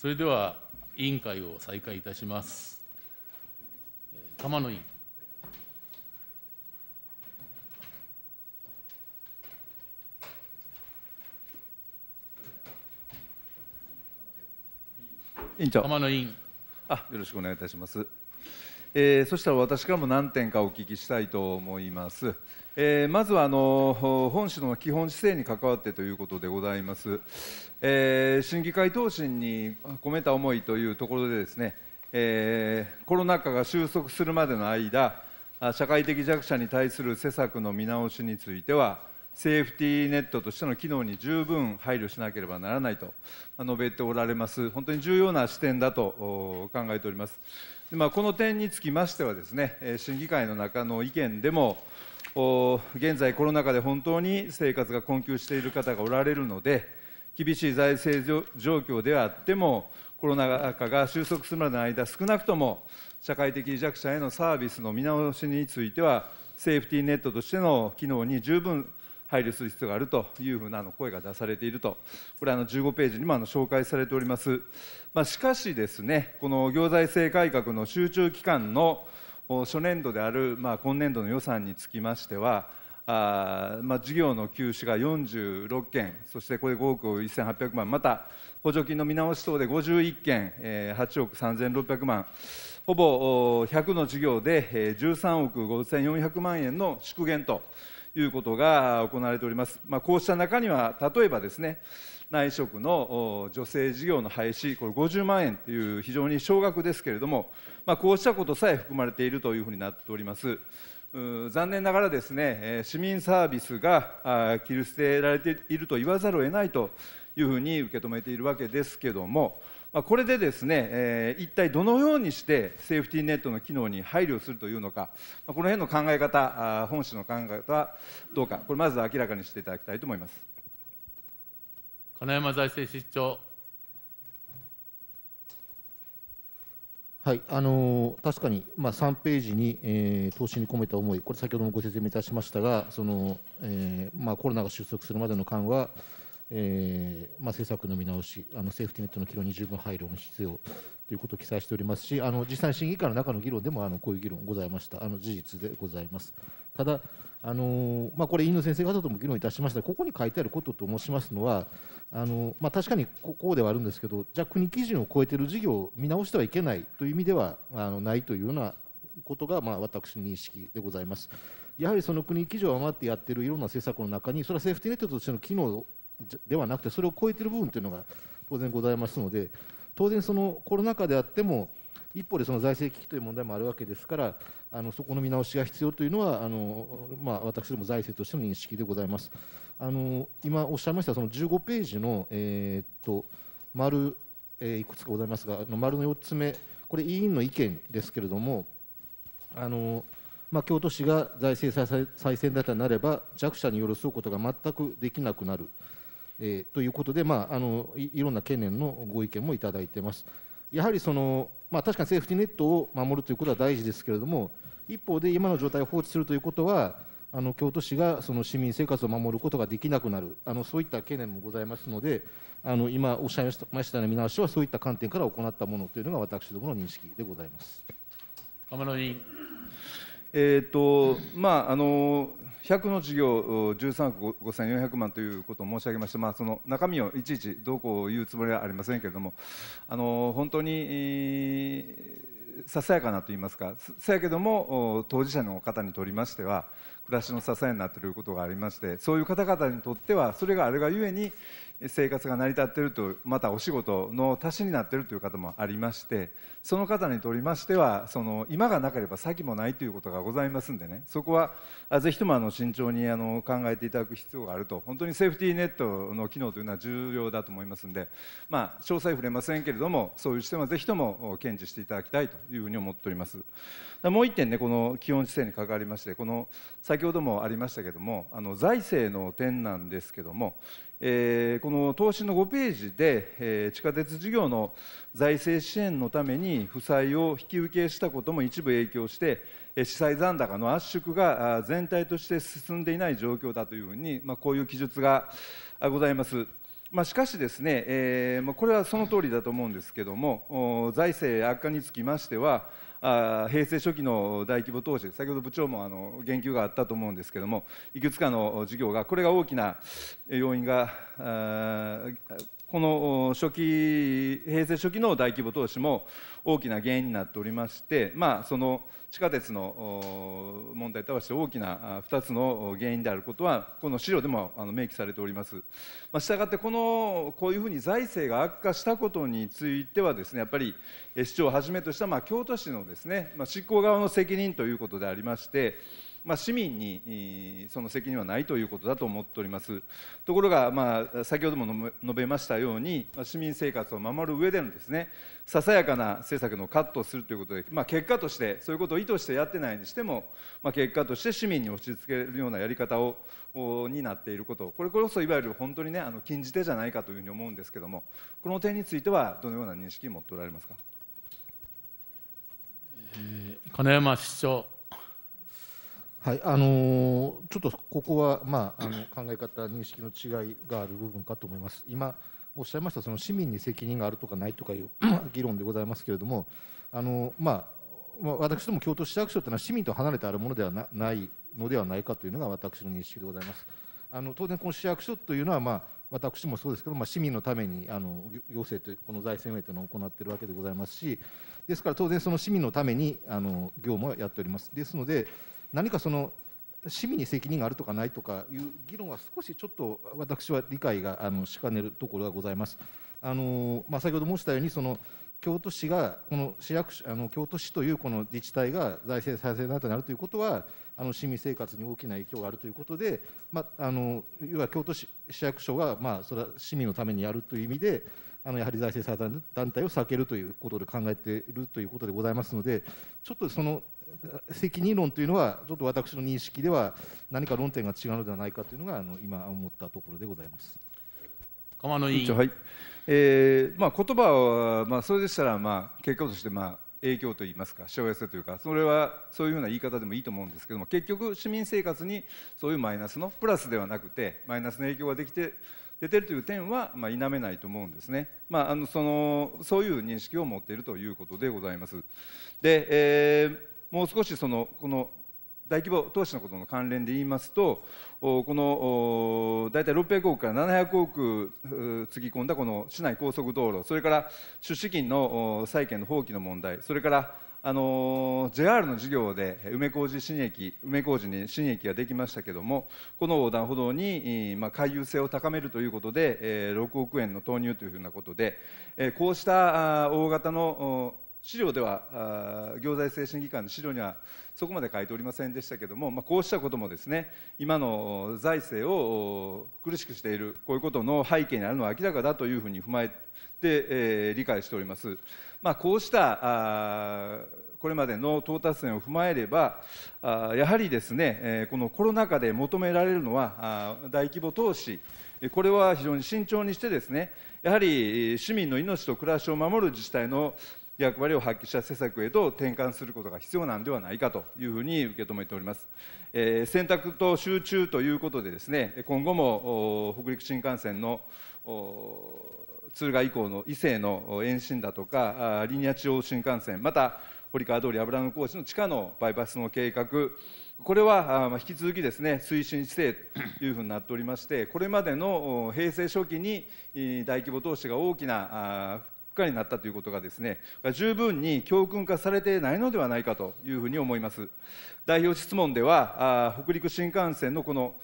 それでは委員会を再開いたします。玉野委員。委員長。玉野委員。あ、よろしくお願いいたします。えー、そしたら私からも何点かお聞きしたいと思います。えー、まずはあの本市の基本姿勢に関わってということでございます、えー、審議会答申に込めた思いというところでですね、えー、コロナ禍が収束するまでの間社会的弱者に対する施策の見直しについてはセーフティーネットとしての機能に十分配慮しなければならないと述べておられます本当に重要な視点だと考えております。まあ、この点につきましてはですね審議会の中の意見でも現在コロナ禍で本当に生活が困窮している方がおられるので厳しい財政状況であってもコロナ禍が収束するまでの間少なくとも社会的弱者へのサービスの見直しについてはセーフティーネットとしての機能に十分配慮する必要があるというふうなの声が出されていると、これ、15ページにもあの紹介されております、まあ、しかしですね、この行財政改革の集中期間の初年度である、まあ、今年度の予算につきましては、あまあ、事業の休止が46件、そしてこれ5億1800万、また補助金の見直し等で51件、えー、8億3600万、ほぼ100の事業で13億5400万円の縮減と。いうことが行われております、まあ、こうした中には例えばですね内職の女性事業の廃止、これ50万円という非常に少額ですけれども、まあ、こうしたことさえ含まれているというふうになっております。残念ながらですね市民サービスが切り捨てられていると言わざるを得ないというふうに受け止めているわけですけどもまあ、これでですね、えー、一体どのようにしてセーフティーネットの機能に配慮するというのか、まあ、この辺の考え方あ本市の考え方どうかこれまず明らかにしていただきたいと思います金山財政室長はい、あのー、確かに、まあ、3ページに、えー、投資に込めた思い、これ、先ほどもご説明いたしましたが、そのえーまあ、コロナが収束するまでの間は、えーまあ、政策の見直しあのセーフティネットの議論に十分配慮の必要ということを記載しておりますしあの実際に審議会の中の議論でもあのこういう議論ございましたあの事実でございますただあの、まあ、これ、委員の先生方とも議論いたしましたここに書いてあることと申しますのはあの、まあ、確かにここうではあるんですけどじゃあ国基準を超えている事業を見直してはいけないという意味ではあのないというようなことが、まあ、私の認識でございます。やはりその国基準を余ってやっているいろんな政策の中に、それはセーフティネットとしての機能ではなくてそれを超えてる部分というのが当然ございますので当然そのコロナ禍であっても一方でその財政危機という問題もあるわけですからあのそこの見直しが必要というのはあの、まあ、私ども財政としての認識でございますあの今おっしゃいましたその15ページの、えー、っと丸、えー、いくつかございますがあの丸の4つ目これ委員の意見ですけれどもあの、まあ、京都市が財政再生ったになれば弱者に寄り添うことが全くできなくなるえー、ということで、まあ、あのいろんな懸念のご意見もいただいてます。やはりその、まあ、確かにセーフティネットを守るということは大事ですけれども、一方で今の状態を放置するということは、あの京都市がその市民生活を守ることができなくなる、あのそういった懸念もございますので、あの今おっしゃいましたような見直しは、そういった観点から行ったものというのが私どもの認識でございます。天野委員えーとまああの100の事業13億5400万ということを申し上げました、まあ、その中身をいちいちどうこう言うつもりはありませんけれどもあの本当に、ささやかなといいますかさやけども当事者の方にとりましては暮らしの支えになっていることがありましてそういう方々にとってはそれがあれがゆえに生活が成り立っているとまたお仕事の足しになっているという方もありましてその方にとりましてはその今がなければ先もないということがございますんでねそこはぜひともあの慎重にあの考えていただく必要があると本当にセーフティーネットの機能というのは重要だと思いますんで、まあ、詳細触れませんけれどもそういう視点はぜひとも堅持していただきたいというふうに思っております。もう1点ねこの基本姿勢に関わりましてこの先ほどもありましたけれどもあの財政の点なんですけどもえー、この投資の5ページで、えー、地下鉄事業の財政支援のために負債を引き受けしたことも一部影響して、えー、資債残高の圧縮が全体として進んでいない状況だというふうに、まあ、こういう記述がございます。まあ、しかしですね、えーまあ、これはその通りだと思うんですけども、財政悪化につきましては、あ平成初期の大規模投資先ほど部長もあの言及があったと思うんですけどもいくつかの事業がこれが大きな要因がこの初期平成初期の大規模投資も大きな原因になっておりましてまあその地下鉄の問題と対して大きな2つの原因であることはこの資料でも明記されております。したがってこのこういうふうに財政が悪化したことについてはやっぱり市長をはじめとしたまあ京都市のですね、執行側の責任ということでありまして。まあ、市民にその責任はないということだと思っておりますところが、まあ、先ほども述べましたように市民生活を守る上でのですねささやかな政策のカットをするということで、まあ、結果としてそういうことを意図してやってないにしても、まあ、結果として市民に押し付けるようなやり方をになっていることこれこそいわゆる本当にねあの禁じ手じゃないかというふうに思うんですけれどもこの点についてはどのような認識を持っておられますか、えー、金山市長はいあのー、ちょっとここは、まあ、あの考え方、認識の違いがある部分かと思います。今おっしゃいましたその市民に責任があるとかないとかいう議論でございますけれども、あのまあ、私ども京都市役所というのは市民と離れてあるものではないのではないかというのが私の認識でございます。あの当然、この市役所というのは、まあ、私もそうですけど、まあ、市民のためにあの行政というこの財政運営というのを行っているわけでございますしですから当然その市民のためにあの業務はやっておりますですので何かその市民に責任があるとかないとかいう議論は少しちょっと私は理解があのしかねるところがございます。あのまあ、先ほど申したようにその京都市がこの市役所あの京都市というこの自治体が財政再生団体になるということはあの市民生活に大きな影響があるということで、まあ、あの要は京都市市役所が、まあ、それは市民のためにやるという意味であのやはり財政再生団体を避けるということで考えているということでございますのでちょっとその責任論というのはちょっと私の認識では何か論点が違うのではないかというのがあの今思ったところでございます。鎌野委員長はい、えー、まあ言葉はまあそれでしたらまあ結果としてまあ影響といいますか障害性というかそれはそういうような言い方でもいいと思うんですけども結局市民生活にそういうマイナスのプラスではなくてマイナスの影響ができて出てるという点は、まあ、否めないと思うんですね、まあ、あのそのそういう認識を持っているということでございます。で、えーもう少しそのこの大規模投資のことの関連で言いますとこの大体600億から700億つぎ込んだこの市内高速道路それから出資金の債権の放棄の問題それからあの JR の事業で梅小路新駅梅小路に新駅ができましたけどもこの横断歩道に、まあ、回遊性を高めるということで、え6億円の投入というふうなことで、えこうした大型の資料では行財政審議官の資料にはそこまで書いておりませんでしたけれども、まあ、こうしたこともですね今の財政を苦しくしているこういうことの背景にあるのは明らかだというふうに踏まえて、えー、理解しております。まあ、こうしたこれまでの到達点を踏まえればやはりですねこのコロナ禍で求められるのは大規模投資これは非常に慎重にしてですねやはり市民の命と暮らしを守る自治体の役割を発揮した施策へと転換することが必要なんではないかというふうに受け止めております、えー、選択と集中ということでですね今後も北陸新幹線の敦賀以降の伊勢の延伸だとかリニア中央新幹線また堀川通り油の工事の地下のバイパスの計画これは引き続きですね推進姿勢というふうになっておりましてこれまでの平成初期に大規模投資が大きな不可になったということがですね十分に教訓化されてないのではないかというふうに思います代表質問では北陸新幹線のこの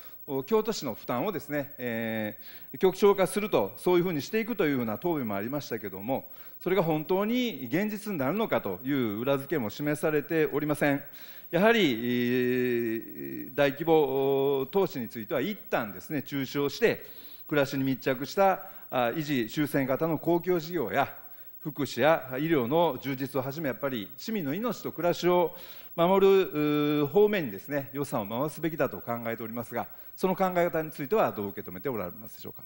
京都市の負担をですね、えー、局長化するとそういうふうにしていくというような答弁もありましたけれどもそれが本当に現実になるのかという裏付けも示されておりませんやはり、大規模投資については一旦ですね中止をして暮らしに密着した維持修正型の公共事業や福祉や医療の充実をはじめやっぱり市民の命と暮らしを守る方面にですね予算を回すべきだと考えておりますがその考え方についてはどう受け止めておられますでしょうか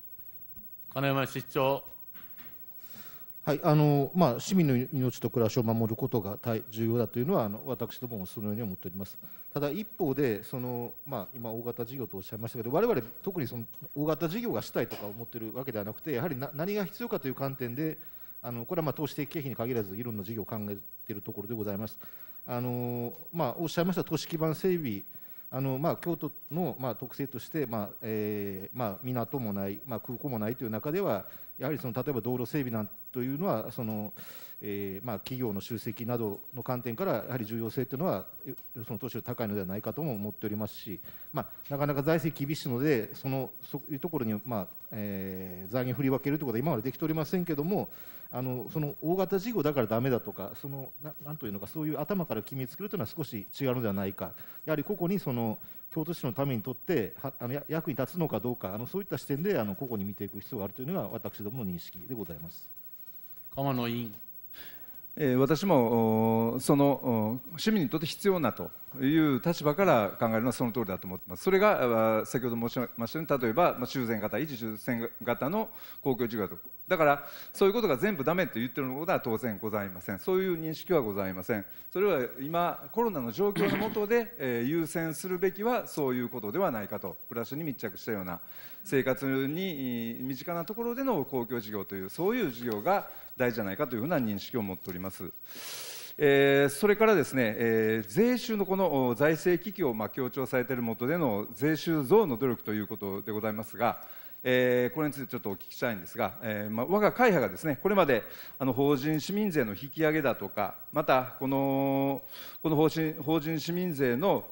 金山市長はいあのまあ、市民の命と暮らしを守ることが重要だというのはあの私どももそのように思っております。ただ一方でその、まあ、今大型事業とおっしゃいましたけど我々特にその大型事業がしたいとか思っているわけではなくてやはりな何が必要かという観点であのこれはまあ投資的経費に限らずいろんな事業を考えているところでございます。あのまあ、おっしゃいました都市基盤整備あのまあ、京都のまあ特性として、まあえーまあ、港もない、まあ、空港もないという中では、やはりその例えば道路整備なんというのはその、えーまあ、企業の集積などの観点からやはり重要性というのはその当初高いのではないかとも思っておりますし、まあ、なかなか財政厳しいのでそのそういうところに、まあえー、財源振り分けるということは今までできておりませんけどもあのその大型事業だからだめだとかそのななんというのかそういう頭から決めつけるというのは少し違うのではないかやはり個々にその京都市のためにとってはあの役に立つのかどうかあのそういった視点であの個々に見ていく必要があるというのが私どもの認識でございます。鎌野委員え私もその市民にとって必要なという立場から考えるのはその通りだと思ってます。それが先ほど申しましたように例えば修繕型維持修繕型の公共事業だとだからそういうことが全部ダメと言ってるのは当然ございませんそういう認識はございませんそれは今コロナの状況のもとで、え優先するべきはそういうことではないかと暮らしに密着したような生活に身近なところでの公共事業というそういう事業が大事じゃないかというふうな認識を持っております。えー、それからですね、えー、税収のこの財政危機をまあ強調されているもとでの税収増の努力ということでございますが、えー、これについてちょっとお聞きしたいんですが、えーまあ、我が会派がですねこれまであの法人市民税の引き上げだとかまたこのこの法人法人市民税の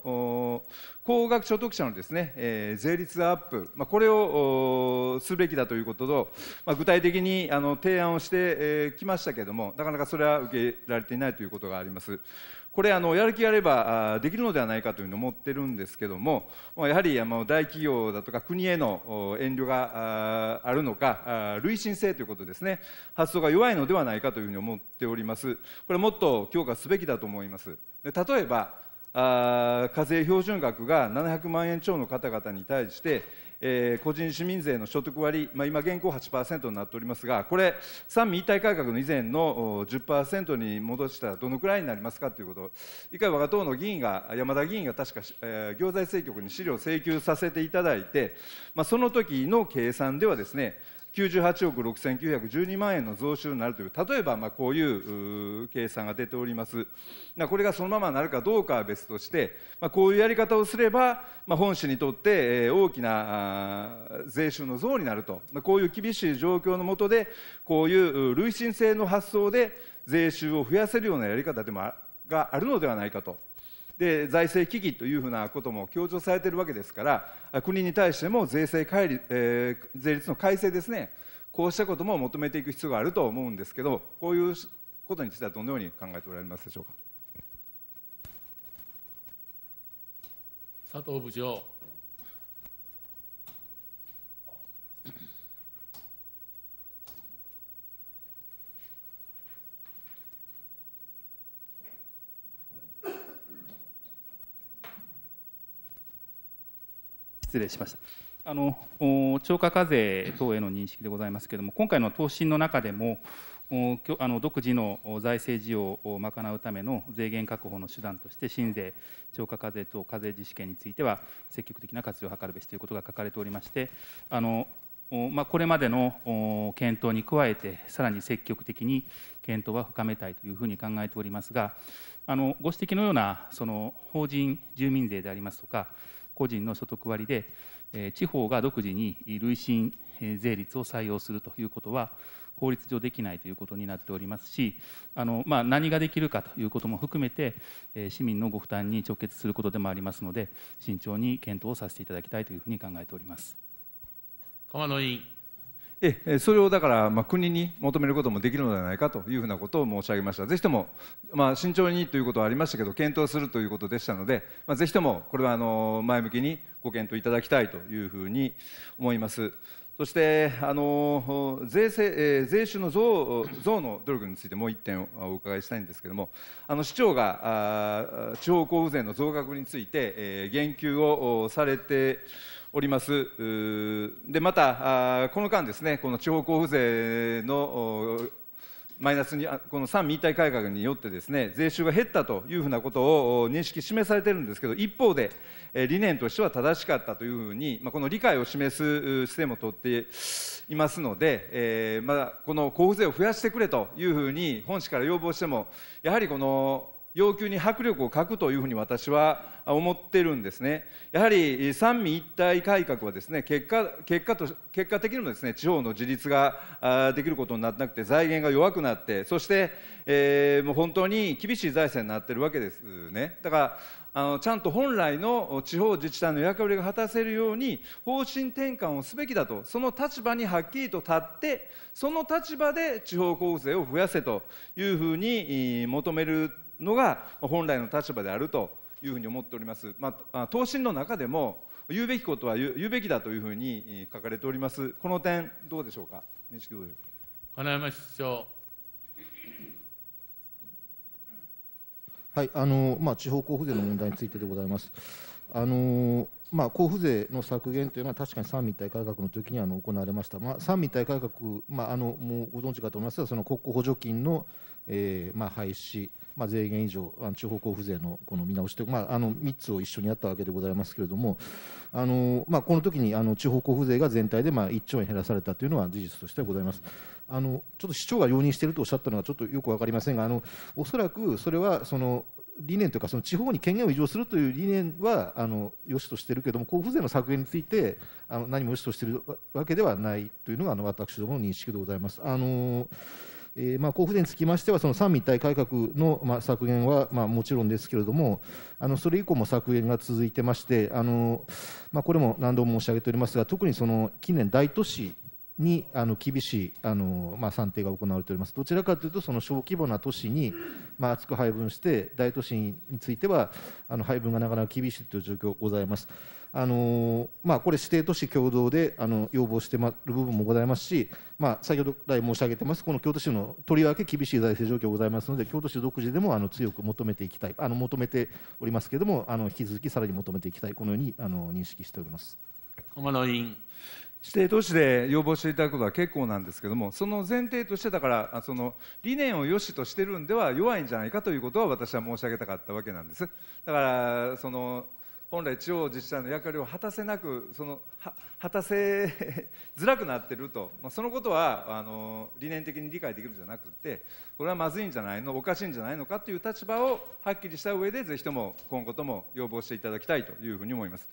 高額所得者のですね、えー、税率アップ、まあ、これをすべきだということと、まあ、具体的にあの提案をしてき、えー、ましたけれどもなかなかそれは受けられていないということがあります。これあのやる気があればあできるのではないかというふうに思ってるんですけどもやはりあの大企業だとか国への遠慮があるのか累進性ということですね発想が弱いのではないかというふうに思っておりますこれもっと強化すべきだと思いますで例えばあ課税標準額が700万円超の方々に対してえー、個人市民税の所得割、まあ、今現行8%になっておりますがこれ三位一体改革の以前の10%に戻したらどのくらいになりますかということ一回我が党の議員が山田議員が確か、えー、行財政局に資料を請求させていただいて、まあ、その時の計算ではですね98億6912万円の増収になるという例えばまあこういう計算が出ておりますこれがそのままなるかどうかは別として、まあ、こういうやり方をすれば、まあ、本市にとって大きな税収の増になると、まあ、こういう厳しい状況の下でこういう累進性の発想で税収を増やせるようなやり方でもがあるのではないかとで財政危機というふうなことも強調されているわけですから国に対しても税制改理、えー、税率の改正ですねこうしたことも求めていく必要があると思うんですけどこういうことについてはどのように考えておられますでしょうか。佐藤部長失礼しました。あの超過課税等への認識でございますけれども、今回の答申の中でも、あの独自の財政需要を賄うための税源確保の手段として、新税、超過課税等課税自治権については、積極的な活用を図るべしということが書かれておりまして、あのまあ、これまでの検討に加えて、さらに積極的に検討は深めたいというふうに考えておりますが、あのご指摘のようなその法人住民税でありますとか、個人の所得割で、え地方が独自に累進税率を採用するということは、法律上できないということになっておりますし、あのまあ、何ができるかということも含めて、え市民のご負担に直結することでもありますので、慎重に検討をさせていただきたいというふうに考えております。河野委員えそれをだから、まあ、国に求めることもできるのではないかというふうなことを申し上げましたぜひとも、まあ、慎重にということはありましたけど検討するということでしたので、まあ、ぜひともこれはあの前向きにご検討いただきたいというふうに思います。そしてあの税制、えー、税収の増増の努力についてもう1点お伺いしたいんですけれども、あの市長があ地方交付税の増額について、えー、言及をされておりますでまたこの間ですねこの地方交付税のマイナスにこの三民一体改革によってですね税収が減ったというふうなことを認識示されてるんですけど一方で理念としては正しかったというふうに、まあ、この理解を示す姿勢もとっていますので、えー、まだこの交付税を増やしてくれというふうに本市から要望してもやはりこの要求に迫力を欠くというふうに私は思ってるんですね。やはり三位一体改革はですね結果結果と結果的にもですね地方の自立ができることになってなくて財源が弱くなってそして、えー、もう本当に厳しい財政になってるわけですね。だからあのちゃんと本来の地方自治体の役割が果たせるように方針転換をすべきだとその立場にはっきりと立ってその立場で地方交付税を増やせというふうに求めるのが本来の立場であるというふうに思っております。まあ、答申の中でも言うべきことは言うべきだというふうに書かれております。この点どうでしょうか。認識どうでしょ金山市長。はいあのまあ、地方交付税の問題についてでございます。あのまあ、交付税の削減というのは確かに三位一体改革の時にあの行われました、まあ、三位一体改革、まあ、あのもうご存知かと思いますがその国庫補助金の、えーまあ、廃止まあ、税減以上、あの地方交付税のこの見直しという、まあ、あの3つを一緒にやったわけでございますけれども、あのまあ、この時にあに地方交付税が全体でまあ1兆円減らされたというのは事実としてございます。あのちょっと市長が容認しているとおっしゃったのはちょっとよく分かりませんが、あのおそらくそれはその理念というか、その地方に権限を移譲するという理念はあのよしとしているけれども、交付税の削減についてあの何もよしとしているわけではないというのがあの私どもの認識でございます。あのーえーまあ、交付税につきましては、その三位一体改革の、まあ、削減は、まあ、もちろんですけれども、あのそれ以降も削減が続いてまして、あのまあ、これも何度も申し上げておりますが、特にその近年、大都市にあの厳しいあの、まあ、算定が行われております、どちらかというと、その小規模な都市に、まあ、厚く配分して、大都市についてはあの配分がなかなか厳しいという状況がございます。あのまあ、これ、指定都市共同であの要望している部分もございますし、まあ、先ほど来申し上げてます、この京都市のとりわけ厳しい財政状況ございますので、京都市独自でもあの強く求めていきたい、あの求めておりますけれども、あの引き続きさらに求めていきたい、このようにあの認識しております浜野委員。指定都市で要望していただくことは結構なんですけどもその前提としてだからその理念を良しとしてるんでは弱いんじゃないかということは私は申し上げたかったわけなんですだからその本来地方自治体の役割を果たせなくその果たせづらくなってると、まあ、そのことはあの理念的に理解できるんじゃなくてこれはまずいんじゃないのおかしいんじゃないのかという立場をはっきりした上でぜひとも今後とも要望していただきたいというふうに思います、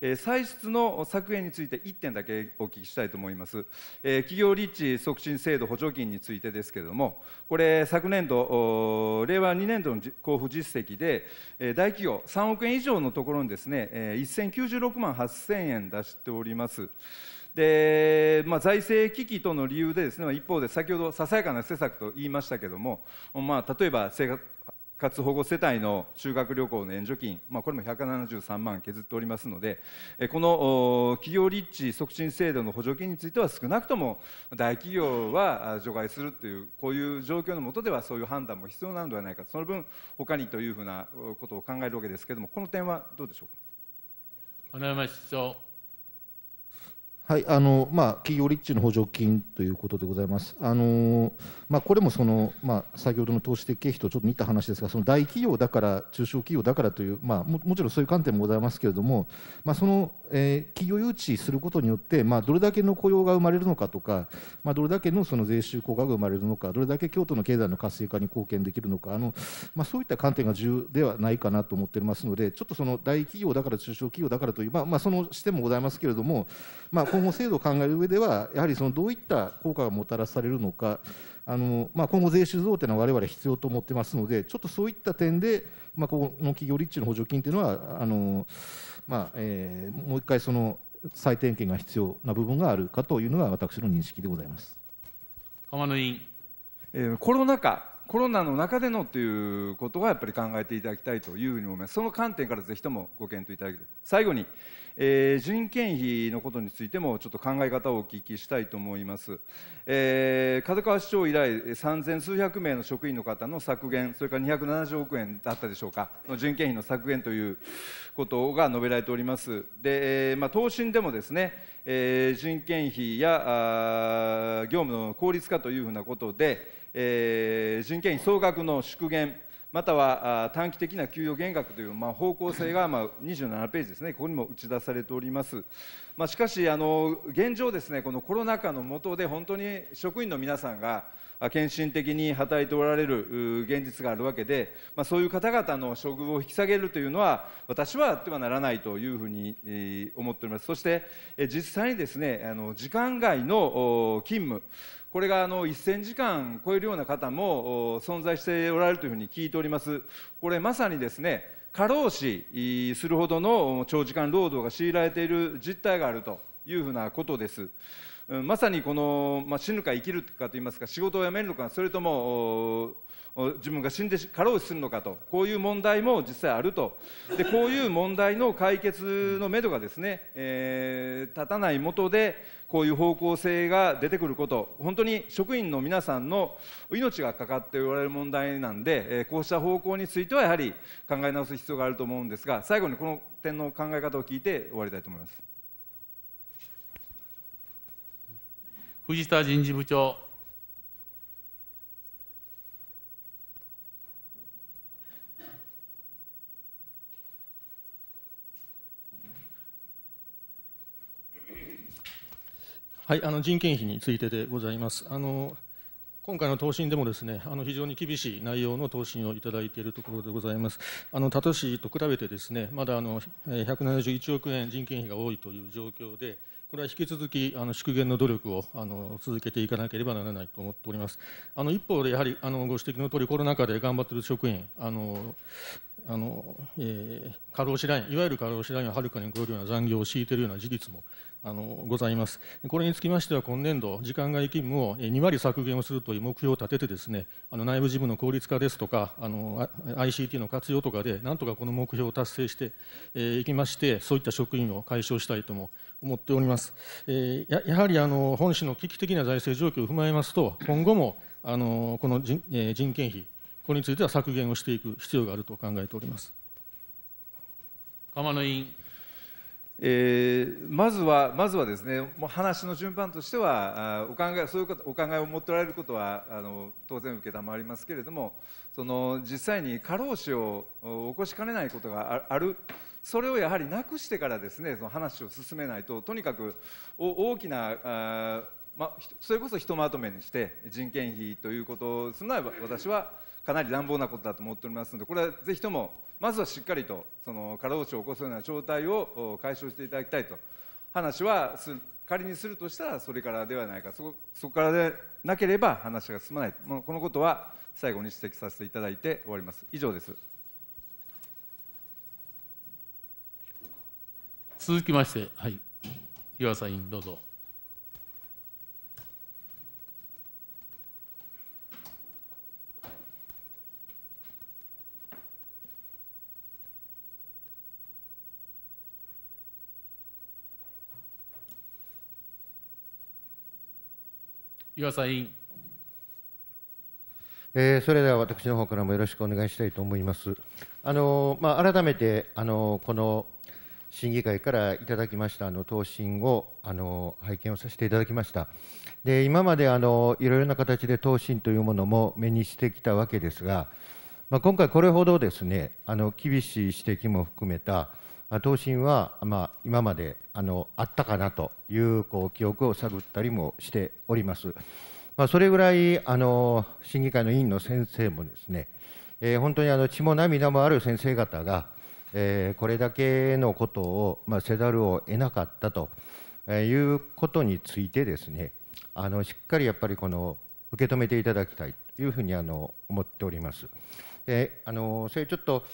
えー、歳出の削減について1点だけお聞きしたいと思います、えー、企業立地促進制度補助金についてですけれどもこれ昨年度令和2年度の交付実績で、えー、大企業3億円以上のところにですね、えー、1096万8000円出しておりますますで、まあ、財政危機との理由でですね一方で先ほどささやかな施策と言いましたけれども、まあ、例えば生活保護世帯の修学旅行の援助金、まあ、これも173万削っておりますので、この企業立地促進制度の補助金については、少なくとも大企業は除外するという、こういう状況の下ではそういう判断も必要なのではないか、その分、他にというふうなことを考えるわけですけれども、この点はどうでしょうか。花山市長はいあのまあ、企業立地の補助金ということでございます、あのまあ、これもその、まあ、先ほどの投資的経費とちょっと似た話ですが、その大企業だから、中小企業だからという、まあ、ももちろんそういう観点もございますけれども、まあ、そのえー、企業誘致することによって、まあ、どれだけの雇用が生まれるのかとか、まあ、どれだけのその税収効果が生まれるのかどれだけ京都の経済の活性化に貢献できるのかあの、まあ、そういった観点が重要ではないかなと思っておりますのでちょっとその大企業だから中小企業だからという、まあまあ、その視点もございますけれども、まあ、今後制度を考える上ではやはりそのどういった効果がもたらされるのかあの、まあ、今後税収増というのは我々必要と思ってますのでちょっとそういった点でまあ、ここの企業立地の補助金というのはあの、まあえー、もう一回その再点検が必要な部分があるかというのが私の認識でございます河野委員、えー、コロナ禍コロナの中でのということはやっぱり考えていただきたいというふうに思いますその観点からぜひともご検討いただきたい最後にえー、人件費のことについてもちょっと考え方をお聞きしたいと思います、えー、門川市長以来3000数百名の職員の方の削減それから270億円だったでしょうかの人件費の削減ということが述べられておりますで、えー、まあ、答申でもですね、え人件費や業務の効率化というふうなことで、え人件費総額の縮減または短期的な給与減額という、まあ、方向性が、まあ、27ページですね、ここにも打ち出されております。まあ、しかしあの、現状ですね、このコロナ禍の下で、本当に職員の皆さんが、献身的に働いておられる現実があるわけで、まあ、そういう方々の処遇を引き下げるというのは、私はあってはならないというふうに思っております。そして実際にですね、あの時間外の勤務、これがあの1000時間超えるような方も存在しておられるというふうに聞いております。これまさにですね過労死するほどの長時間労働が強いられている実態があるというふうなことです。まさにこの、まあ、死ぬか生きるかといいますか、仕事を辞めるのか、それとも自分が死んでかろうするのかとこういう問題も実際あるとでこういう問題の解決のめどがですね、えー、立たないもとでこういう方向性が出てくること本当に職員の皆さんの命がかかっておられる問題なんで、えー、こうした方向についてはやはり考え直す必要があると思うんですが最後にこの点の考え方を聞いて終わりたいと思います。藤田人事部長はい、あの人件費についてでございます。あの今回の答申でもですね、あの非常に厳しい内容の答申をいただいているところでございます。あの他都市と比べてですね、まだあの171億円人件費が多いという状況で、これは引き続きあの縮減の努力をあの続けていかなければならないと思っております。あの一方でやはりあのご指摘の通りコロナ禍で頑張っている職員あのあの、えー、過労死ラインいわゆる過労死ラインをはるかに超えるような残業を強いているような事実もあのございます。これにつきましては、今年度、時間外勤務を2割削減をするという目標を立てて、ですねあの内部事務の効率化ですとかあの、ICT の活用とかで、なんとかこの目標を達成していきまして、そういった職員を解消したいとも思っております。ややはりあの本市の危機的な財政状況を踏まえますと、今後もあのこの人,、え人件費、これについては削減をしていく必要があると考えております。鎌野委員えー、まずはまずはですねもう話の順番としてはあお考えそういうことお考えを持っておられることはあの当然承りますけれどもその実際に過労死を起こしかねないことがあるそれをやはりなくしてからですねその話を進めないととにかく大きなあ、ま、それこそひとまとめにして人件費ということをするのは私はかなり乱暴なことだと思っておりますのでこれはぜひともまずはしっかりとその過労死を起こすような状態を解消していただきたいと話はす仮にするとしたらそれからではないかそこそこからでなければ話が進まないこのことは最後に指摘させていただいて終わります以上です続きまして、はい、岩佐委員どうぞ。岩佐委員。えー、それでは私の方からもよろしくお願いしたいと思います。あのまあ、改めてあのこの審議会からいただきましたあの答申をあの拝見をさせていただきました。で今まであのいろいろな形で答申というものも目にしてきたわけですが、まあ、今回これほどですねあの厳しい指摘も含めた答申は、まあ、今まであのあったかなというこう記憶を探ったりもしております。まあ、それぐらいあの審議会の委員の先生もですね、えー、本当にあの血も涙もある先生方が、えー、これだけのことを、まあ、せざるを得なかったということについてですねあのしっかりやっぱりこの受け止めていただきたいというふうにあの思っております。であのそれちょっと、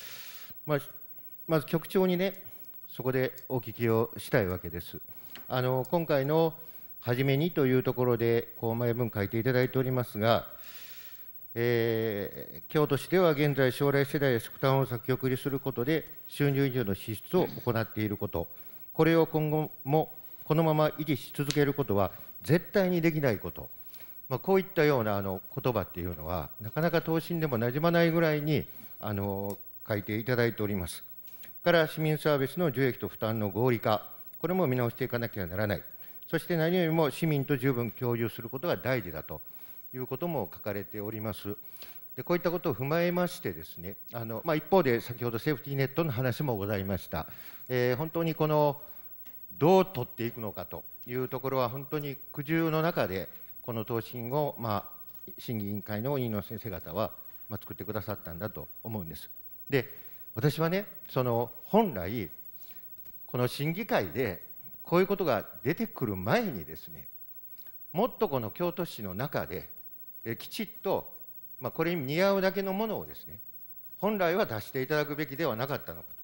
まあまず局長にねそこでお聞きをしたいわけです。あの今回の初めにというところで、こう前文書いていただいておりますが、えー、京都市では現在、将来世代へ負担を先送りすることで、収入以上の支出を行っていること、これを今後もこのまま維持し続けることは絶対にできないこと、まあ、こういったようなあの言葉っていうのは、なかなか答申でもなじまないぐらいにあの書いていただいております。から市民サービスの受益と負担の合理化、これも見直していかなきゃならない、そして何よりも市民と十分共有することが大事だということも書かれております。でこういったことを踏まえまして、ですねあの、まあ、一方で先ほどセーフティーネットの話もございました、えー、本当にこのどう取っていくのかというところは、本当に苦渋の中で、この答申を、まあ、審議委員会の委員の先生方は、まあ、作ってくださったんだと思うんです。で私はねその本来この審議会でこういうことが出てくる前にですねもっとこの京都市の中でえきちっと、まあ、これに似合うだけのものをですね本来は出していただくべきではなかったのかと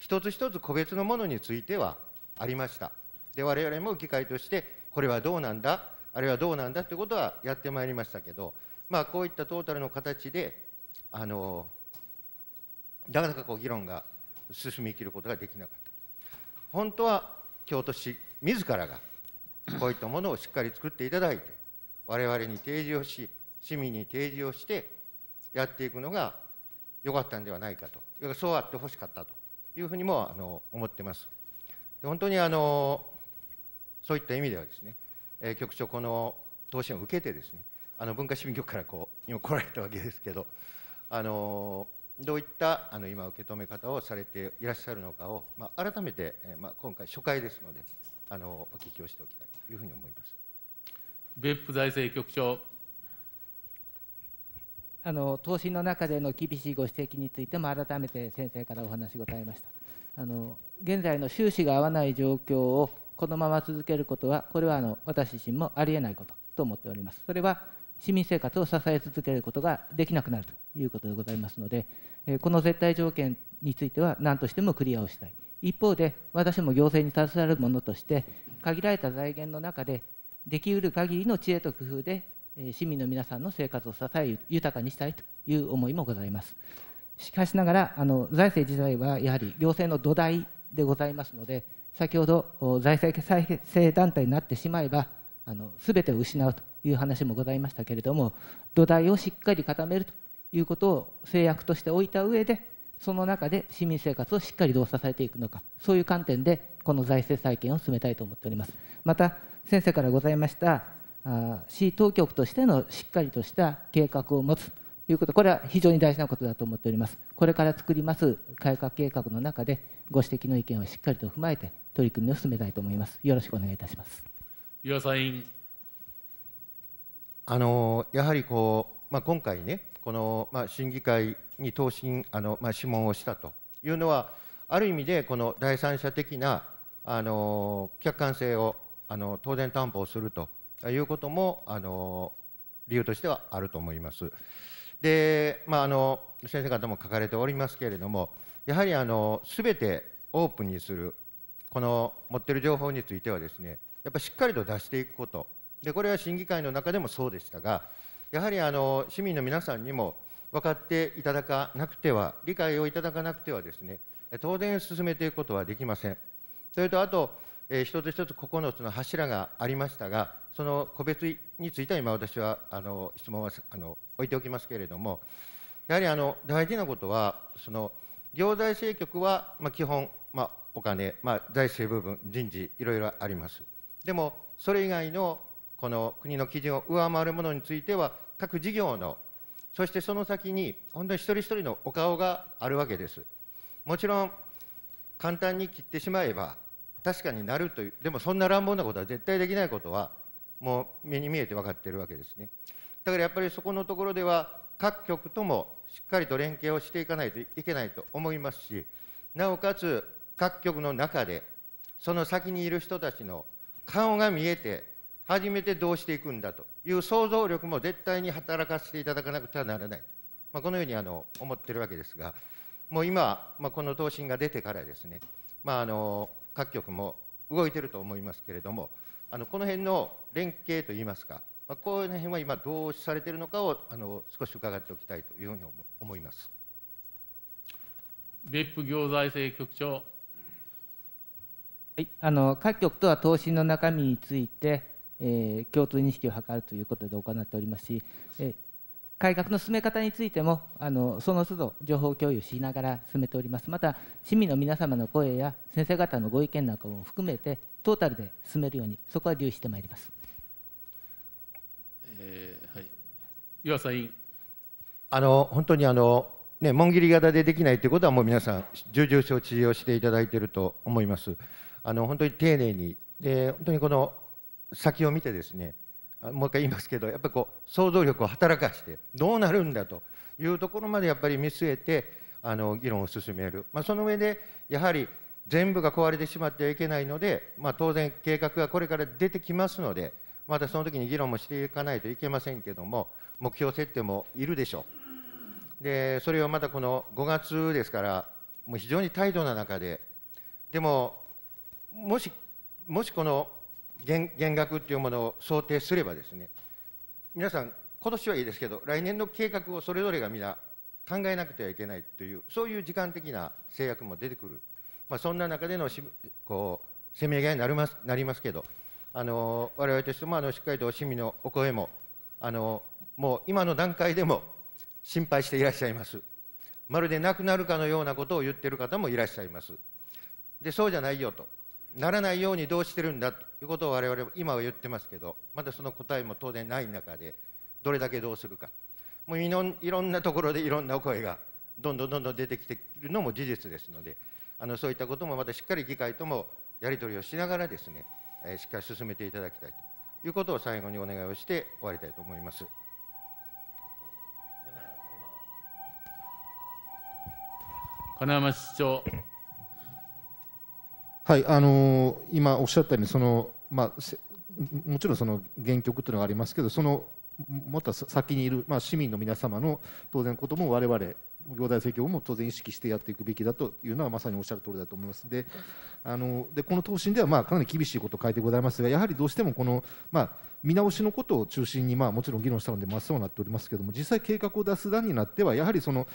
一つ一つ個別のものについてはありましたで我々も議会としてこれはどうなんだあれはどうなんだということはやってまいりましたけど、まあ、こういったトータルの形であのなかなかこう議論が進みきることができなかった。本当は京都市自らがこういったものをしっかり作っていただいて、我々に提示をし、市民に提示をしてやっていくのが良かったんではないかと、そうあってほしかったというふうにもあの思ってます。本当にあのそういった意味ではですね、えー、局長、この答申を受けてですね、あの文化市民局からこう今来られたわけですけど、あのどういったあの今、受け止め方をされていらっしゃるのかを、まあ、改めて、えまあ、今回、初回ですのであの、お聞きをしておきたいというふうに思います別府財政局長。あの答申の中での厳しいご指摘についても改めて先生からお話ございましたあの現在の収支が合わない状況をこのまま続けることはこれはあの私自身もありえないことと思っておりますそれは市民生活を支え続けることができなくなるということでございますので、この絶対条件については何としてもクリアをしたい。一方で、私も行政に携わるものとして、限られた財源の中で、できうる限りの知恵と工夫で、市民の皆さんの生活を支え、豊かにしたいという思いもございます。しかしながら、あの財政自体はやはり行政の土台でございますので、先ほど財政再生団体になってしまえば、すべてを失うという話もございましたけれども土台をしっかり固めるということを制約として置いた上でその中で市民生活をしっかりどう支えていくのかそういう観点でこの財政再建を進めたいと思っておりますまた先生からございました市当局としてのしっかりとした計画を持つということこれは非常に大事なことだと思っておりますこれから作ります改革計画の中でご指摘の意見をしっかりと踏まえて取り組みを進めたいと思いますよろしくお願いいたします岩佐委員あのやはりこう、まあ、今回ね、この、まあ、審議会に答申、あのまあ、諮問をしたというのは、ある意味でこの第三者的なあの客観性をあの当然担保するということもあの理由としてはあると思います。で、まあ、あの先生方も書かれておりますけれども、やはりあの全てオープンにする、この持っている情報についてはですね、やっぱりしっかりと出していくこと、でこれは審議会の中でもそうでしたが、やはりあの市民の皆さんにも分かっていただかなくては、理解をいただかなくてはですね、当然進めていくことはできません。それとあと、えー、一つ一つ9つの柱がありましたが、その個別については今私はあの質問はあの置いておきますけれども、やはりあの大事なことは、その行財政局は、まあ、基本、まあ、お金、まあ、財政部分、人事、いろいろあります。でも、それ以外のこの国の基準を上回るものについては、各事業の、そしてその先に、本当に一人一人のお顔があるわけです。もちろん、簡単に切ってしまえば、確かになるという、でもそんな乱暴なことは絶対できないことは、もう目に見えて分かっているわけですね。だからやっぱりそこのところでは、各局ともしっかりと連携をしていかないといけないと思いますし、なおかつ各局の中で、その先にいる人たちの顔が見えて、初めてどうしていくんだという想像力も絶対に働かせていただかなくてはならないと、まあ、このようにあの思ってるわけですが、もう今、まあ、この答申が出てからですね、まあ、あの各局も動いてると思いますけれども、あのこの辺の連携といいますか、まあ、この辺は今、どうされているのかをあの少し伺っておきたいというふうに思います。別府行財政局長はい、あの各局とは答申の中身について、えー、共通認識を図るということで行っておりますし、えー、改革の進め方についてもあのその都度情報共有しながら進めておりますまた市民の皆様の声や先生方のご意見なんかも含めてトータルで進めるようにそこは留意してまいります、えー、はい、岩佐委員あの本当にあのね、紋切り型でできないということは、もう皆さん、重々承知をしていただいていると思います。あの本当に丁寧にで本当にこの先を見てですねもう一回言いますけどやっぱりこう想像力を働かしてどうなるんだというところまでやっぱり見据えてあの議論を進める、まあ、その上でやはり全部が壊れてしまってはいけないので、まあ、当然計画がこれから出てきますのでまたその時に議論もしていかないといけませんけども目標設定もいるでしょうでそれをまたこの5月ですからもう非常に態度な中ででももしもしこの減額というものを想定すればですね、皆さん、今年はいいですけど、来年の計画をそれぞれが皆考えなくてはいけないという、そういう時間的な制約も出てくる、まあ、そんな中でのこうせめぎ合いになりますなりますけど、あの我々としてもあのしっかりと市民のお声もあの、もう今の段階でも心配していらっしゃいます。まるでなくなるかのようなことを言っている方もいらっしゃいます。で、そうじゃないよと。ならないようにどうしてるんだということを我々は今は言ってますけどまだその答えも当然ない中でどれだけどうするかもういろんなところでいろんな声がどんどんどんどん出てきているのも事実ですのであのそういったこともまたしっかり議会ともやり取りをしながらですね、えー、しっかり進めていただきたいということを最後にお願いをして終わりたいと思います。金山市長はいあのー、今おっしゃったようにその、まあ、もちろんその原曲というのがありますけどそのまた先にいる、まあ、市民の皆様の当然ことも我々行財政局も当然意識してやっていくべきだというのはまさにおっしゃる通りだと思いますであのでこの答申ではまあかなり厳しいことを書いてございますがやはりどうしてもこの、まあ、見直しのことを中心に、まあ、もちろん議論したので真っ青になっておりますけれども実際計画を出す段になってはやはりその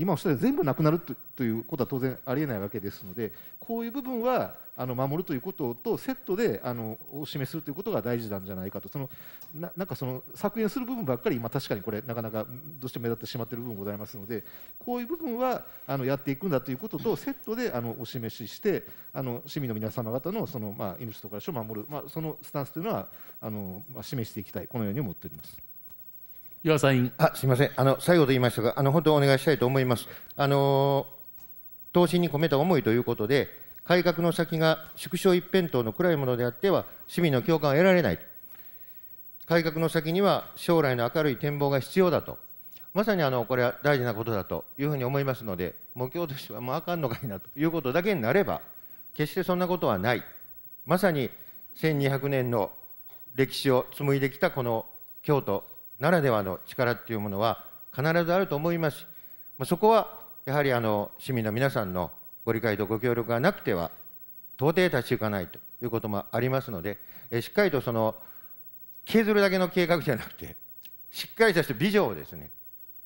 今おっしゃる全部なくなるということは当然ありえないわけですのでこういう部分はあの守るということとセットであのお示しするということが大事なんじゃないかとそのななんかその削減する部分ばっかり今確かにこれなかなかどうしても目立ってしまっている部分ございますのでこういう部分はあのやっていくんだということとセットであのお示ししてあの市民の皆様方のその、まあ、命と暮らしを守る、まあ、そのスタンスというのはあの、まあ、示していきたいこのように思っております。岩佐委員あすみませんあの、最後と言いましたが、あの本当、お願いしたいと思います。あの投資に込めた思いということで、改革の先が縮小一辺倒の暗いものであっては、市民の共感を得られない、改革の先には将来の明るい展望が必要だと、まさにあのこれは大事なことだというふうに思いますので、目標としてはもうあかんのかいなということだけになれば、決してそんなことはない、まさに1200年の歴史を紡いできたこの京都ならではの力っていうものは必ずあると思います。まあ、そこはやはりあの市民の皆さんのご理解とご協力がなくては到底立ち行かないということもありますので、えしっかりとその削るだけの計画じゃなくて、しっかりとしたビジョンをですね、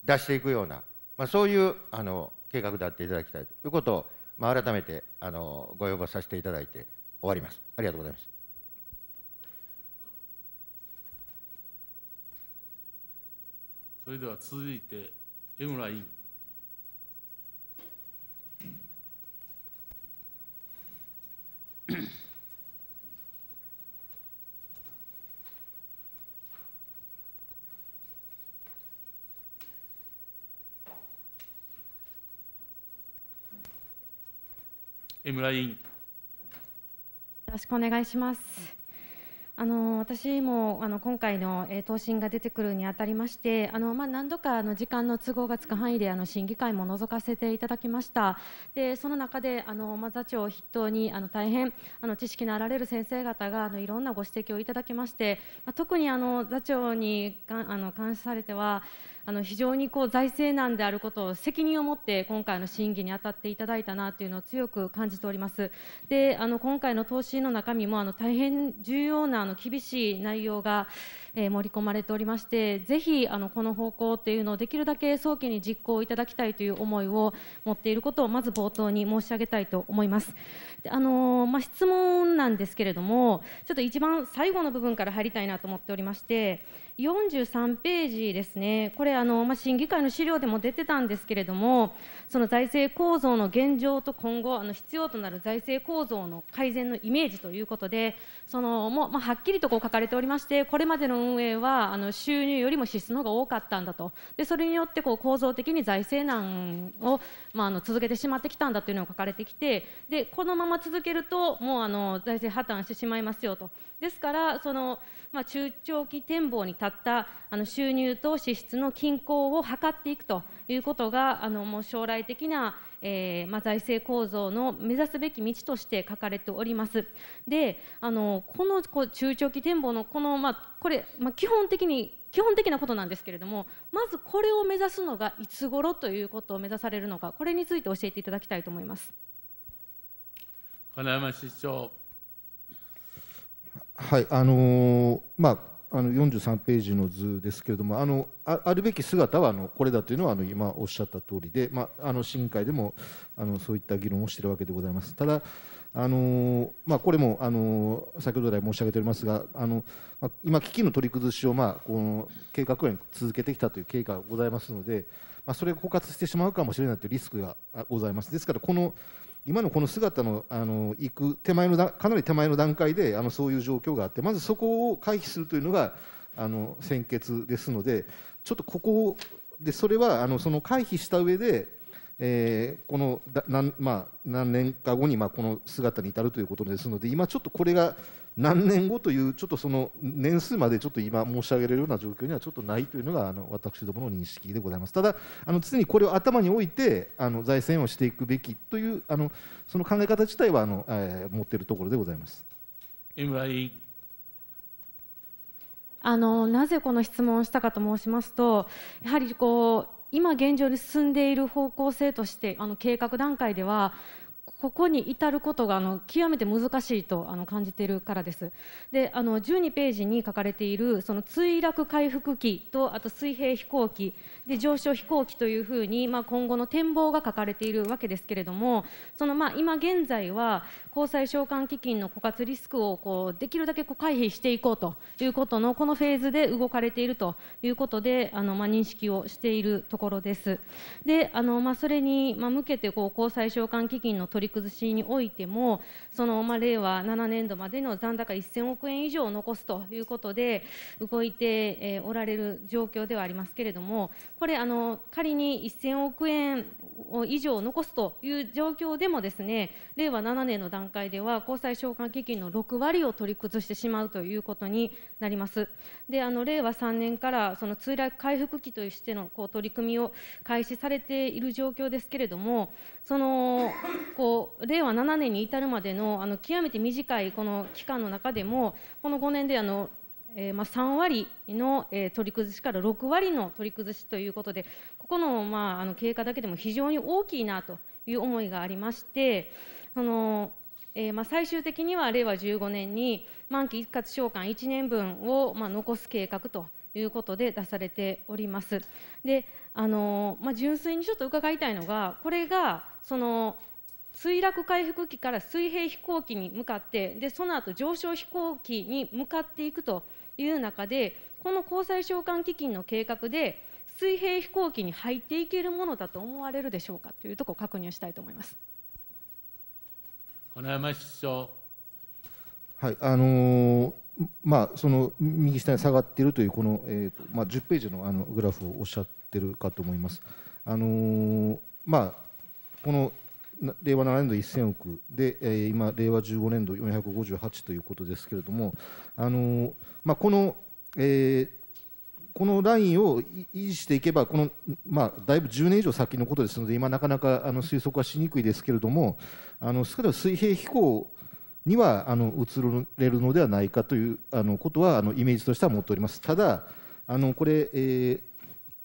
出していくような、まあ、そういうあの計画であっていただきたいということを、まあ、改めてあのご要望させていただいて終わります。ありがとうございます。それでは続いて江村委員江村委員よろしくお願いしますあの私もあの今回の、えー、答申が出てくるにあたりましてあの、まあ、何度かあの時間の都合がつく範囲であの審議会も覗かせていただきましたでその中であの、まあ、座長を筆頭にあの大変あの知識のあられる先生方があのいろんなご指摘をいただきまして、まあ、特にあの座長にかあの関しされてはあの非常にこう財政難であることを責任を持って今回の審議に当たっていただいたなというのを強く感じております。であの今回の答申の中身もあの大変重要なあの厳しい内容が、え盛り込まれておりましてぜひあのこの方向というのをできるだけ早期に実行いただきたいという思いを持っていることをまず冒頭に申し上げたいと思います。であのまあ、質問なんですけれどもちょっと一番最後の部分から入りたいなと思っておりまして。43ページですね、これあの、まあ、審議会の資料でも出てたんですけれども、その財政構造の現状と今後、あの必要となる財政構造の改善のイメージということで、そのもう、まあ、はっきりとこう書かれておりまして、これまでの運営はあの収入よりも支出の方が多かったんだと、でそれによってこう構造的に財政難を、まあ、あの続けてしまってきたんだというのが書かれてきて、でこのまま続けると、もうあの財政破綻してしまいますよと。ですからその、まあ、中長期展望に立ったあの収入と支出の均衡を図っていくということがあのもう将来的な、えーまあ、財政構造の目指すべき道として書かれております。であのこのこ中長期展望のこの、まあ、これ、まあ、基本的に基本的なことなんですけれどもまずこれを目指すのがいつ頃ということを目指されるのかこれについて教えていただきたいと思います。金山市長はいあのー、まああの43ページの図ですけれどもあのあるべき姿はあのこれだというのはあの今おっしゃった通りで、まあ、あの審議会でもあのそういった議論をしているわけでございます。ただあのまあ、これも、あの先ほど来申し上げておりますがあの、まあ、今、危機の取り崩しを、まあ、この計画園続けてきたという経過がございますので、まあ、それが枯渇してしまうかもしれないというリスクがございます。ですからこの今のこの姿のあの行く手前のかなり手前の段階であのそういう状況があってまずそこを回避するというのがあの先決ですのでちょっとここでそれはあのその回避した上で、えー、このだなまあ、何年か後にまあこの姿に至るということですので今ちょっとこれが何年後というちょっとその年数までちょっと今申し上げられるような状況にはちょっとないというのがあの私どもの認識でございますただあの常にこれを頭に置いてあの財政をしていくべきというあのその考え方自体はあの、えー、持っているところでございますあのなぜこの質問をしたかと申しますとやはりこう今現状に進んでいる方向性としてあの計画段階ではここに至ることがあの極めて難しいとあの感じているからです。であの12ページに書かれているその墜落回復機とあと水平飛行機で上昇飛行機というふうに、まあ、今後の展望が書かれているわけですけれどもそのまあ今現在は公債償還基金の枯渇リスクをこうできるだけこう回避していこうということのこのフェーズで動かれているということであの、まあ、認識をしているところです。であのまあ、それに、向けて公債償還基金の取り崩しにおいてもその、まあ、令和7年度までの残高1000億円以上を残すということで動いて、おられる状況ではありますけれどもこれあの仮に1000億円以上残すという状況でもですね令和7年の段階では公債償還基金の6割を取り崩してしまうということになります。であの令和3年からその墜落回復期としてのこう取り組みを開始されている状況ですけれどもそのこう令和7年に至るまでのあの極めて短いこの期間の中でもこの5年であのえーまあ、3割の、えー、取り崩しから6割の取り崩しということで、ここの,、まあ、あの経過だけでも非常に大きいなという思いがありまして、そのえーまあ、最終的には令和15年に満期一括償還1年分を、まあ、残す計画ということで出されております。であのまあ、純粋にちょっと伺いたいのが、これがその墜落回復機から水平飛行機に向かって、でその後上昇飛行機に向かっていくという中でこの交際償還基金の計画で水平飛行機に入っていけるものだと思われるでしょうかというところを確認したいと思います金山市長。はいあのー、まあ、その右下に下がっているというこの、えとまあ、10ページのあのグラフをおっしゃってるかと思います。あのまあ、この令和7年度1000億で、えー、今、令和15年度458ということですけれども、あのー、まあ、この、えー、このラインを維持していけばこの、まあ、だいぶ10年以上先のことですので今、なかなかあの推測はしにくいですけれどもあの少なくとも水平飛行にはあの移れるのではないかというあのことはあのイメージとしては持っております。ただあのこれ、えー、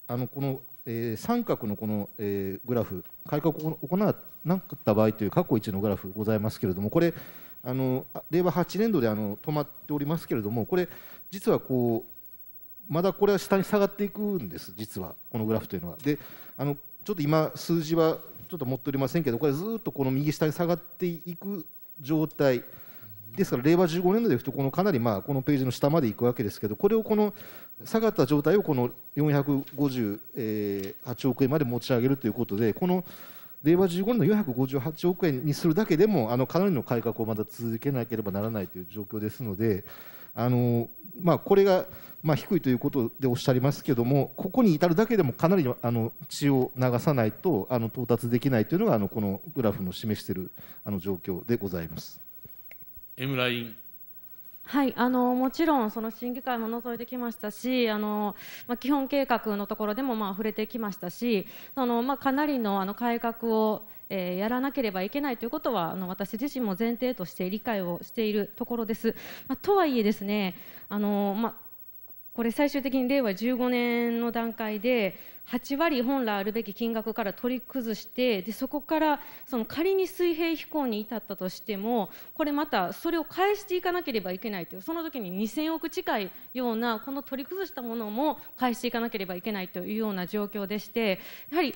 あのこのえー、三角のこの、えー、グラフ改革を行っなかった場合という過去一のグラフございますけれどもこれあの令和8年度であの止まっておりますけれどもこれ実はこうまだこれは下に下がっていくんです実はこのグラフというのは。であのちょっと今数字はちょっと持っておりませんけどこれずっとこの右下に下がっていく状態ですから令和15年度でいくとこのかなりまあこのページの下までいくわけですけどこれをこの下がった状態をこの458億円まで持ち上げるということでこの令和15年の458億円にするだけでもあのかなりの改革をまだ続けなければならないという状況ですのであの、まあ、これが、まあ、低いということでおっしゃりますけどもここに至るだけでもかなりあの血を流さないとあの到達できないというのがあのこのグラフの示しているあの状況でございます。エムラインはいあのもちろんその審議会も覗いてきましたしあの、まあ、基本計画のところでもまあ触れてきましたしあの、まあ、かなりのあの改革を、えー、やらなければいけないということはあの私自身も前提として理解をしているところです。まあ、とはいえですねあの、まあこれ最終的に令和15年の段階で8割本来あるべき金額から取り崩してでそこからその仮に水平飛行に至ったとしてもこれまたそれを返していかなければいけないというその時に2000億近いようなこの取り崩したものも返していかなければいけないというような状況でしてやはり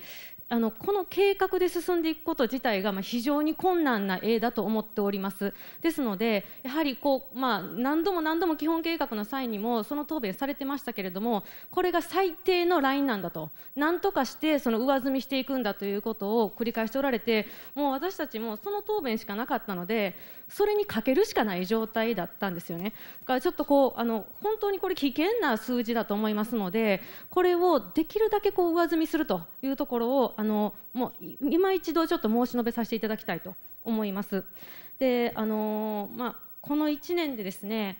あのこの計画で進んでいくこと自体が、まあ、非常に困難な絵だと思っておりますですのでやはりこう、まあ、何度も何度も基本計画の際にもその答弁されてましたけれどもこれが最低のラインなんだと何とかしてその上積みしていくんだということを繰り返しておられてもう私たちもその答弁しかなかったのでそれにかけるしかない状態だったんですよねだからちょっとこうあの本当にこれ危険な数字だと思いますのでこれをできるだけこう上積みするというところをああのもう今一度ちょっと申し述べさせていただきたいと思います。であのまあ、この1年でですね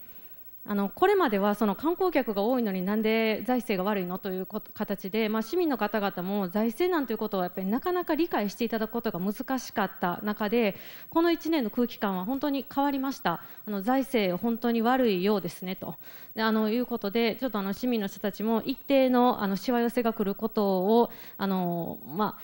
あのこれまではその観光客が多いのになんで財政が悪いのという形で、まあ、市民の方々も財政なんていうことはやっぱりなかなか理解していただくことが難しかった中でこの1年の空気感は本当に変わりましたあの財政本当に悪いようですねとあのいうことでちょっとあの市民の人たちも一定のあのしわ寄せが来ることをあの、ま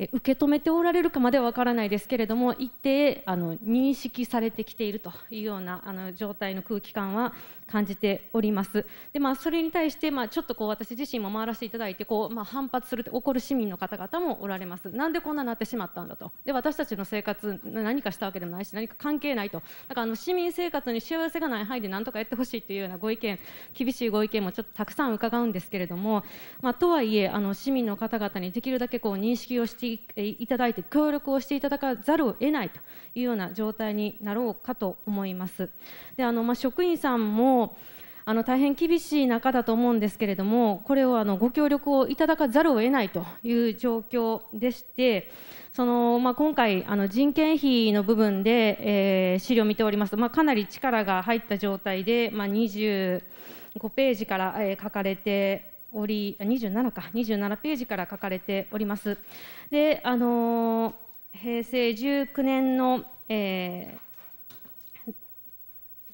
あ、受け止めておられるかまでは分からないですけれども一定あの認識されてきているというようなあの状態の空気感は感じております。でまあ、それに対して、まあ、ちょっとこう私自身も回らせていただいてこう、まあ、反発する怒る市民の方々もおられます。なんでこんなになってしまったんだとで私たちの生活何かしたわけでもないし何か関係ないとだからあの市民生活に幸せがない範囲で何とかやってほしいというようなご意見厳しいご意見もちょっとたくさん伺うんですけれども、まあ、とはいえあの市民の方々にできるだけこう認識をしていただいて協力をしていただかざるを得ないというような状態になろうかと思います。であのまあ、職員さんもあの大変厳しい中だと思うんですけれども、これをあのご協力をいただかざるを得ないという状況でして、そのまあ、今回、あの人件費の部分で、えー、資料を見ておりますと、まあ、かなり力が入った状態で、まあ、25ページから、え書かれており、27か、27ページから書かれております。であのー平成19年の、えー、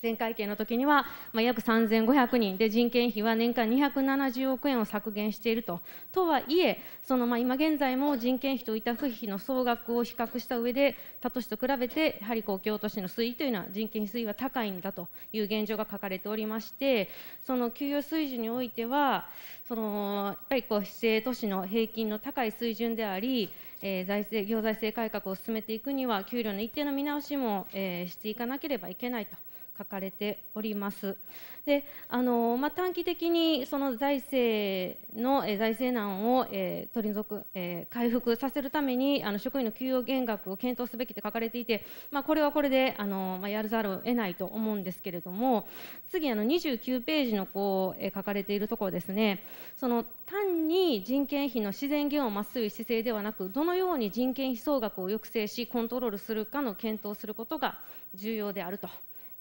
前会計の時には、まあ、約3500人で人件費は年間270億円を削減していると。とはいえ、そのまあ今現在も人件費と委託費の総額を比較した上で、他都市と比べて、やはり公共京都市の推移というのは人件費推移は高いんだという現状が書かれておりまして、その給与水準においては、そのやっぱりこう非正都市の平均の高い水準であり、えー、財政行財政改革を進めていくには、給料の一定の見直しも、えー、していかなければいけないと。書かれております。であのまあ、短期的にその財政の、え財政難を、えー、取り除く、えー、回復させるためにあの職員の給与減額を検討すべきと書かれていて、まあ、これはこれであの、まあ、やらざるを得ないと思うんですけれども次あの29ページのこう、えー、書かれているところですねその単に人件費の自然減を増すぐ姿勢ではなくどのように人件費総額を抑制しコントロールするかの検討することが重要であると。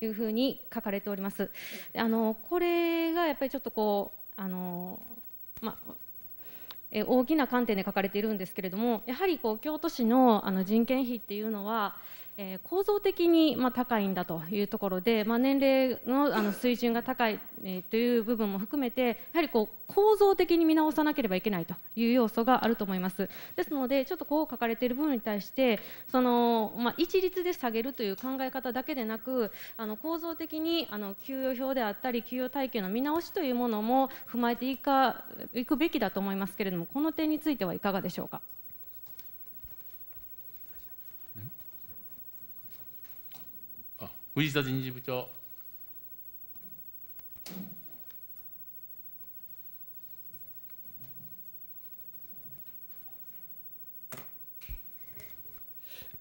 いうふうに書かれております。あのこれがやっぱりちょっとこうあの、まあえ大きな観点で書かれているんですけれどもやはりこう京都市のあの人件費っていうのはえー、構造的にまあ高いんだというところで、まあ、年齢のあの水準が高い、えー、という部分も含めてやはりこう構造的に見直さなければいけないという要素があると思いますですのでちょっとこう書かれている部分に対してその、まあ、一律で下げるという考え方だけでなくあの構造的にあの給与表であったり給与体系の見直しというものも踏まえていかいくべきだと思いますけれどもこの点についてはいかがでしょうか。藤田人事部長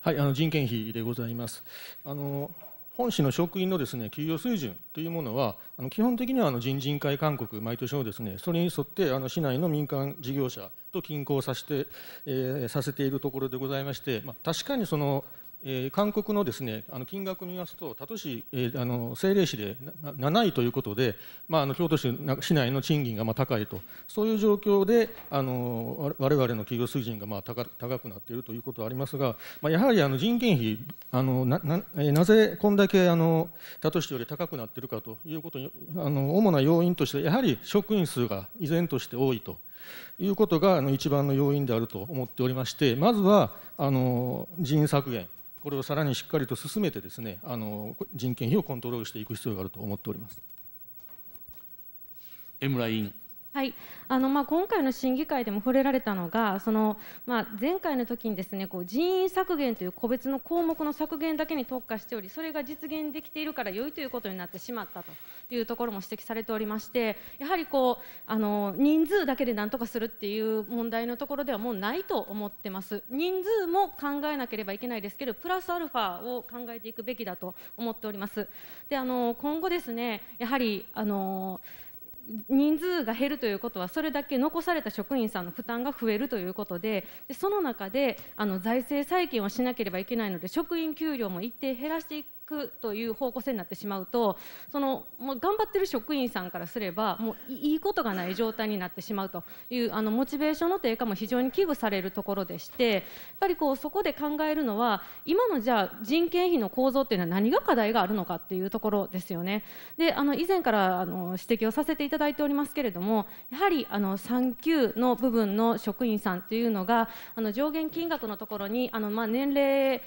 はい、あの人件費でございます。あの本市の職員のですね給与水準というものは、あの基本的にはあの人事委員会勧告、毎年のですねそれに沿ってあの市内の民間事業者と均衡させて、えー、させているところでございまして、まあ、確かにそのえー、韓国のです、ね、あの金額を見ますと、他都市、えー、あの政令市で7位ということで、まあ、あの京都市市内の賃金がまあ高いと、そういう状況で、あのわれの企業水準がまあ高高くなっているということはありますが、まあ、やはりあの人件費あのなな、なぜこんだけあの他都市より高くなっているかということに、あの主な要因として、やはり職員数が依然として多いと。いうことがあの一番の要因であると思っておりまして、まずはあの人員削減、これをさらにしっかりと進めてですねあの人件費をコントロールしていく必要があると思っております。江村委員はいあのまあ、今回の審議会でも触れられたのが、そのまあ、前回の時にですねこう人員削減という個別の項目の削減だけに特化しており、それが実現できているから良いということになってしまったというところも指摘されておりまして、やはりこうあの人数だけでなんとかするっていう問題のところではもうないと思ってます、人数も考えなければいけないですけど、プラスアルファを考えていくべきだと思っております。であの今後ですねやはりあの人数が減るということはそれだけ残された職員さんの負担が増えるということででその中であの財政再建をしなければいけないので職員給料も一定減らしていくくという方向性になってしまうとそのま頑張ってる職員さんからすればもういいことがない状態になってしまうというあのモチベーションの低下も非常に危惧されるところでしてやっぱりこうそこで考えるのは今のじゃあ人件費の構造っていうのは何が課題があるのかっていうところですよね。であの以前からあの指摘をさせていただいておりますけれどもやはりあの産休の部分の職員さんっていうのがあの上限金額のところにあの、まあ、年齢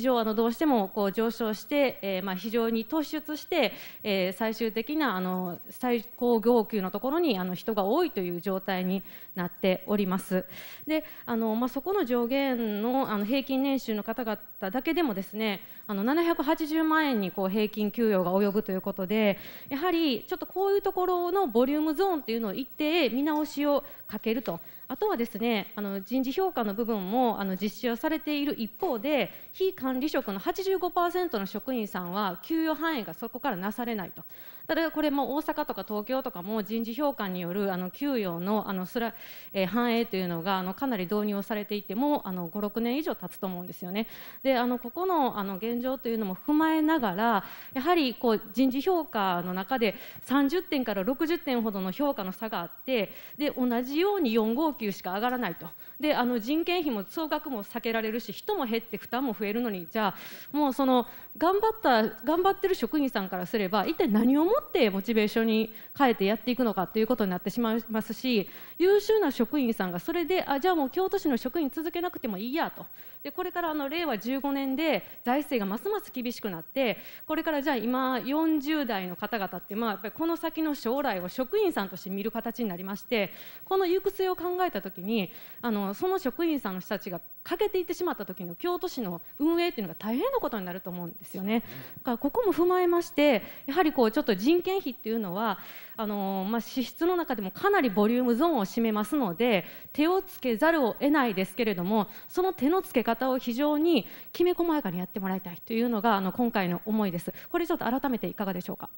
上あのどうしてもこう上昇してで、えー、まあ、非常に突出して、えー、最終的なあの最高要求のところにあの人が多いという状態になっております。であのまあ、そこの上限のあの平均年収の方々だけでもですねあの780万円にこう平均給与が及ぶということでやはりちょっとこういうところのボリュームゾーンっていうのを一定見直しをかけるとあとはですねあの人事評価の部分もあの実施をされている一方で非管理職の85%の職員さんは給与範囲がそこからなされないとただこれも大阪とか東京とかも人事評価によるあの給与のあのスラ、えー、反映というのがあのかなり導入されていてもあの56年以上経つと思うんですよね。であのここのあの現状というのも踏まえながらやはりこう人事評価の中で30点から60点ほどの評価の差があってで同じように4号級しか上がらないとであの人件費も総額も避けられるし人も減って負担も増えるのにじゃあもうその頑張った頑張ってる職員さんからすれば一体何をもってモチベーションに変えてやっていくのかということになってしまいますし優秀な職員さんがそれであじゃあもう京都市の職員続けなくてもいいやとでこれからあの令和15年で財政がますます厳しくなってこれからじゃあ今40代の方々ってまあやっぱりこの先の将来を職員さんとして見る形になりましてこの行く末を考えた時にあのその職員さんの人たちが欠けていってしまった時の京都市の運営っていうのが大変なことになると思うんですよね。だかここも踏まえましてやはりこうちょっと人件費っていうのはあの、まあ、支出の中でもかなりボリュームゾーンを占めますので手をつけざるを得ないですけれどもその手のつけ方方を非常にきめ細やかにやってもらいたいというのがあの今回の思いです。これちょっと改めていかがでしょうか。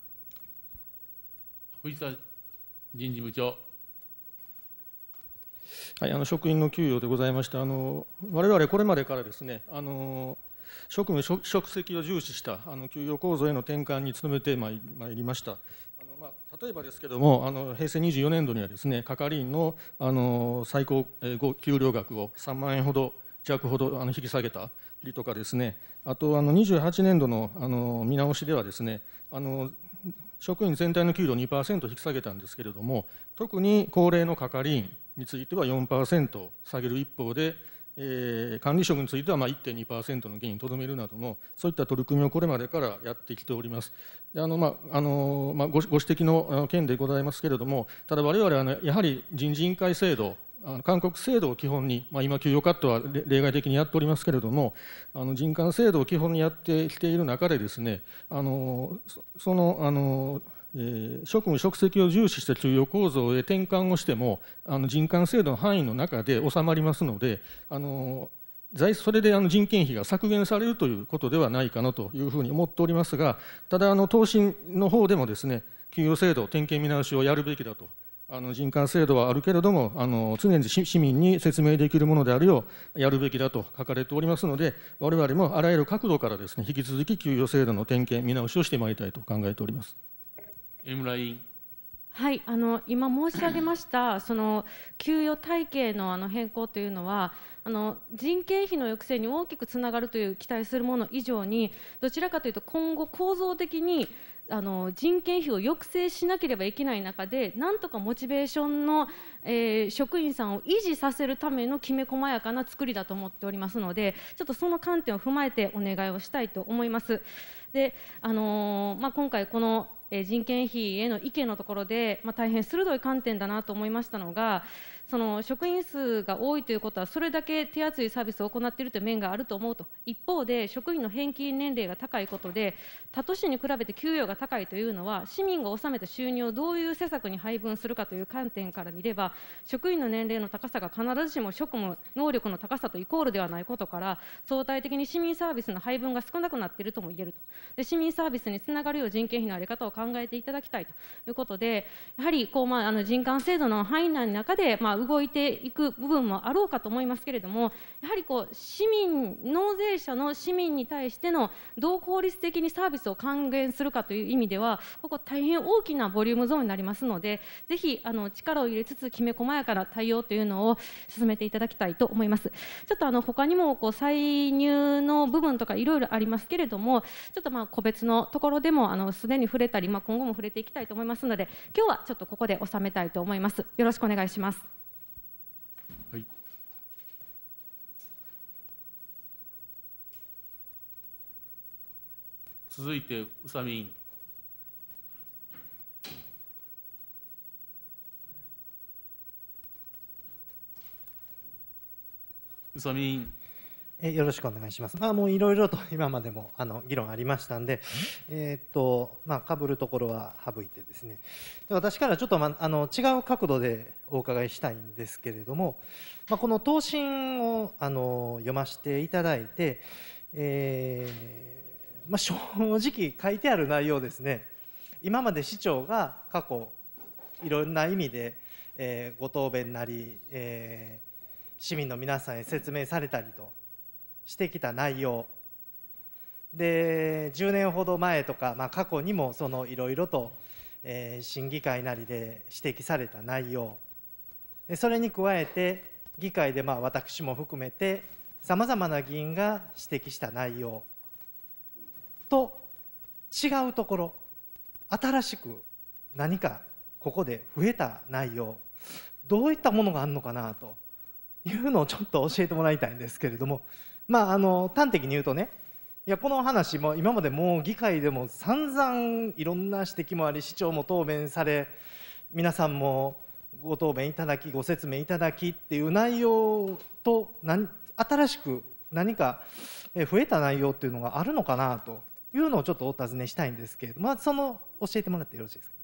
藤田人事部長。はい、あの職員の給与でございまして、あの我々これまでからですね、あの職務職責を重視したあの給与構造への転換に努めてまいりました。まあ、例えばですけれども、あの平成24年度にはですね、係員のあの最高、えー、給料額を3万円ほど弱ほどあの引き下げたりとかですねあとあの28年度のあの見直しではですねあの職員全体の給料2%引き下げたんですけれども特に高齢の係員については4%下げる一方で、えー、管理職についてはま1.2%の減にとどめるなどのそういった取り組みをこれまでからやってきております。あのまああのまあ、ご指摘の件でございますけれどもただ我々は、ね、やはり人事委員会制度あの韓国制度を基本に、まあ、今給与カットは例外的にやっておりますけれどもあの人間制度を基本にやってきている中でですねあのそのあのえー、職務職責を重視した給与構造へ転換をしてもあの人間制度の範囲の中で収まりますのであの財それであの人件費が削減されるということではないかなというふうに思っておりますがただあの答申の方でもですね給与制度点検見直しをやるべきだとあの人感制度はあるけれども、あの常に市民に説明できるものであるよう、やるべきだと書かれておりますので、我々もあらゆる角度からです、ね、引き続き給与制度の点検、見直しをしてまいりたいと考えております。江村委員はい、あの今申し上げました その給与体系のあの変更というのはあの人件費の抑制に大きくつながるという期待するもの以上にどちらかというと今後構造的にあの人件費を抑制しなければいけない中でなんとかモチベーションの、えー、職員さんを維持させるためのきめ細やかな作りだと思っておりますのでちょっとその観点を踏まえてお願いをしたいと思います。であのー、まあ、今回この人件費への意見のところで、まあ、大変鋭い観点だなと思いましたのがその職員数が多いということは、それだけ手厚いサービスを行っているという面があると思うと、一方で、職員の返金年齢が高いことで、他都市に比べて給与が高いというのは、市民が納めた収入をどういう施策に配分するかという観点から見れば、職員の年齢の高さが必ずしも職務、能力の高さとイコールではないことから、相対的に市民サービスの配分が少なくなっているとも言えると、で市民サービスにつながるよう人件費のあり方を考えていただきたいということで、やはりこう、まあ、あの人間制度の範囲内の中で、まあ、動いていく部分もあろうかと思いますけれどもやはりこう市民納税者の市民に対してのどう効率的にサービスを還元するかという意味ではここ大変大きなボリュームゾーンになりますのでぜひあの力を入れつつきめ細やかな対応というのを進めていただきたいと思います。ちょっとあの他にもこう歳入の部分とかいろいろありますけれどもちょっとまあ個別のところでもあのすでに触れたり、まあ、今後も触れていきたいと思いますので今日はちょっとここで収めたいと思います。よろしくお願いします。続いて宇佐美委員宇佐美委員えよろしくお願いします。まあもういろいろと 今までもあの議論ありましたんで、えー、っとまあかぶるところは省いてですね。で私からちょっとまあの違う角度でお伺いしたいんですけれども、まあこの答申をあの読ませていただいて、えーまあ、正直書いてある内容ですね今まで市長が過去いろんな意味で、えー、ご答弁なり、えー、市民の皆さんへ説明されたりとしてきた内容で10年ほど前とか、まあ、過去にもいろいろと、えー、審議会なりで指摘された内容でそれに加えて議会でまあ私も含めてさまざまな議員が指摘した内容と違うところ新しく何かここで増えた内容どういったものがあるのかなというのをちょっと教えてもらいたいんですけれどもまああの端的に言うとねいやこの話も今までもう議会でも散々いろんな指摘もあり市長も答弁され皆さんもご答弁いただきご説明いただきっていう内容と何新しく何か増えた内容っていうのがあるのかなというのをちょっとお尋ねしたいんですけれども、まあ、その教えてもらってよろしいですか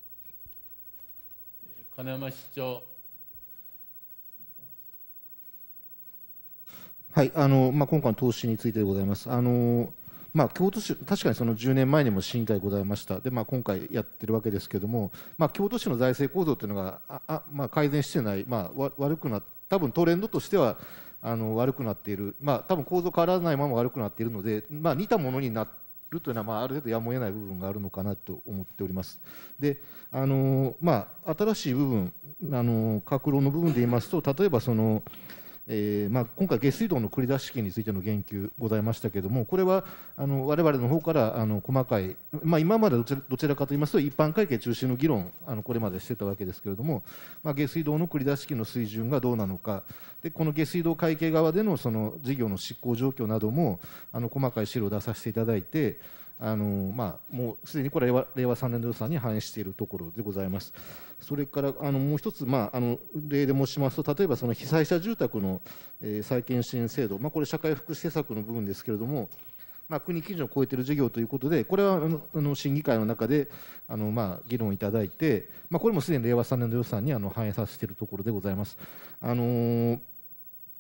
金山市長はいあのまあ、今回の投資についてでございます。あのまあ、京都市確かにその10年前にも市議会ございましたで、まあ、今回やってるわけですけれども、まあ、京都市の財政構造というのがああ、まあ、改善してない、まあ、悪くな多分トレンドとしてはあの悪くなっている、まあ、多分構造変わらないまま悪くなっているので、まあ、似たものになってるというのは、まあ、ある程度やむを得ない部分があるのかなと思っております。であのまあ、新しい部分あの各論の部分で言いますと例えばそのえーまあ、今回、下水道の繰り出し金についての言及ございましたけれども、これはあの我々の方からあの細かい、まあ、今までどちどちらかといいますと、一般会計中心の議論、あのこれまでしてたわけですけれども、まあ、下水道の繰り出し金の水準がどうなのか、でこの下水道会計側でのその事業の執行状況などもあの細かい資料を出させていただいて、あのまあ、もうすでにこれは令和3年度予算に反映しているところでございます。それからあのもう一つ、まあ、あの例で申しますと、例えばその被災者住宅の、えー、再建支援制度、まあ、これ、社会福祉施策の部分ですけれども、まあ、国基準を超えている事業ということで、これはあの審議会の中であの、まあ、議論いただいて、まあ、これもすでに令和3年度予算にあの反映させているところでございます。あのー、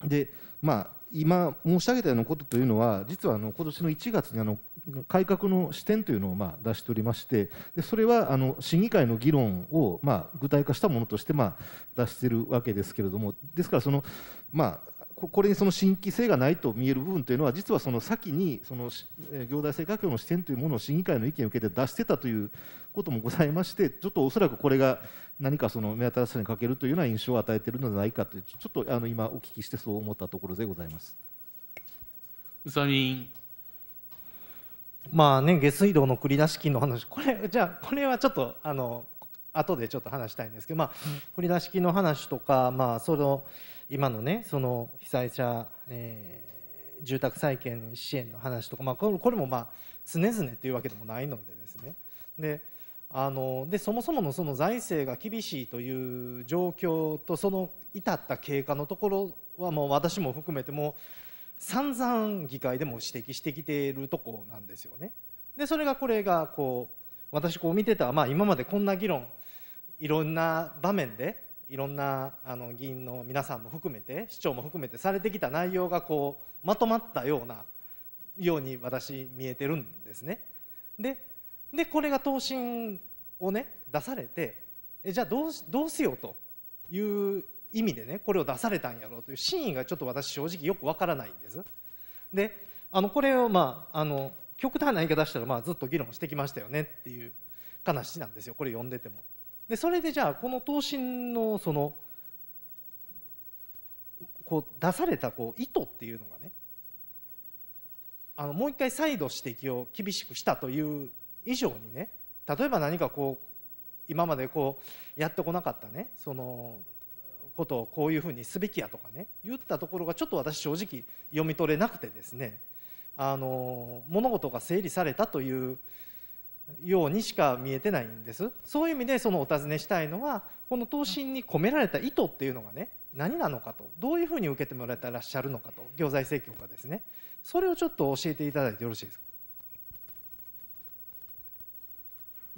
でまあ今申し上げたようなことというのは、実はあの今年の1月にあの改革の視点というのをま出しておりましてでそれはあの審議会の議論をま具体化したものとしてま出しているわけですけれどもですからそのまあこれにその新規性がないと見える部分というのは実はその先にその行財政課協の視点というものを審議会の意見を受けて出してたということもございましてちょっとおそらくこれが何かその目新しさに欠けるというような印象を与えているのではないかというちょっとあの今お聞きしてそう思ったところでございます。宇佐美まあね下水道の繰り出し金の話 これじゃあこれはちょっとあの後でちょっと話したいんですけど、まあ、繰り出し金の話とか、まあ、その今のねその被災者、えー、住宅再建支援の話とか、まあ、これもまあ常々というわけでもないのでですねであのでそもそものその財政が厳しいという状況とその至った経過のところはもう私も含めてもう散々議会でも指摘してきているとこなんですよね。でそれがこれがこう私こう見てたまあ今までこんな議論いろんな場面でいろんなあの議員の皆さんも含めて市長も含めてされてきた内容がこうまとまったようなように私見えてるんですね。ででこれが答申をね出されてえじゃあどうどうしよという意味でねこれを出されたんやろうという真意がちょっと私正直よくわからないんです。であのこれをまああの極端な言い方したらまあずっと議論してきましたよねっていう話なんですよこれ読んでても。でそれでじゃあこの答申のそのこう出されたこう意図っていうのがねあのもう一回再度指摘を厳しくしたという以上にね例えば何かこう今までこうやってこなかったねそのことをこういうふうにすべきやとかね言ったところがちょっと私正直読み取れなくてですねあの物事が整理されたというようにしか見えてないんですそういう意味でそのお尋ねしたいのはこの答申に込められた意図っていうのがね何なのかとどういうふうに受けてもらってらっしゃるのかと行財政教がですねそれをちょっと教えていただいてよろしいですか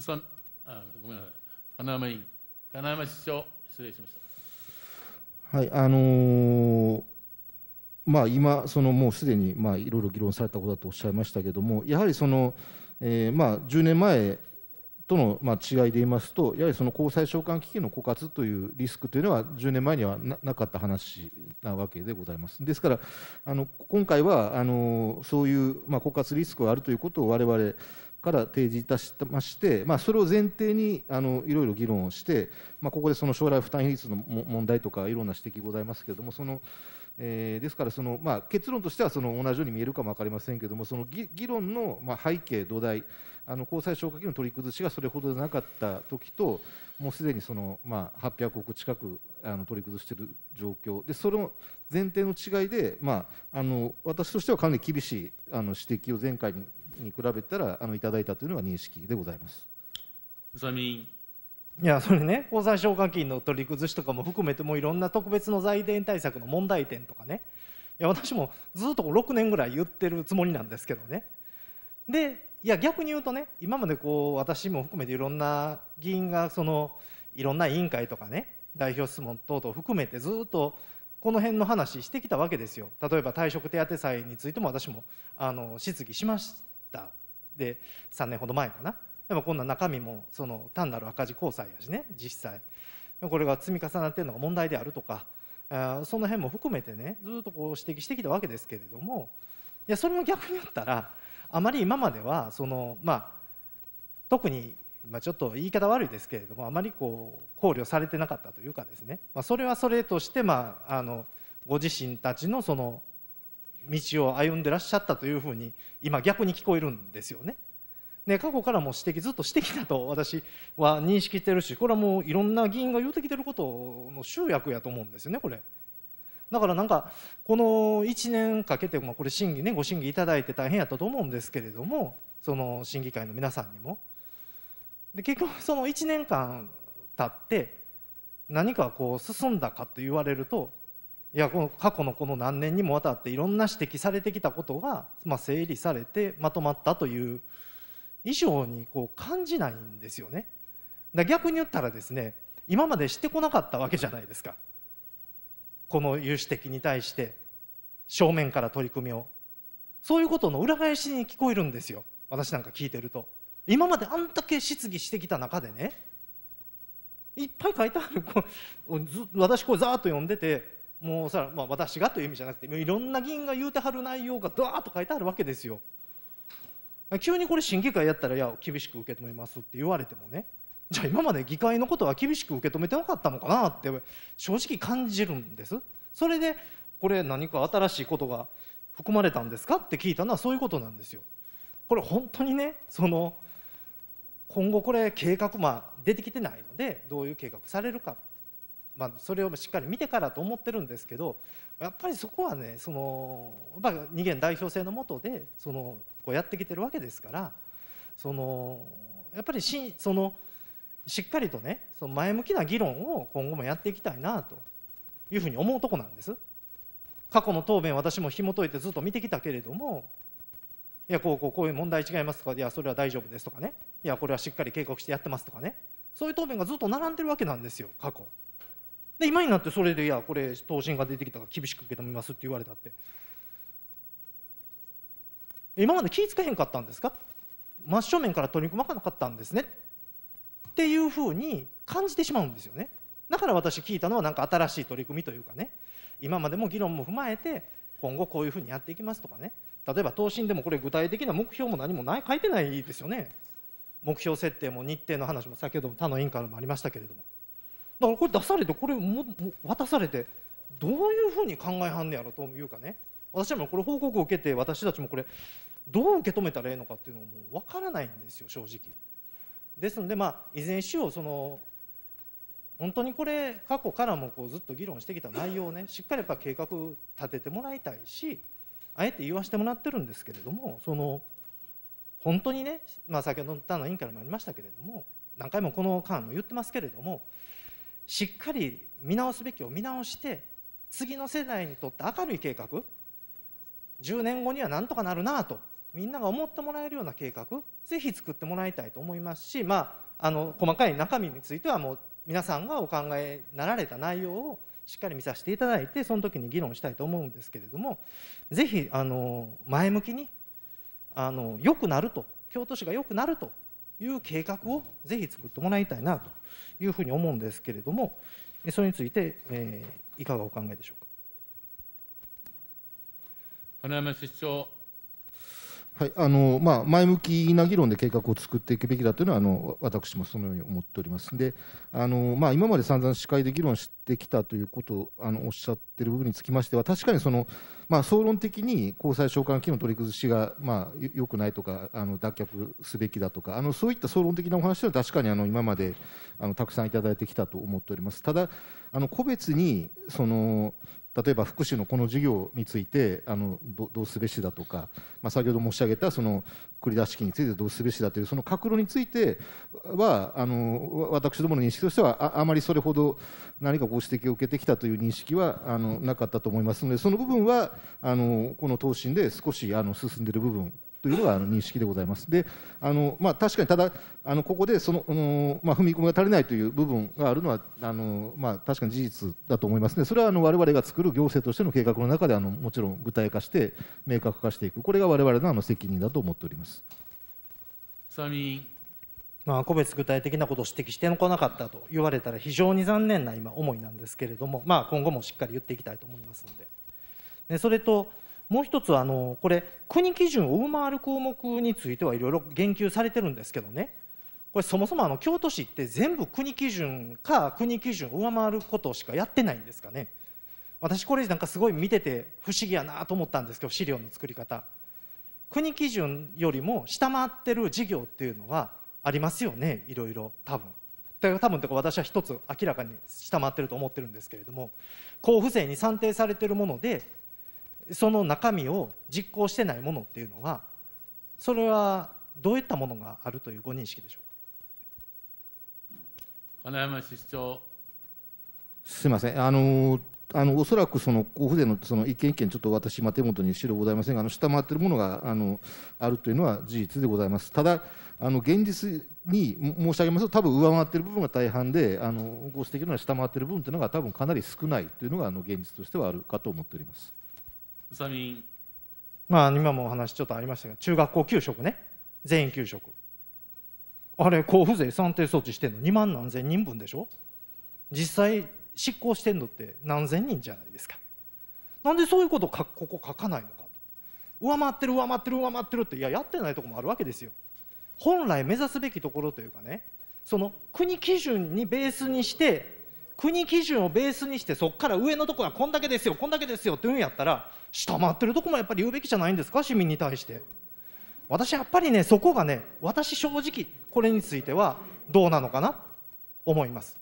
さあごめんなさい金山委員金山市長失礼しましたはいあのー、まあ、今、そのもうすでにまいろいろ議論されたことだとおっしゃいましたけども、やはりその、えー、まあ10年前とのまあ違いで言いますと、やはりその公債償還危機の枯渇というリスクというのは、10年前にはなかった話なわけでございます。ですから、あの今回はあのそういうまあ枯渇リスクがあるということを、我々、から提示いたしまして、まあ、それを前提にあのいろいろ議論をして、まあ、ここでその将来負担比率の問題とかいろんな指摘ございますけれどもその、えー、ですからその、まあ、結論としてはその同じように見えるかも分かりませんけれどもその議論の、まあ、背景土台あの交際消化器の取り崩しがそれほどでなかった時ともうすでにその、まあ、800億近くあの取り崩している状況でその前提の違いで、まあ、あの私としてはかなり厳しいあの指摘を前回にに比べたらあのいただいたというのが認識でございます。ウサミいやそれね公債償還金の取り崩しとかも含めてもいろんな特別の財源対策の問題点とかねいや私もずっと6年ぐらい言ってるつもりなんですけどねでいや逆に言うとね今までこう私も含めていろんな議員がそのいろんな委員会とかね代表質問等々含めてずっとこの辺の話してきたわけですよ例えば退職手当債についても私もあの質疑しましったで3年ほど前かなでもこんな中身もその単なる赤字交際やしね実際これが積み重なってるのが問題であるとかその辺も含めてねずっとこう指摘してきたわけですけれどもいやそれも逆に言ったらあまり今まではそのまあ特にまあ、ちょっと言い方悪いですけれどもあまりこう考慮されてなかったというかですね、まあ、それはそれとして、まあ、あのご自身たちのその道を歩んでらっしゃったというふうに今逆に聞こえるんですよね。で過去からも指摘ずっとしてきたと私は認識してるしこれはもういろんな議員が言うてきてることの集約やと思うんですよねこれ。だからなんかこの1年かけて、まあ、これ審議ねご審議いただいて大変やったと思うんですけれどもその審議会の皆さんにも。で結局その1年間経って何かこう進んだかと言われるといやこの過去のこの何年にもわたっていろんな指摘されてきたことが、まあ、整理されてまとまったという以上にこう感じないんですよね。だ逆に言ったらですね今までしてこなかったわけじゃないですかこの有指的に対して正面から取り組みをそういうことの裏返しに聞こえるんですよ私なんか聞いてると今まであんだけ質疑してきた中でねいっぱい書いてあるこ私これざーっと読んでてもうさ、まあ、私がという意味じゃなくていろんな議員が言うてはる内容がドワーッと書いてあるわけですよ。急にこれ審議会やったらいや厳しく受け止めますって言われてもねじゃあ今まで議会のことは厳しく受け止めてなかったのかなって正直感じるんです。それでこれ何か新しいことが含まれたんですかって聞いたのはそういうことなんですよ。これ本当にねその今後これ計画まあ出てきてないのでどういう計画されるかまあ、それをしっかり見てからと思ってるんですけどやっぱりそこはねその、まあ、二元代表制のもとでそのこうやってきてるわけですからそのやっぱりしそのしっかりとねその前向きな議論を今後もやっていきたいなというふうに思うとこなんです。過去の答弁私も紐解いてずっと見てきたけれどもいやこうこうこういう問題違いますとかいやそれは大丈夫ですとかねいやこれはしっかり警告してやってますとかねそういう答弁がずっと並んでるわけなんですよ過去。で今になってそれで「いやこれ答申が出てきたから厳しく受け止めます」って言われたって今まで気ぃ付けへんかったんですか真正面から取り組まなかったんですねっていうふうに感じてしまうんですよねだから私聞いたのは何か新しい取り組みというかね今までも議論も踏まえて今後こういうふうにやっていきますとかね例えば答申でもこれ具体的な目標も何もない書いてないですよね目標設定も日程の話も先ほども他の委員からもありましたけれどもだからこれ出されてこれも渡されてどういうふうに考えはんねやろというかね私もこれ報告を受けて私たちもこれどう受け止めたらええのかっていうのも分からないんですよ正直。ですのでまあいずれにしようその本当にこれ過去からもこうずっと議論してきた内容をねしっかりやっぱ計画立ててもらいたいしあえて言わせてもらってるんですけれどもその本当にね、まあ、先ほどの委員からもありましたけれども何回もこの間も言ってますけれどもしっかり見直すべきを見直して次の世代にとって明るい計画10年後にはなんとかなるなとみんなが思ってもらえるような計画ぜひ作ってもらいたいと思いますし、まあ、あの細かい中身についてはもう皆さんがお考えになられた内容をしっかり見させていただいてその時に議論したいと思うんですけれどもぜひあの前向きにあの良くなると京都市が良くなるという計画をぜひ作ってもらいたいなというふうに思うんですけれどもそれについて、えー、いかがお考えでしょうか。花山市長はいあのまあ、前向きな議論で計画を作っていくべきだというのはあの私もそのように思っておりますであの、まあ、今まで散々司会で議論してきたということをあのおっしゃっている部分につきましては確かにその、まあ、総論的に公債償還機の取り崩しが、まあ、よくないとかあの脱却すべきだとかあのそういった総論的なお話は確かにあの今まであのたくさんいただいてきたと思っております。ただあの個別にその例えば福祉のこの事業についてあのどうすべしだとか、まあ、先ほど申し上げたその繰り出し機についてどうすべしだというその各路についてはあの私どもの認識としてはあまりそれほど何かご指摘を受けてきたという認識はあのなかったと思いますのでその部分はあのこの答申で少しあの進んでいる部分というのがあの認識でございます。であのまあ、確かにただあのここでその、あのまあ、踏み込みが足りないという部分があるのはあの、まあ、確かに事実だと思いますねそれはあのわれが作る行政としての計画の中であのもちろん具体化して明確化していくこれがわれのあの責任だと思っております。サミまあ、個別具体的なことを指摘してこなかったと言われたら非常に残念な今思いなんですけれども、まあ、今後もしっかり言っていきたいと思いますので。でそれともう一つあのこれ国基準を上回る項目についてはいろいろ言及されてるんですけどねこれそもそもあの京都市って全部国基準か国基準を上回ることしかやってないんですかね私これなんかすごい見てて不思議やなと思ったんですけど資料の作り方国基準よりも下回ってる事業っていうのはありますよねいろいろ多分多分とか私は一つ明らかに下回ってると思ってるんですけれども交付税に算定されてるものでその中身を実行してないものっていうのはそれはどういったものがあるというご認識でしょうか金山市長すみませんあのあのおそらくその交付税のその一件一件、ちょっと私、手元に資料ございませんが、あの下回っているものがあのあるというのは事実でございます。ただあの現実に申し上げますと、多分上回っている部分が大半で、あのご指摘のような下回っている部分というのが、多分かなり少ないというのがあの現実としてはあるかと思っております。うさみんまあ今もお話ちょっとありましたが中学校給食ね全員給食あれ交付税算定措置してんの2万何千人分でしょ実際執行してんのって何千人じゃないですかなんでそういうことをここ書かないのか上回ってる上回ってる上回ってるっていややってないとこもあるわけですよ本来目指すべきところというかねその国基準にベースにして国基準をベースにしてそこから上のとこはこんだけですよこんだけですよって言うんやったら下回ってるとこもやっぱり言うべきじゃないんですか市民に対して私やっぱりねそこがね私正直これについてはどうなのかな思います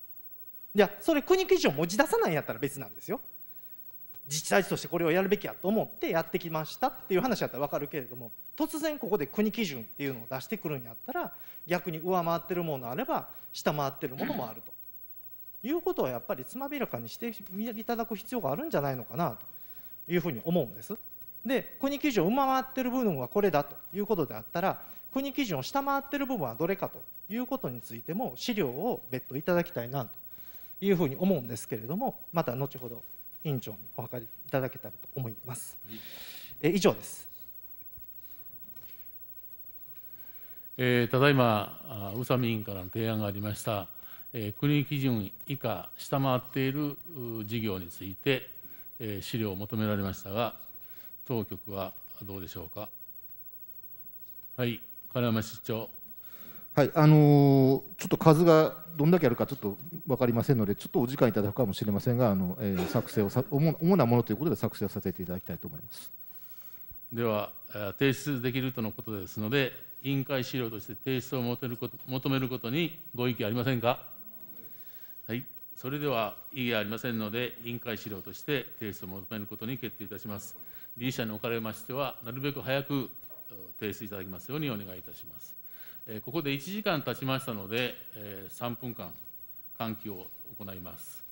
いやそれ国基準を持ち出さないんやったら別なんですよ自治体としてこれをやるべきやと思ってやってきましたっていう話だったら分かるけれども突然ここで国基準っていうのを出してくるんやったら逆に上回ってるものあれば下回ってるものもあるということはやっぱりつまびらかにしていただく必要があるんじゃないのかなというふうに思うんです。で国基準を上回っている部分はこれだということであったら国基準を下回っている部分はどれかということについても資料を別途いただきたいなというふうに思うんですけれどもまた後ほど委員長にお諮りいただけたらと思います。え以上です。えー、ただいま宇佐美委員からの提案がありました。国基準以下下回っている事業について資料を求められましたが当局はどうでしょうかはい金山市長はいあのー、ちょっと数がどんだけあるかちょっと分かりませんのでちょっとお時間いただくかもしれませんがあの、えー、作成を主なものということで作成をさせていただきたいと思いますでは提出できるとのことですので委員会資料として提出を求めることにご意見ありませんかはい、それでは異議ありませんので、委員会資料として提出を求めることに決定いたします。理事者におかれましては、なるべく早く提出いただきますようにお願いいたします。ここで1時間経ちましたので、3分間、換気を行います。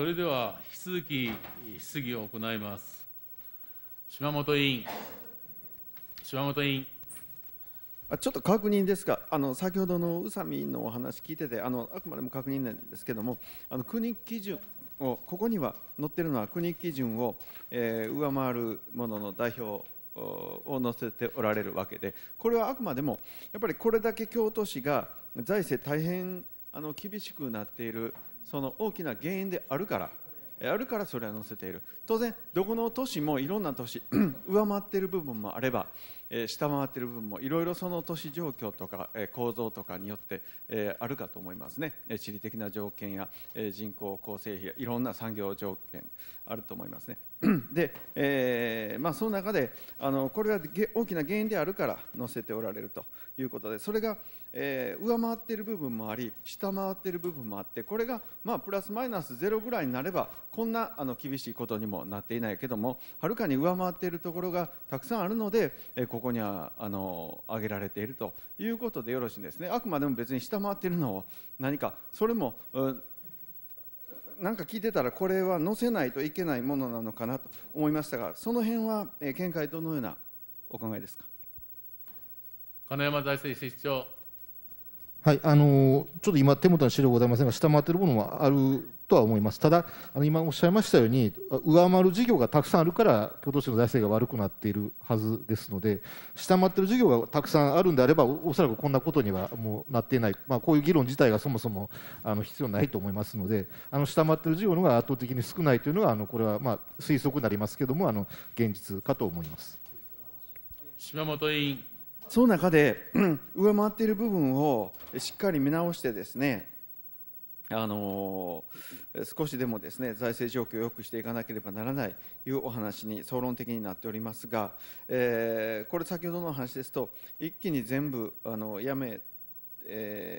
それでは引き続き質疑を行います。島本委員、島本委員。あちょっと確認ですが、あの先ほどの宇佐美のお話聞いてて、あのあくまでも確認なんですけども、あの国基準を、ここには載ってるのは国基準を、えー、上回るものの代表を載せておられるわけで、これはあくまでも、やっぱりこれだけ京都市が財政大変あの厳しくなっているその大きな原因であるからあるからそれは載せている当然どこの都市もいろんな都市 上回っている部分もあれば、えー、下回っている部分もいろいろその都市状況とか、えー、構造とかによって、えー、あるかと思いますね地理的な条件や、え人口構成比やいろんな産業条件あると思いますね で、えまあ、その中であのこれは大きな原因であるから載せておられるということでそれがえー、上回っている部分もあり下回っている部分もあってこれがまあプラスマイナスゼロぐらいになればこんなあの厳しいことにもなっていないけどもはるかに上回っているところがたくさんあるので、えー、ここにはあの挙げられているということでよろしいんですねあくまでも別に下回っているのを何かそれも、うんなんか聞いてたらこれは載せないといけないものなのかなと思いましたがその辺は、えー、見解どのようなお考えですか金山財政室長はい、あのちょっと今、手元の資料ございませんが、下回っているものもあるとは思います、ただ、あの今おっしゃいましたように、上回る事業がたくさんあるから、京都市の財政が悪くなっているはずですので、下回っている事業がたくさんあるんであれば、おそらくこんなことにはもうなっていない、まあ、こういう議論自体がそもそもあの必要ないと思いますので、あの下回っている事業のが圧倒的に少ないというのは、あのこれはまあ推測になりますけれども、あの現実かと思います。島本委員その中で、上回っている部分をしっかり見直してですねあの少しでもですね財政状況を良くしていかなければならないというお話に総論的になっておりますが、えー、これ先ほどの話ですと一気に全部あのやめ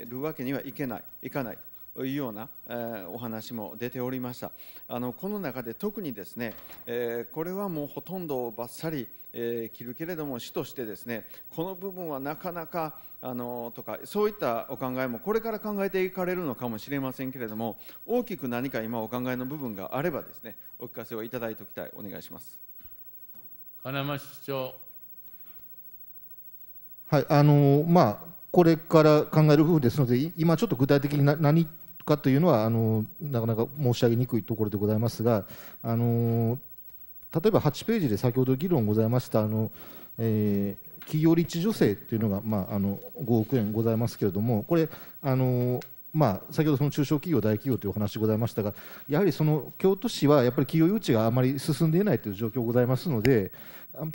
るわけにはいけないいかないというような、えー、お話も出ておりましたあのこの中で特にですね、えー、これはもうほとんどばっさりえー、切るけれども主としてですねこの部分はなかなかあのとかそういったお考えもこれから考えていかれるのかもしれませんけれども大きく何か今お考えの部分があればですねお聞かせをいただいておきたいお願いします。金山市長はいあのまあ、これから考える夫婦ですので、今ちょっと具体的に何かというのはあのなかなか申し上げにくいところでございますが、あの例えば8ページで先ほど議論ございましたあの、えー、企業立地助成というのが、まあ、あの5億円ございますけれどもこれあのまあ、先ほどその中小企業、大企業というお話ございましたが、やはりその京都市はやっぱり企業誘致があまり進んでいないという状況ございますので、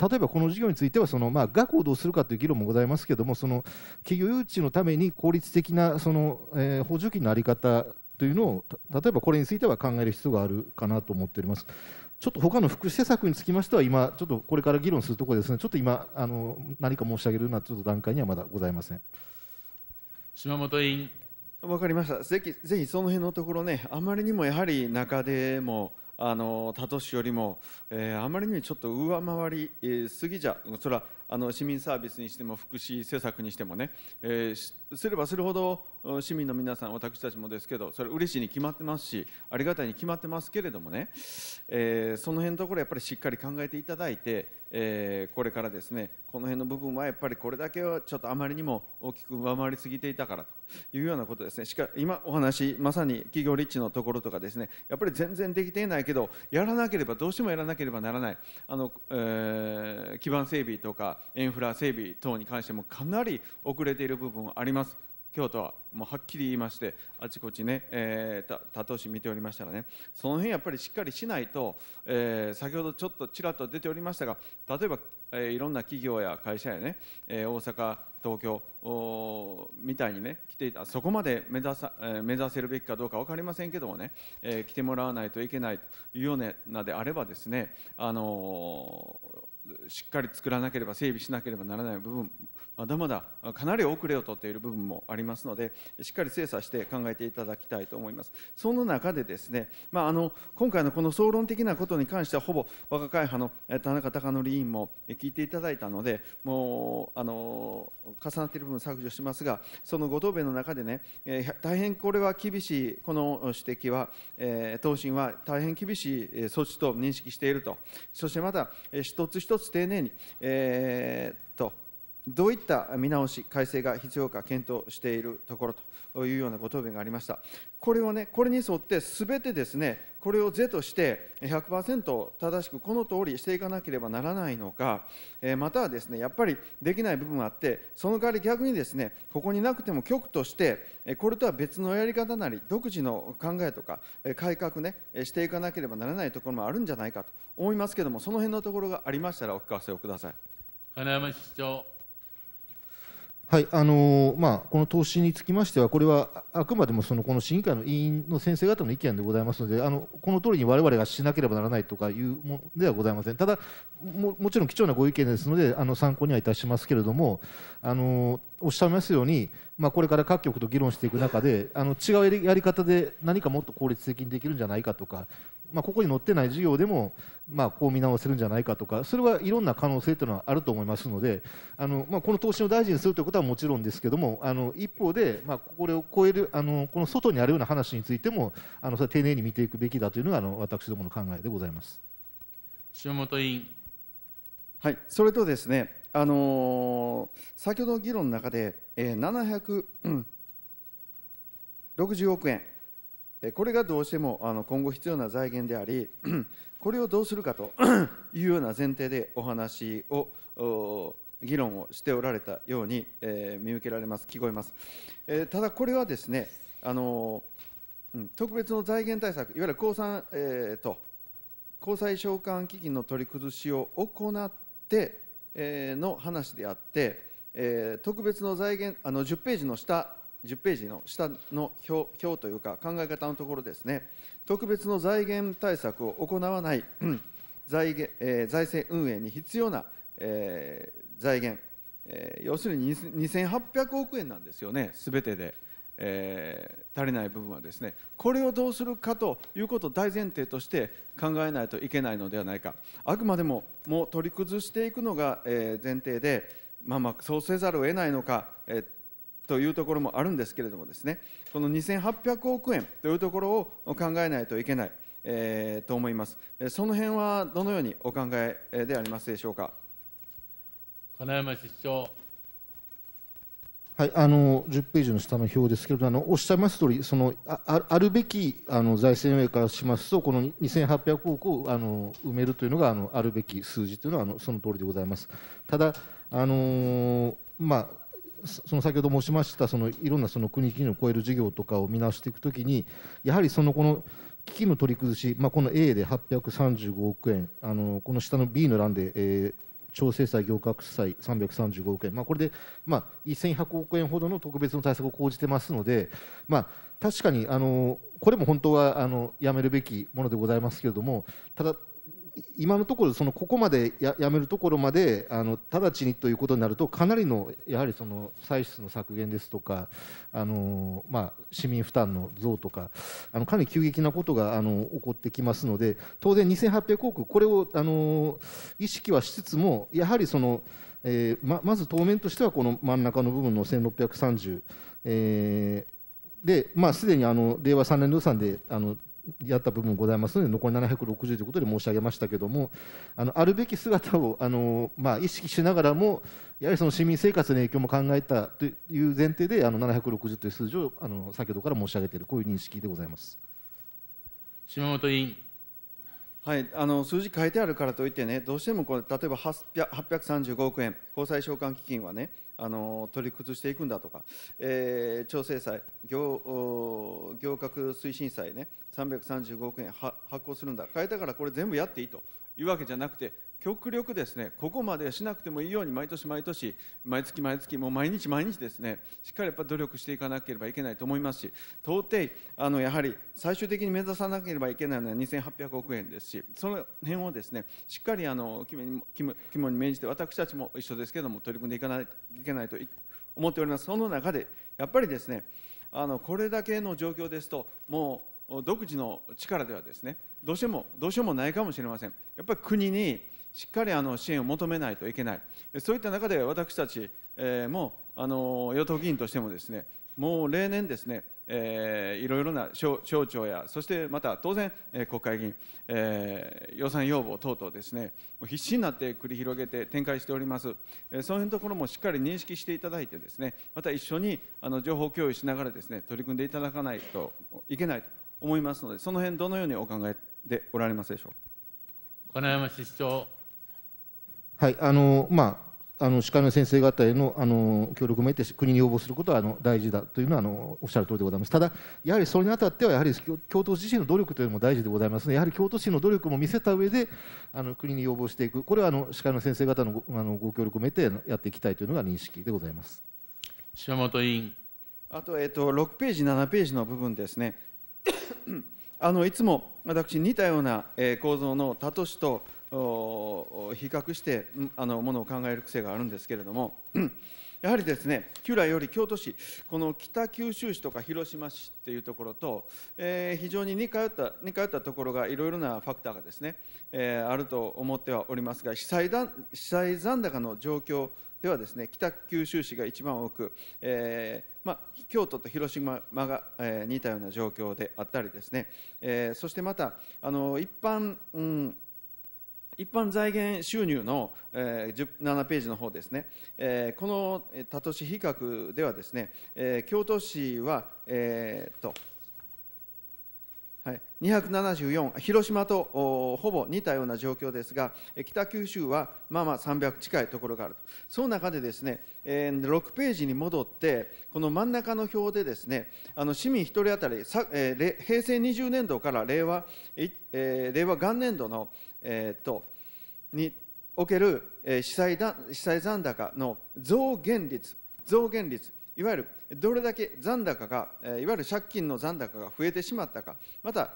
例えばこの事業についてはその、まあ、額をどうするかという議論もございますけれども、その企業誘致のために効率的なその、え補助金の在り方というのを、例えばこれについては考える必要があるかなと思っております。ちょっと他の福祉施策につきましては今ちょっとこれから議論するところですねちょっと今あの何か申し上げるようなちょっと段階にはまだございません島本委員わかりましたぜひぜひその辺のところねあまりにもやはり中でもあの他都市よりも、えー、あまりにちょっと上回り、すぎじゃそれはあの市民サービスにしても福祉施策にしてもね、えー、すればするほど市民の皆さん私たちもですけどそれ嬉しいに決まってますしありがたいに決まってますけれどもね、えー、その辺のところやっぱりしっかり考えていただいてえー、これからですねこの辺の部分はやっぱりこれだけはちょっとあまりにも大きく上回りすぎていたからというようなことですねしか今お話まさに企業立地のところとかですねやっぱり全然できていないけどやらなければどうしてもやらなければならないあの、えー、基盤整備とかインフラ整備等に関してもかなり遅れている部分はあります。京都はもうはっきり言いましてあちこちね、えー、多頭市見ておりましたらねその辺やっぱりしっかりしないと、えー、先ほどちょっとちらっと出ておりましたが例えば、えー、いろんな企業や会社やね、えー、大阪東京みたいにね来ていたそこまで目指さ、えー、目指せるべきかどうか分かりませんけどもね、えー、来てもらわないといけないというようなのであればですね、あのーしっかり作らなければ整備しなければならない部分まだまだかなり遅れをとっている部分もありますのでしっかり精査して考えていただきたいと思いますその中でですね、まあ、あの今回のこの総論的なことに関してはほぼ若会派の田中貴則委員も聞いていただいたのでもうあの重なっている部分削除しますがそのご答弁の中でね、えー、大変これは厳しいこの指摘は、えー、答申は大変厳しい措置と認識しているとそしてまた、一つ一つ丁寧に、えー、とどういった見直し、改正が必要か検討しているところというようなご答弁がありました。これをね、これに沿って、すべてですね、これを是として100%正しくこの通りしていかなければならないのか、えまたはですね、やっぱりできない部分があって、その代わり逆にですね、ここになくても局として、これとは別のやり方なり、独自の考えとか、改革ね、していかなければならないところもあるんじゃないかと思いますけれども、その辺のところがありましたら、お聞かせをください。金山市長はいあのー、まあ、この投資につきましては、これはあくまでもそのこの審議会の委員の先生方の意見でございますので、あのこの通りに我々がしなければならないとかいうものではございません、ただも、もちろん貴重なご意見ですので、あの参考にはいたしますけれども、あのー、おっしゃいますように、まあ、これから各局と議論していく中で、あの違うやり方で何かもっと効率的にできるんじゃないかとか、まあ、ここに載ってない事業でも、まあ、こう見直せるんじゃないかとかそれはいろんな可能性というのはあると思いますのであの、まあ、この投資を大事にするということはもちろんですけどもあの一方で、まあ、これを超えるあのこの外にあるような話についてもあのそれ丁寧に見ていくべきだというのがあの私どもの考えでございます塩本委員、はい、それとですね、あのー、先ほどの議論の中で、えー、760億円これがどうしてもあの今後必要な財源でありこれをどうするかと いうような前提でお話を議論をしておられたように、見受けられます、聞こえます。ただ、これはですね、あの特別の財源対策、いわゆる公算、えーと、公債償還基金の取り崩しを行って、の話であって、特別の財源あの10ページの下、10ページの下の表表というか、考え方のところですね。特別の財源対策を行わない財源、えー、財政運営に必要な、えー、財源、えー、要するに2800億円なんですよね、すべてで、えー、足りない部分はですね、これをどうするかということを大前提として考えないといけないのではないか、あくまでももう取り崩していくのが、えー、前提で、まあ、まあそうせざるを得ないのか、えーというところもあるんですけれどもですねこの2800億円というところを考えないといけない、えー、と思いますその辺はどのようにお考えでありますでしょうか金山市長はい、あの10ページの下の表ですけれどあのおっしゃいます通りそのああるべきあの財政運営からしますとこの2800億をあの埋めるというのがあのあるべき数字というのはあのその通りでございます。ただあのまあその先ほど申しましたそのいろんなその国々を超える事業とかを見直していくときにやはりそのこの基金の取り崩し、まあ、この A で835億円あのこの下の B の欄で、えー、調整債、業格債335億円、まあ、これで、まあ、1100億円ほどの特別の対策を講じてますので、まあ、確かにあのこれも本当はあのやめるべきものでございますけれども、ただ、今のところそのここまでややめるところまであの直ちにということになるとかなりのやはりその歳出の削減ですとかあの、まあ、市民負担の増とかあのかなり急激なことがあの起こってきますので当然2800億これをあの意識はしつつもやはりその、えー、ままず当面としてはこの真ん中の部分の1630、えー、で、まあ、すでにあの令和3年度予算であのやった部分ございますので残り760ということで申し上げましたけれどもあのあるべき姿をあの、まあ、意識しながらもやはりその市民生活の影響も考えたという前提であの760という数字をあの先ほどから申し上げているこういう認識でございます島本委員。はい、あの数字書いてあるからといってね、どうしてもこれ例えば835億円、公債償還基金はね、あの取り崩していくんだとか、えー、調整債、行行革推進債ね、335億円発行するんだ、変えたからこれ全部やっていいというわけじゃなくて極力ですねここまでしなくてもいいように毎年毎年毎月毎月もう毎日毎日ですねしっかりやっぱ努力していかなければいけないと思いますし到底あのやはり最終的に目指さなければいけないのは2800億円ですしその辺をですねしっかりあの肝に銘じて私たちも一緒ですけども取り組んでいかないといけないと思っておりますその中でやっぱりですねあのこれだけの状況ですともう独自の力ではですねどうしてもどうしようもないかもしれませんやっぱり国にしっかりあの支援を求めないといけないそういった中で私たち、えー、もあの与党議員としてもですねもう例年ですねえー、いろいろな省庁やそしてまた当然、えー、国会議員、えー、予算要望等々ですね必死になって繰り広げて展開しております、えー、そのいのところもしっかり認識していただいてですねまた一緒にあの情報共有しながらですね取り組んでいただかないといけないと思いますので、その辺どのようにお考えでおられますでしょうか。金山市長。はい、あのまああの歯科の先生方へのあの協力も得て国に要望することはあの大事だというのはあのおっしゃる通りでございます。ただやはりそれにあたってはやはり京都自身の努力というのも大事でございますのでやはり京都市の努力も見せた上であの国に要望していくこれはあの歯科の先生方のごあのご協力も得てやっていきたいというのが認識でございます。島本委員。あとえっと6ページ7ページの部分ですね。あのいつも私似たような、え構造の多都市と比較してあのものを考える癖があるんですけれどもやはりですね旧来より京都市この北九州市とか広島市っていうところと、えー、非常に似通った似通ったところがいろいろなファクターがですね、えー、あると思ってはおりますが被災だ被災残高の状況ではですね北九州市が一番多く、えー、まあ、京都と広島が、えー、似たような状況であったりですね、えー、そしてまたあの一般、うん、一般財源収入の、えー、7ページの方ですね、えー、この他都市比較ではですね、えー、京都市は、えーと、とはい、274、広島とほぼ似たような状況ですが、北九州はまあまあ300近いところがあると、その中でですね、えー、6ページに戻って、この真ん中の表でですね、あの市民1人当たり、さえー、平成20年度から令和,、えー、令和元年度の、えー、とにおける、えー、被災だ被災残高の増減率、増減率、いわゆるどれだけ残高が、いわゆる借金の残高が増えてしまったか、また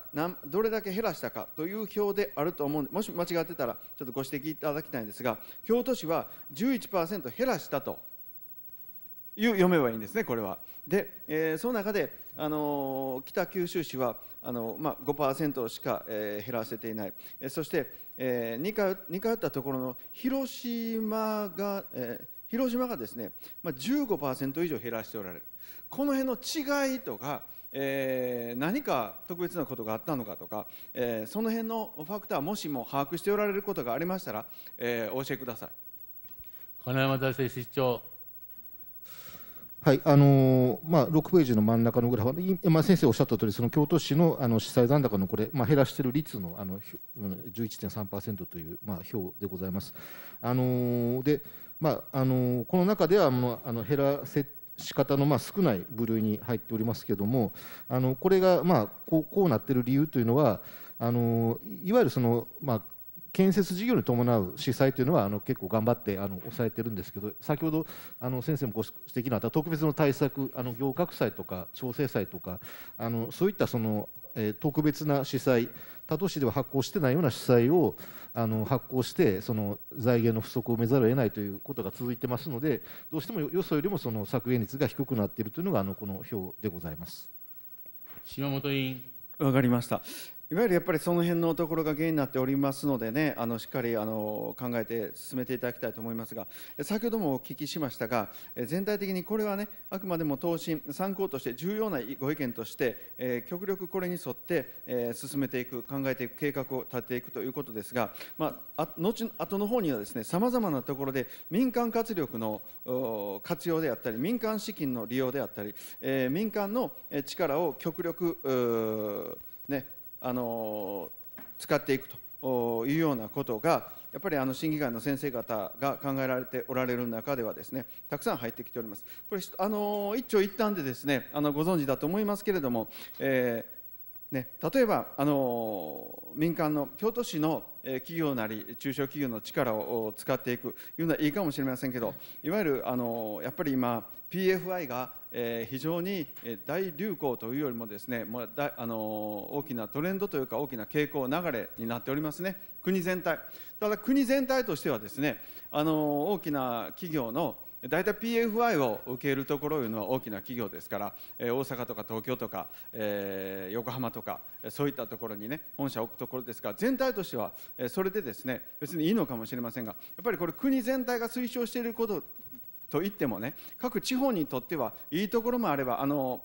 どれだけ減らしたかという表であると思うんで、もし間違ってたら、ちょっとご指摘いただきたいんですが、京都市は11%減らしたという読めばいいんですね、これは。で、えー、その中で、あの北九州市はあの、まあ、5%しか、えー、減らせていない、えそして、えー、回通ったところの広島が、えー広島がですね、まあ、15%以上減らしておられるこの辺の違いとか、えー、何か特別なことがあったのかとか、えー、その辺のファクターもしも把握しておられることがありましたら、えー、お教えください金山大生室長はいあのー、まあ、6ページの真ん中のグラフ、まあ、先生おっしゃった通りそり京都市のあの資産残高のこれ、まあ、減らしている率のあの11.3%という、まあ、表でございます。あのー、でまあ、あのこの中ではあの減らせ仕方のまあ少ない部類に入っておりますけどもあのこれがまあこうこうなってる理由というのはあのいわゆるそのまあ建設事業に伴う司祭というのはあの結構頑張ってあの抑えてるんですけど先ほどあの先生もご指摘のあった特別の対策あの行革祭とか調整祭とかあのそういったその、え特別な司祭他都市では発行してないような主債をあの発行してその財源の不足を埋めざるを得ないということが続いてますのでどうしてもよそよりもその削減率が低くなっているというのがあのこの表でございます。島本委員わかりました。いわゆるやっぱりその辺のところが原因になっておりますのでねあのしっかりあの考えて進めていただきたいと思いますが先ほどもお聞きしましたが全体的にこれはねあくまでも答申参考として重要なご意見として、えー、極力これに沿って、えー、進めていく考えていく計画を立てていくということですが、まあ、あ後後の方にはですねさまざまなところで民間活力の活用であったり民間資金の利用であったり、えー、民間の力を極力ねあの使っていくというようなことがやっぱりあの審議会の先生方が考えられておられる中ではですねたくさん入ってきております。これあの一長一短でですねあのご存知だと思いますけれども、えね、例えば、あの民間の京都市の企業なり中小企業の力を使っていくいうのはいいかもしれませんけどいわゆる、あのやっぱり今 PFI が、え非常に大流行というよりもですね、まああの大きなトレンドというか大きな傾向流れになっておりますね国全体ただ国全体としてはですね、あの大きな企業の大体 PFI を受けるところいうのは大きな企業ですから、え大阪とか東京とか、え横浜とかそういったところにね本社を置くところですが全体としては、えそれでですね別にいいのかもしれませんがやっぱりこれ国全体が推奨していることといってもね各地方にとってはいいところもあればあの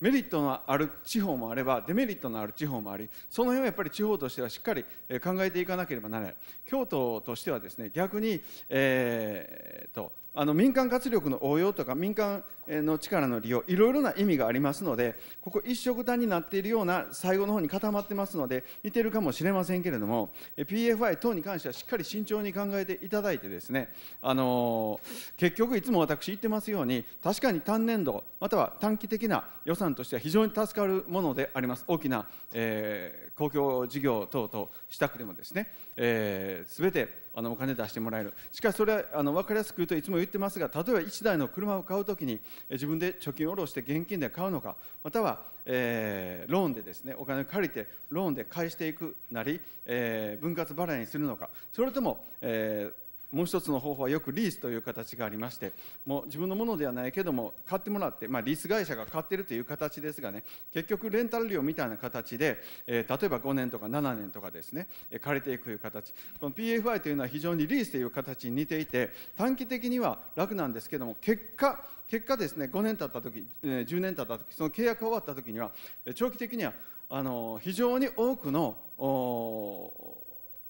メリットのある地方もあればデメリットのある地方もありその辺はやっぱり地方としてはしっかり考えていかなければならない京都としてはですね逆に、えーとあの民間活力の応用とか民間の力の利用いろいろな意味がありますのでここ一色単になっているような最後の方に固まってますので似てるかもしれませんけれども PFI 等に関してはしっかり慎重に考えていただいてですね、あのー、結局いつも私言ってますように確かに単年度または短期的な予算としては非常に助かるものであります大きな、えー、公共事業等々したくてもですね、えー、てあのお金出してもらえるしかしそれはあの分かりやすく言うといつも言ってますが例えば1台の車を買うときに自分で貯金を下ろして現金で買うのかまたは、えー、ローンでですねお金を借りてローンで返していくなり、えー、分割払いにするのかそれとも、えーもう一つの方法はよくリースという形がありましてもう自分のものではないけども買ってもらって、まあ、リース会社が買ってるという形ですがね結局レンタル料みたいな形で、えー、例えば5年とか7年とかですね借りていくという形この PFI というのは非常にリースという形に似ていて短期的には楽なんですけども結果結果ですね5年経った時10年経った時その契約が終わった時には長期的にはあの非常に多くの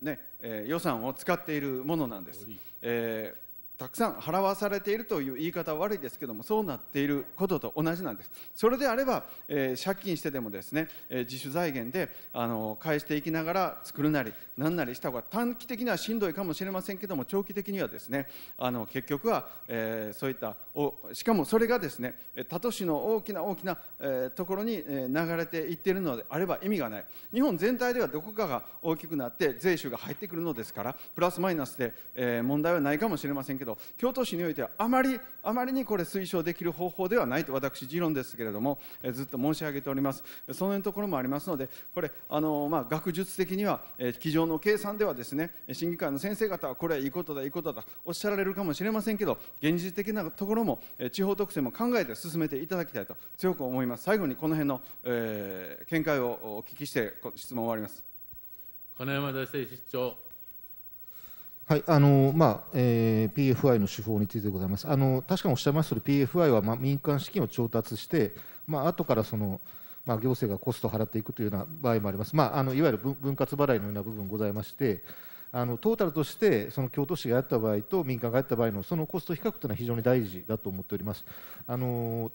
ねえー、予算を使っているものなんです。えーたくさん払わされているという言い方は悪いですけどもそうなっていることと同じなんですそれであれば、えー、借金してでもですね、えー、自主財源であの返していきながら作るなりなんなりした方が短期的にはしんどいかもしれませんけども長期的にはですねあの結局は、えー、そういったおしかもそれがですね他都市の大きな大きな、えー、ところに流れていっているのであれば意味がない日本全体ではどこかが大きくなって税収が入ってくるのですからプラスマイナスで、えー、問題はないかもしれませんけど京都市においてはあまりあまりにこれ推奨できる方法ではないと私持論ですけれどもずっと申し上げておりますそのところもありますのでこれあの、まあ、学術的には机上の計算ではですね審議会の先生方はこれはいいことだいいことだおっしゃられるかもしれませんけど現実的なところも地方特性も考えて進めていただきたいと強く思います最後にこの辺の、えー、見解をお聞きして質問終わります金山大政室長はいあのまあえー、PFI の手法についてございますあの確かにおっしゃいますと PFI は、まあ、民間資金を調達して、まあ後からその、まあ、行政がコストを払っていくというような場合もあります、まあ、あのいわゆる分割払いのような部分ございましてあのトータルとしてその京都市がやった場合と民間がやった場合のそのコスト比較というのは非常に大事だと思っております。あの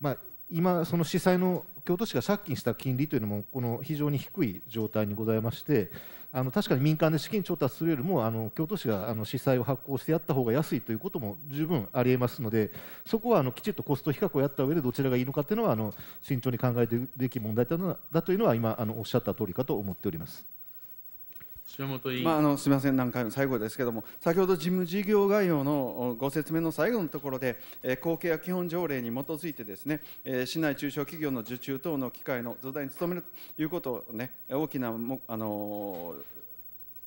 まあ今、その市債の京都市が借金した金利というのもこの非常に低い状態にございまして、あの確かに民間で資金調達するよりもあの京都市があの市債を発行してやった方が安いということも十分ありえますのでそこはあのきちっとコスト比較をやった上でどちらがいいのかというのはあの慎重に考えてべき問題だというのは今あのおっしゃった通りかと思っております。まあ、あのすみません、何回も最後ですけれども、先ほど事務事業概要のご説明の最後のところで、えー、後継や基本条例に基づいてですね、えー、市内中小企業の受注等の機会の増大に努めるということをね、大きなも、あの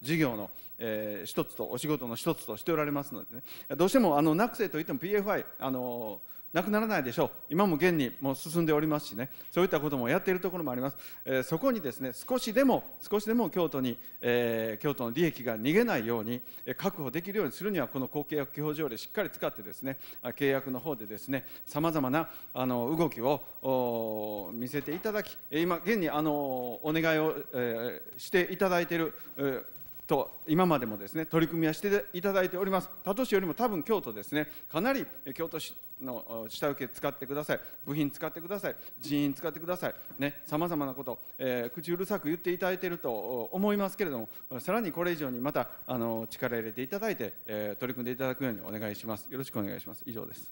ー、事業のえー、一つとお仕事の一つとしておられますのでねどうしてもあのなくせといっても PFI あのーなくならないでしょう今も現にもう進んでおりますしねそういったこともやっているところもあります、えー、そこにですね少しでも少しでも京都に、えー、京都の利益が逃げないように、えー、確保できるようにするにはこの公契約基本条例しっかり使ってですね契約の方でですねさまざまなあの動きを見せていただき今現にあのお願いを、えしていただいている、えーと今までもですね取り組みはしていただいております他都市よりも多分京都ですねかなり京都市の下請け使ってください部品使ってください人員使ってくださいねさまざまなこと、えー、口うるさく言っていただいていると思いますけれどもさらにこれ以上にまたあの力入れていただいて、えー、取り組んでいただくようにお願いしますよろしくお願いします以上です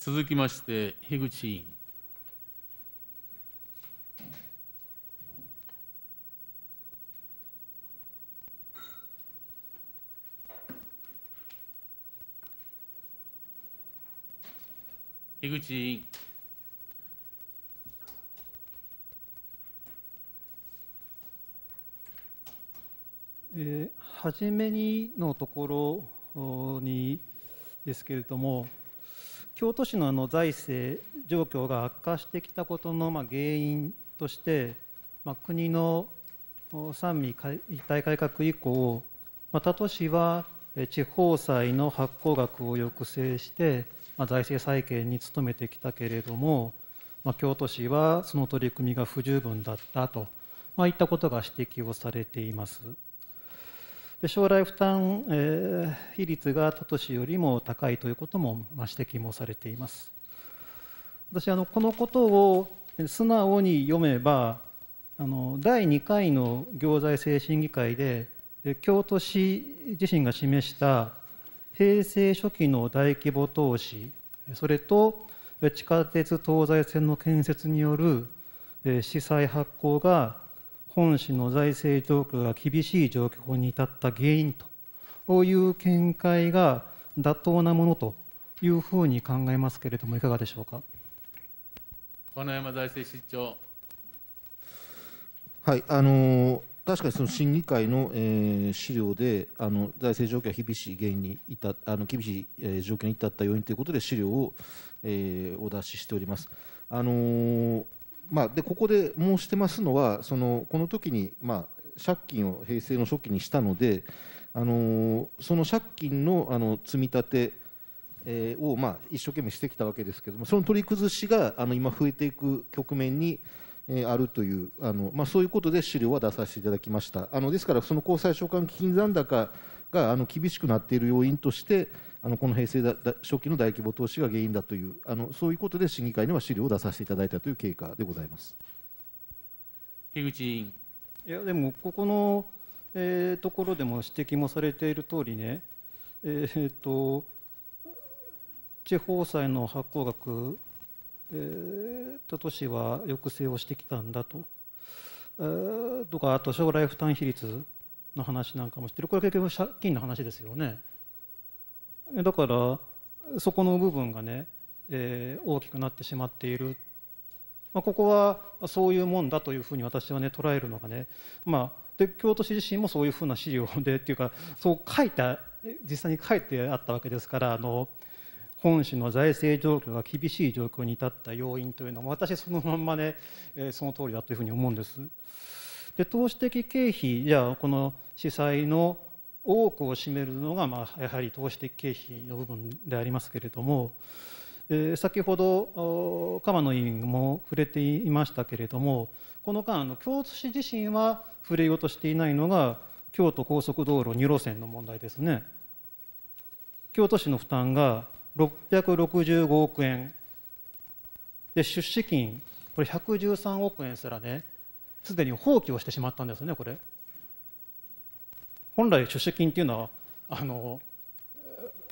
続きまして樋口委員樋口委員。え初めにのところにですけれども、京都市のあの財政状況が悪化してきたことのまあ原因として、まあ、国の三位一体改革以降、まあ、他都市は地方債の発行額を抑制して、まあ、財政再建に努めてきたけれども、まあ、京都市はその取り組みが不十分だったと、まあ、いったことが指摘をされています。で将来負担、えー、比率が他都市よりも高いということも、まあ、指摘もされています。私あのこのことを素直に読めばあの第2回の行財政審議会で京都市自身が示した平成初期の大規模投資それと地下鉄東西線の建設による資債発行が本市の財政状況が厳しい状況に至った原因という見解が妥当なものというふうに考えますけれども、いかがでしょうか金山財政室長。はいあの確かにその審議会の、えー、資料であの財政状況が厳しい原因に至あの厳しい、えー、状況に至った要因ということで資料を、えー、お出ししております。あのー、まあ、でここで申してますのはそのこの時に、まあ、借金を平成の初期にしたので、あのその借金のあの積み立てえー、をまあ一生懸命してきたわけですけれどもその取り崩しがあの今増えていく局面にえあるというあの、まあ、そういうことで資料は出させていただきましたあのですからその公債償還基金残高があの厳しくなっている要因としてあのこの平成だ初期の大規模投資が原因だというあのそういうことで審議会には資料を出させていただいたという経過でございます樋口委員いやでもここの、えー、ところでも指摘もされている通りねえー、っと地方債の発行額え都市は抑制をしてきたんだと、えとかあと将来負担比率の話なんかもしてるこれ結局借金の話ですよねだからそこの部分がね、え大きくなってしまっている、まあ、ここはそういうもんだというふうに私はね捉えるのがねまあで京都市自身もそういうふうな資料でっていうかそう書いた実際に書いてあったわけですからあの本市の財政状況が厳しい状況に至った要因というのは私そのまんまね、えその通りだというふうに思うんです。で投資的経費じゃあこの司祭の多くを占めるのが、まあ、やはり投資的経費の部分でありますけれども、えー、先ほど鎌野委員も触れていましたけれどもこの間あの京都市自身は触れようとしていないのが京都高速道路2路線の問題ですね。京都市の負担が665億円で出資金これ113億円すらねすでに放棄をしてしまったんですねこれ本来出資金っていうのはあの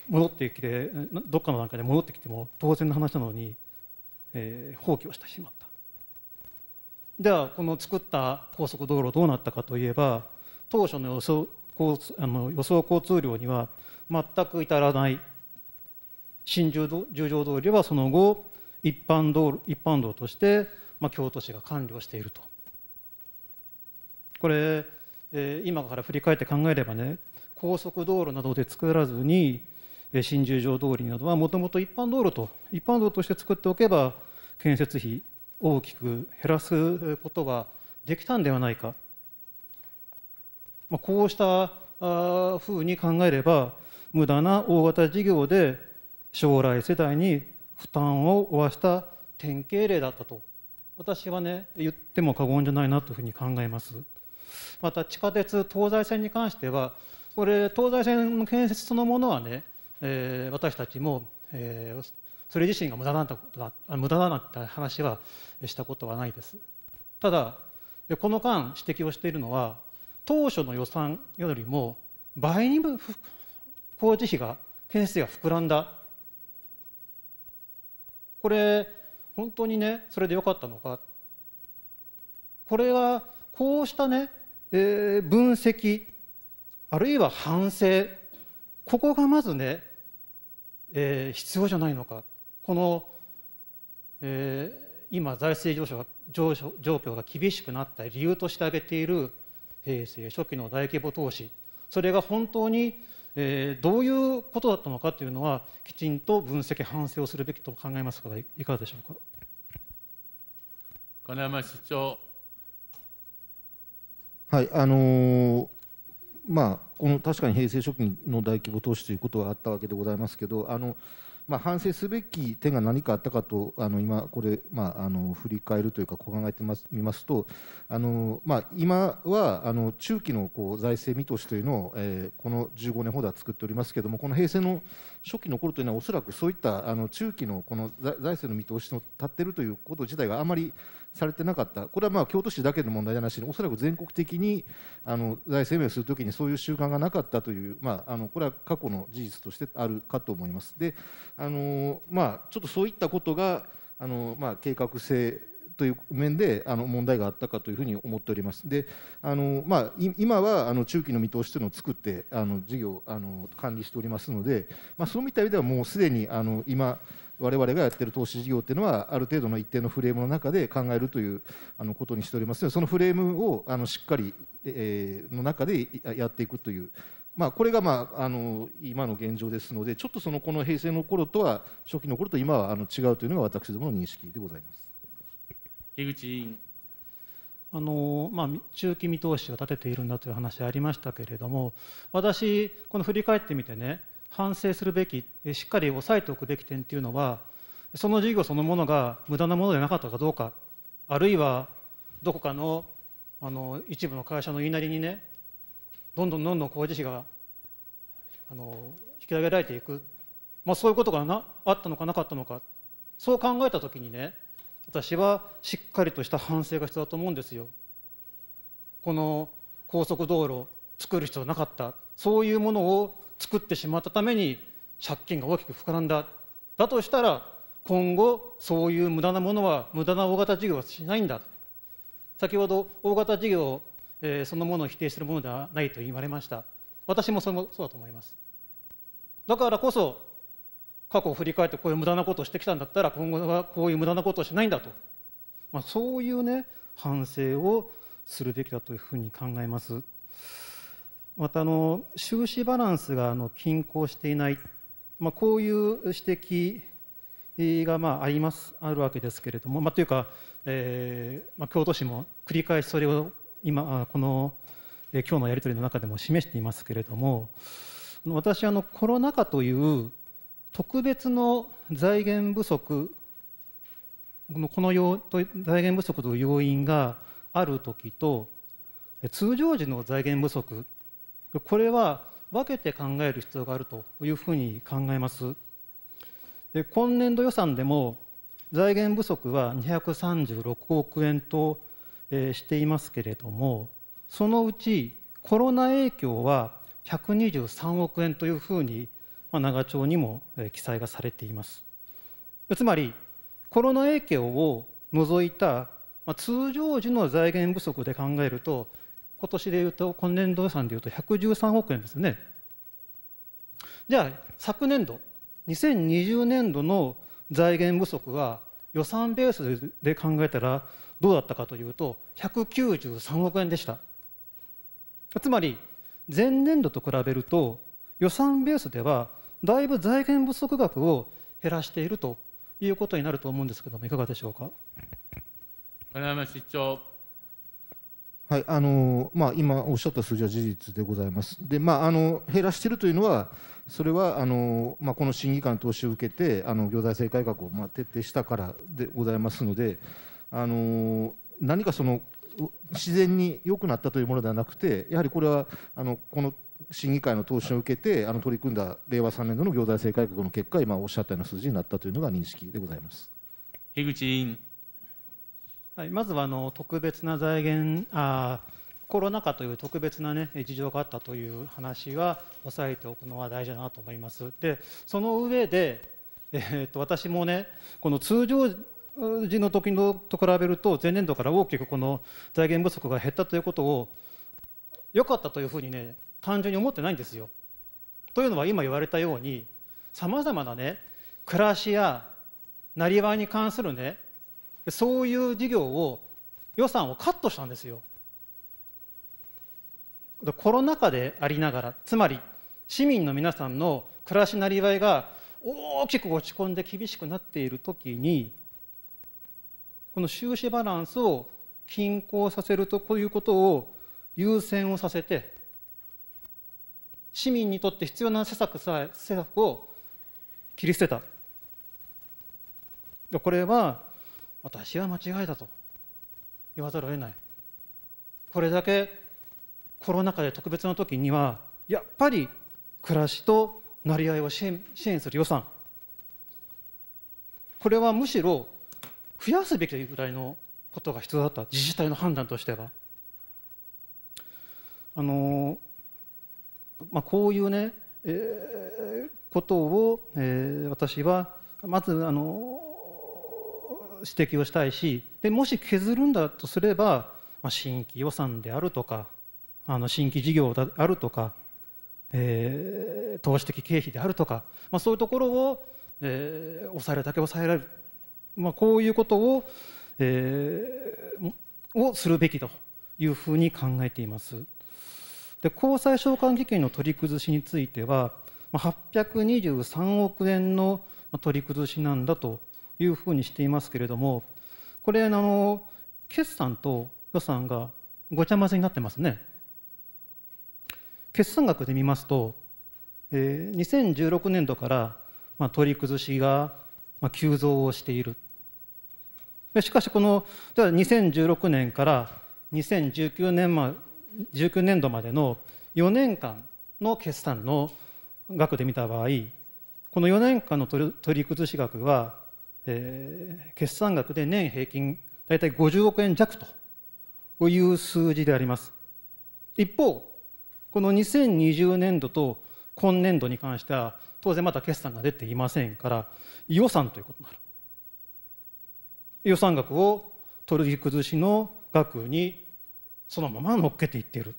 戻ってきてどっかの段階で戻ってきても当然の話なのに、えー、放棄をしてしまったではこの作った高速道路どうなったかといえば当初の予想あの予想交通量には全く至らない新十条通りはその後一般道一般道として、まあ、京都市が管理をしているとこれ、えー、今から振り返って考えればね高速道路などで作らずに新十条通りなどはもともと一般道路と一般道として作っておけば建設費大きく減らすことができたんではないか、まあ、こうしたふうに考えれば無駄な大型事業で将来世代に負担を負わした典型例だったと私はね言っても過言じゃないなというふうに考えますまた地下鉄東西線に関してはこれ東西線の建設そのものはね、えー、私たちも、えー、それ自身が無駄なんだ無駄だなんて話はしたことはないですただこの間指摘をしているのは当初の予算よりも倍にも工事費が建設費が膨らんだこれ本当にねそれでよかったのかこれはこうしたね、えー、分析あるいは反省ここがまずね、えー、必要じゃないのかこの、えー、今財政上昇上昇状況が厳しくなった理由として挙げている平成初期の大規模投資それが本当にえー、どういうことだったのかというのはきちんと分析反省をするべきと考えますがいかがでしょうか金山市長はいあのー、まあこの確かに平成初期の大規模投資ということはあったわけでございますけどあのまあ、反省すべき点が何かあったかとあの今これ、まあ、あの振り返るというか考えてみますとあの、まあ、今はあの中期のこう財政見通しというのを、えー、この15年ほどは作っておりますけれどもこの平成の初期の頃というのはおそらくそういったあの中期のこの財政の見通しの立っているということ自体があまりされてなかったこれはまあ京都市だけの問題じゃなしおそらく全国的にあの財政運営をするときにそういう習慣がなかったという、まあ、あのこれは過去の事実としてあるかと思います。であのまあ、ちょっとそういったことがあの、まあ、計画性という面であの問題があったかというふうに思っております。であのまあ、今はあの中期の見通しというのを作ってあの事業あの管理しておりますので、まあ、そういった意味ではもうすでにあの今我々がやってる投資事業っていうのはある程度の一定のフレームの中で考えるというあのことにしておりますのでそのフレームをあのしっかり、えー、の中でやっていくという。まあ、これが、まあ、あの今の現状ですのでちょっとそのこの平成の頃とは初期の頃と今はあの違うというのが私どもの認識でございます樋口委員あのまあ、中期見通しを立てているんだという話ありましたけれども私この振り返ってみてね反省するべきしっかり押さえておくべき点っていうのはその事業そのものが無駄なものでなかったかどうかあるいはどこかのあの一部の会社の言いなりにねどんどんどんどん工事費があの引き上げられていく、まあ、そういうことがなあったのかなかったのかそう考えたときにね私はしっかりとした反省が必要だと思うんですよ。この高速道路作る必要なかったそういうものを作ってしまったために借金が大きく膨らんだだとしたら今後そういう無駄なものは無駄な大型事業はしないんだ先ほど大型事業、えそのものを否定するものではないと言われました私もそのそうだと思いますだからこそ過去を振り返ってこういう無駄なことをしてきたんだったら今後はこういう無駄なことをしないんだと、まあ、そういうね反省をするべきだというふうに考えます。またあの収支バランスがあの均衡していない、まあ、こういう指摘がまあありますあるわけですけれども、まあ、というか、えーまあ、京都市も繰り返しそれを今この、えー、今日のやり取りの中でも示していますけれども私あのコロナ禍という特別の財源不足この要財源不足という要因がある時と通常時の財源不足これは分けて考える必要があるというふうに考えますで今年度予算でも財源不足は236億円と、えー、していますけれどもそのうちコロナ影響は123億円というふうに、まあ、長町にも、えー、記載がされていますつまりコロナ影響を除いた、まあ、通常時の財源不足で考えると今年でいうと、今年度予算でいうと113億円ですね。じゃあ、昨年度、2020年度の財源不足は予算ベースで考えたらどうだったかというと、193億円でした。つまり、前年度と比べると、予算ベースではだいぶ財源不足額を減らしているということになると思うんですけども、いかがでしょうか。金山市長。はいあのまあ、今おっしゃった数字は事実でございます。でまあ、あの減らしているというのはそれはあの、まあ、この審議官投資を受けてあの行財政改革をまあ徹底したからでございますのであの何かその自然に良くなったというものではなくてやはりこれはあのこの審議会の投資を受けてあの取り組んだ令和3年度の行財政改革の結果今おっしゃったような数字になったというのが認識でございます。樋口委員はい、まずはあの特別な財源あコロナ禍という特別な、ね、事情があったという話は押さえておくのは大事だなと思います。でその上で、えー、っと私もねこの通常時の時のと比べると前年度から大きくこの財源不足が減ったということを良かったというふうにね単純に思ってないんですよ。というのは今言われたようにさまざまなね暮らしやなりわいに関するねそういう事業を予算をカットしたんですよコロナ禍でありながらつまり市民の皆さんの暮らしなりわいが大きく落ち込んで厳しくなっているときにこの収支バランスを均衡させるということを優先をさせて市民にとって必要な施策さえ施策を切り捨てたこれは私は間違いだと言わざるを得ないこれだけコロナ禍で特別な時にはやっぱり暮らしとなり合いを支援支援する予算これはむしろ増やすべきというぐらいのことが必要だった自治体の判断としては。あのまあ、こういうね、えー、ことを、えー、私はまずあの指摘をしたいしでもし削るんだとすれば、まあ、新規予算であるとかあの新規事業であるとか、えー、投資的経費であるとか、まあ、そういうところを、えー、抑えるだけ抑えられる、まあ、こういうことを,、えー、をするべきというふうに考えています。で公債償還基金の取り崩しについては823億円の取り崩しなんだというふうにしていますけれどもこれあの決算と予算がごちゃ混ぜになってますね決算額で見ますと、えー、2016年度から、まあ、取り崩しが、まあ、急増をしているしかしこの2016年から2019年,、ま、19年度までの4年間の決算の額で見た場合この4年間の取り崩し額はえー、決算額で年平均大体50億円弱という数字であります。一方、この2020年度と今年度に関しては、当然まだ決算が出ていませんから、予算ということになる。予算額を取り崩しの額にそのまま乗っけていっている。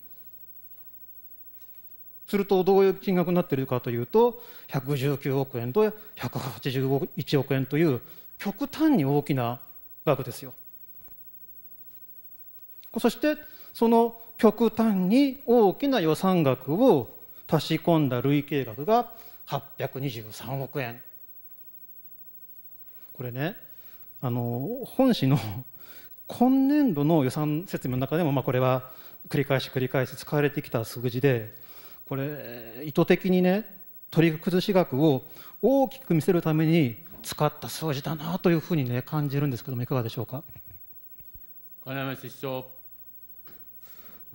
するとどういう金額になっているかというと119億円と181億円という極端に大きな額ですよ。そしてその極端に大きな予算額を足し込んだ累計額が823億円。これねあの本市の今年度の予算説明の中でも、まあ、これは繰り返し繰り返し使われてきた数字でこれ意図的にね取り崩し額を大きく見せるために使った数字だなというふうに、ね、感じるんですけども、いかがでしょうか。金山市長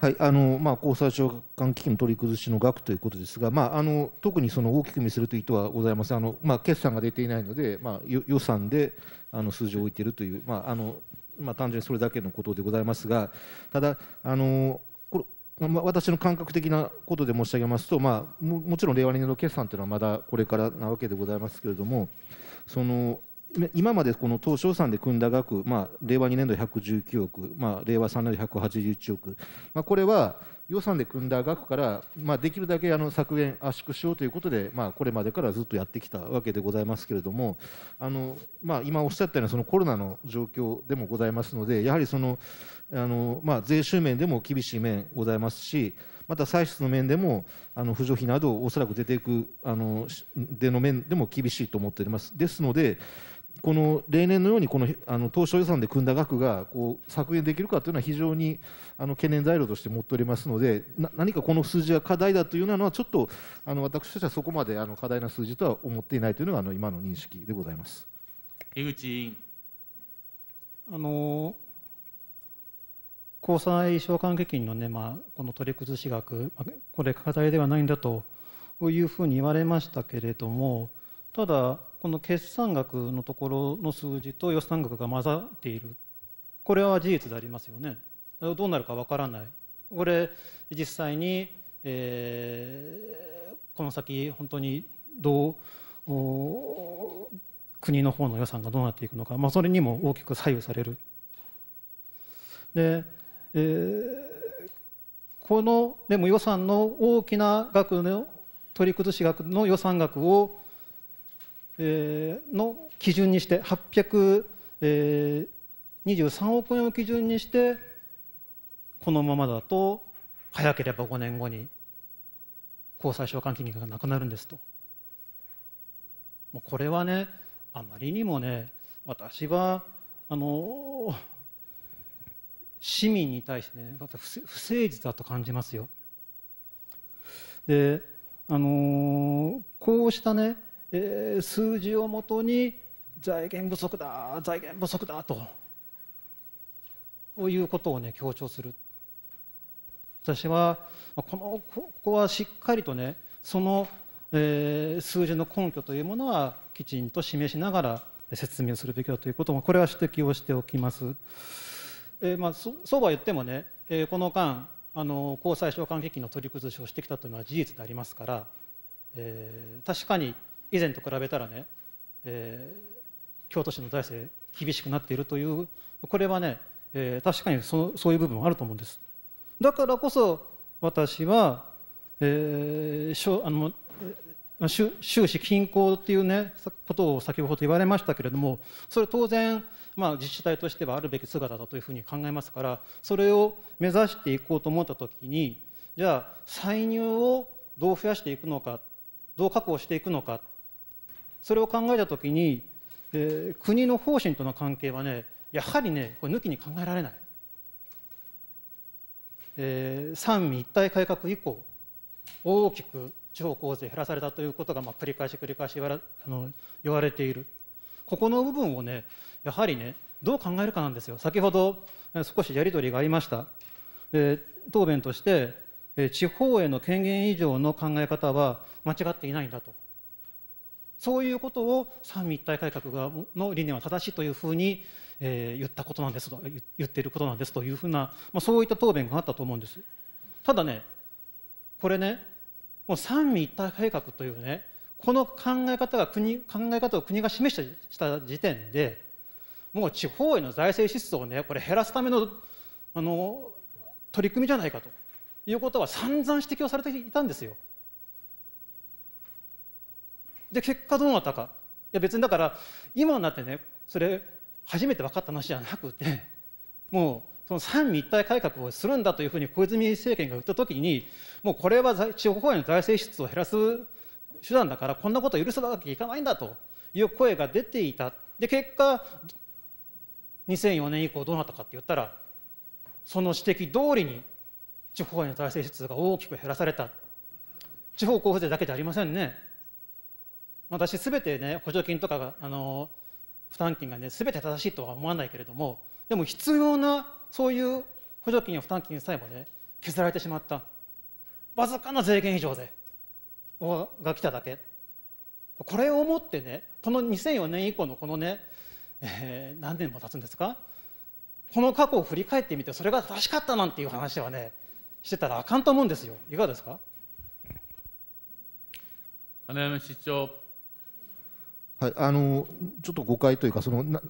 はいあのまあ、交差償還基金取り崩しの額ということですが、まあ、あの特にその大きく見せるという意図はございません、あのまあ、決算が出ていないので、まあ、予算であの数字を置いているという、まああのまあ、単純にそれだけのことでございますが、ただ、あのこれ、まあ、私の感覚的なことで申し上げますと、まあ、ももちろん令和2年の決算というのはまだこれからなわけでございますけれども、その今までこの当初予算で組んだ額、まあ、令和2年度119億、まあ、令和3年度181億、まあ、これは予算で組んだ額から、まあ、できるだけあの削減、圧縮しようということで、まあ、これまでからずっとやってきたわけでございますけれども、あのまあ、今おっしゃったようなそのコロナの状況でもございますので、やはりそのあの、まあ、税収面でも厳しい面ございますし、また歳出の面でもあの扶助費などおそらく出ていくあのでの面でも厳しいと思っております。ですのでこの例年のようにこのあの当初予算で組んだ額がこう削減できるかというのは非常にあの懸念材料として持っておりますので何かこの数字が課題だというのはちょっとあの私としてはそこまであの課題な数字とは思っていないというのがあの今の認識でございます。江口委員あの国際償還基金のね、まあ、この取り崩し額、これ課題ではないんだというふうに言われましたけれども、ただ、この決算額のところの数字と予算額が混ざっている、これは事実でありますよね、どうなるかわからない、これ、実際に、えー、この先、本当にどう、国の方の予算がどうなっていくのか、まあ、それにも大きく左右される。でえー、このでも予算の大きな額の取り崩し額の予算額を、えー、の基準にして823億円を基準にしてこのままだと早ければ5年後に交際償還金額がなくなるんですと。これはねあまりにもね私はあの市民に対してね、不誠実だと感じますよ。で、あのこうしたね、えー、数字をもとに財源不足だ、財源不足だと、こういうことをね、強調する。私は、この、ここはしっかりとね、その、えー、数字の根拠というものはきちんと示しながら説明するべきだということも、これは指摘をしておきます。えー、まあ、そうは言ってもね、えー、この間あの高裁召喚基金の取り崩しをしてきたというのは事実でありますから、えー、確かに以前と比べたらね、えー、京都市の財政厳しくなっているというこれはね、えー、確かにそそういう部分はあると思うんですだからこそ私は、えー、しょあの収支均衡っていうねことを先ほど言われましたけれどもそれ当然まあ、自治体としてはあるべき姿だというふうに考えますからそれを目指していこうと思った時にじゃあ歳入をどう増やしていくのかどう確保していくのかそれを考えた時に、えー、国の方針との関係はねやはりねこれ抜きに考えられない。えー、三位一体改革以降大きく地方交税減らされたということが、まあ、繰り返し繰り返し言われあの言われているここの部分をねやはりねどう考えるかなんですよ先ほど少しやり取りがありました答弁として地方への権限以上の考え方は間違っていないんだとそういうことを三位一体改革の理念は正しいというふうに言ったことなんですと言っていることなんですというふうな、まあ、そういった答弁があったと思うんですただねこれねもう三位一体改革というねこの考え方が国考え方を国が示した時点でもう地方への財政支出をねこれ減らすためのあの取り組みじゃないかということは散々指摘をされていたんですよ。で結果どうなったかいや別にだから今になってねそれ初めて分かった話じゃなくてもうその三位一体改革をするんだというふうに小泉政権が言った時にもうこれは地方への財政支出を減らす手段だからこんなことを許すわけいかないんだという声が出ていたで結果2004年以降どうなったかって言ったらその指摘通りに地方への財政支出が大きく減らされた地方交付税だけじゃありませんね私すべてね補助金とかがあの負担金がねすべて正しいとは思わないけれどもでも必要なそういう補助金や負担金さえもね削られてしまったわずかな税減以上でが来ただけこれをもってねこの2004年以降のこのねえー、何年も経つんですかこの過去を振り返ってみてそれが正しかったなんていう話はねしてたらあかんと思うんですよいかがですか金山市長はい、あのちょっと誤解というかそのな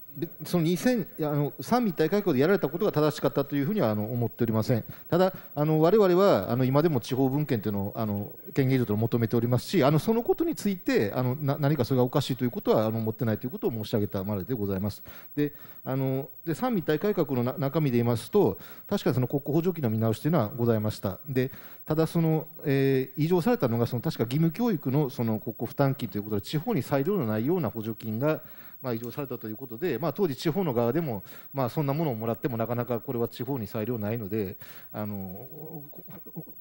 その2000あの三位一体改革でやられたことが正しかったというふうにはあの思っておりませんただあの我々はあの今でも地方分権というのをあの権限以上と求めておりますしあのそのことについてあのな何かそれがおかしいということはあの思ってないということを申し上げたまででございますであので三位一体改革のな中身で言いますと確かにその国庫補助金の見直しというのはございましたでただその、えー、異常されたのがその確か義務教育のその国庫負担金ということで地方に裁量のないようような補助金がま譲されたということで、まあ、当時、地方の側でも、まあ、そんなものをもらってもなかなかこれは地方に裁量ないのであの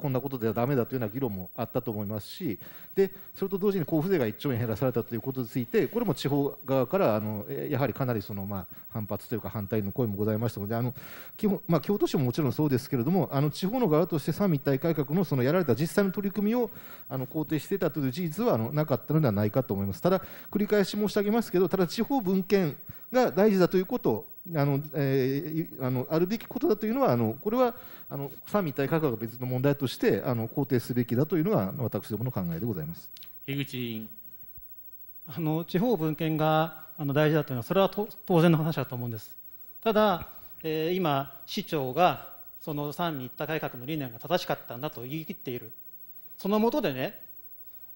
こんなことではだめだというような議論もあったと思いますしでそれと同時に交付税が1兆円減らされたということについてこれも地方側からあのやはりかなりその、まあ、反発というか反対の声もございましたのであの基本、まあ、京都市ももちろんそうですけれどもあの地方の側として三位一体改革のそのやられた実際の取り組みをあの肯定していたという事実はあのなかったのではないかと思います。ただ繰り返し申し上げますけどただ地方分権が大事だということあのえー、あのあるべきことだというのはあのこれはあの三位一体価格が別の問題としてあの肯定すべきだというのが私どもの考えでございます樋口委員あの地方分権があの大事だというのはそれは当然の話だと思うんですただ、えー、今市長がその三位一体改革の理念が正しかったんだと言い切っているそのもとでね、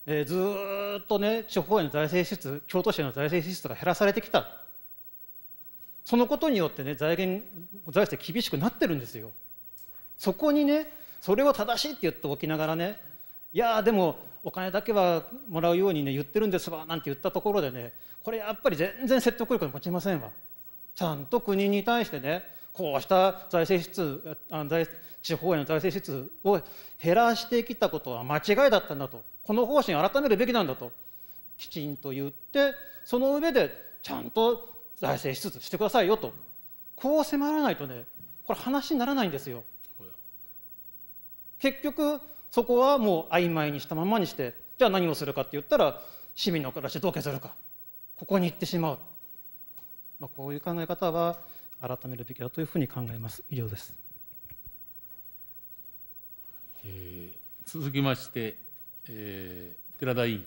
えー、ずっとね地方への財政支出京都市への財政支出が減らされてきたそのことによってね財源財政厳しくなってるんですよそこにねそれを正しいって言っておきながらねいやでもお金だけはもらうようにね言ってるんですわなんて言ったところでねこれやっぱり全然説得力に持ちませんわちゃんと国に対してねこうした財政支出地方への財政支出を減らしてきたことは間違いだったんだとこの方針を改めるべきなんだときちんと言ってその上でちゃんと財政支出してくださいよとこう迫らないとねこれ話にならないんですよ。結局そこはもう曖昧にしたままにしてじゃあ何をするかって言ったら市民の暮らしどう削るかここに行ってしまう、まあ、こういう考え方は改めるべきだというふうに考えます以上です、えー、続きまして、えー、寺田委員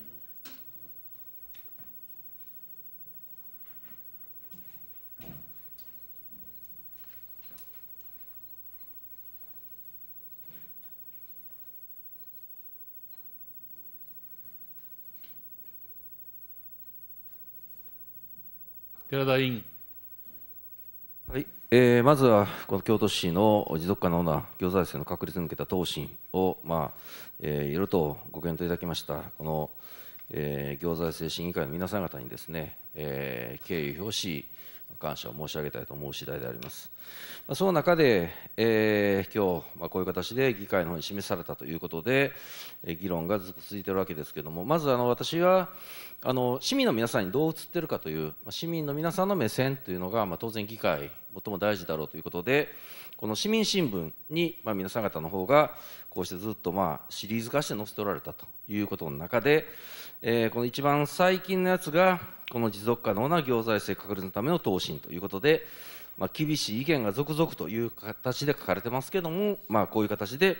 寺田委員。はい、えー、まずはこの京都市の持続可能な行財政の確立に向けた答申を、まあえー、いろいろとご検討いただきました、この、えー、行財政審議会の皆さん方にですね、えー、敬意表し、感謝を申し上げたいと思う次第であります。まその中で、えー、今日、まこういう形で議会の方に示されたということで、え議論が続いているわけですけれども、まずあの私はあの市民の皆さんにどう映っているかという、ま市民の皆さんの目線というのが、ま当然議会、最も大事だろうということで、この市民新聞に、ま皆さん方の方が、こうしてずっと、まあ、シリーズ化して載せておられたということの中で、えー、この一番最近のやつがこの持続可能な行財政確立のための答申ということで、まあ、厳しい意見が続々という形で書かれてますけども、まあ、こういう形で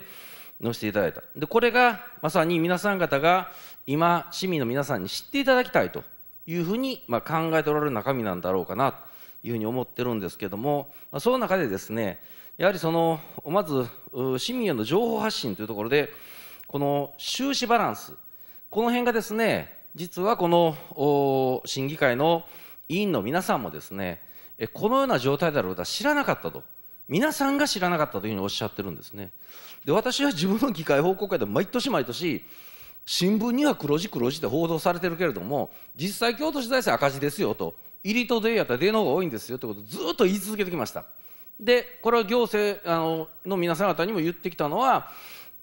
載せていただいたでこれがまさに皆さん方が今市民の皆さんに知っていただきたいというふうに、まあ、考えておられる中身なんだろうかなというふうに思ってるんですけども、まあ、その中でですねやはりそのまず市民への情報発信というところでこの収支バランスこの辺がですね、実はこの審議会の委員の皆さんもですね、このような状態であることは知らなかったと。皆さんが知らなかったというふうにおっしゃってるんですね。で、私は自分の議会報告会で毎年毎年、新聞には黒字黒字って報道されてるけれども、実際京都市財政赤字ですよと、入りと出やったら出の方が多いんですよということをずっと言い続けてきました。で、これは行政あのの皆さん方にも言ってきたのは、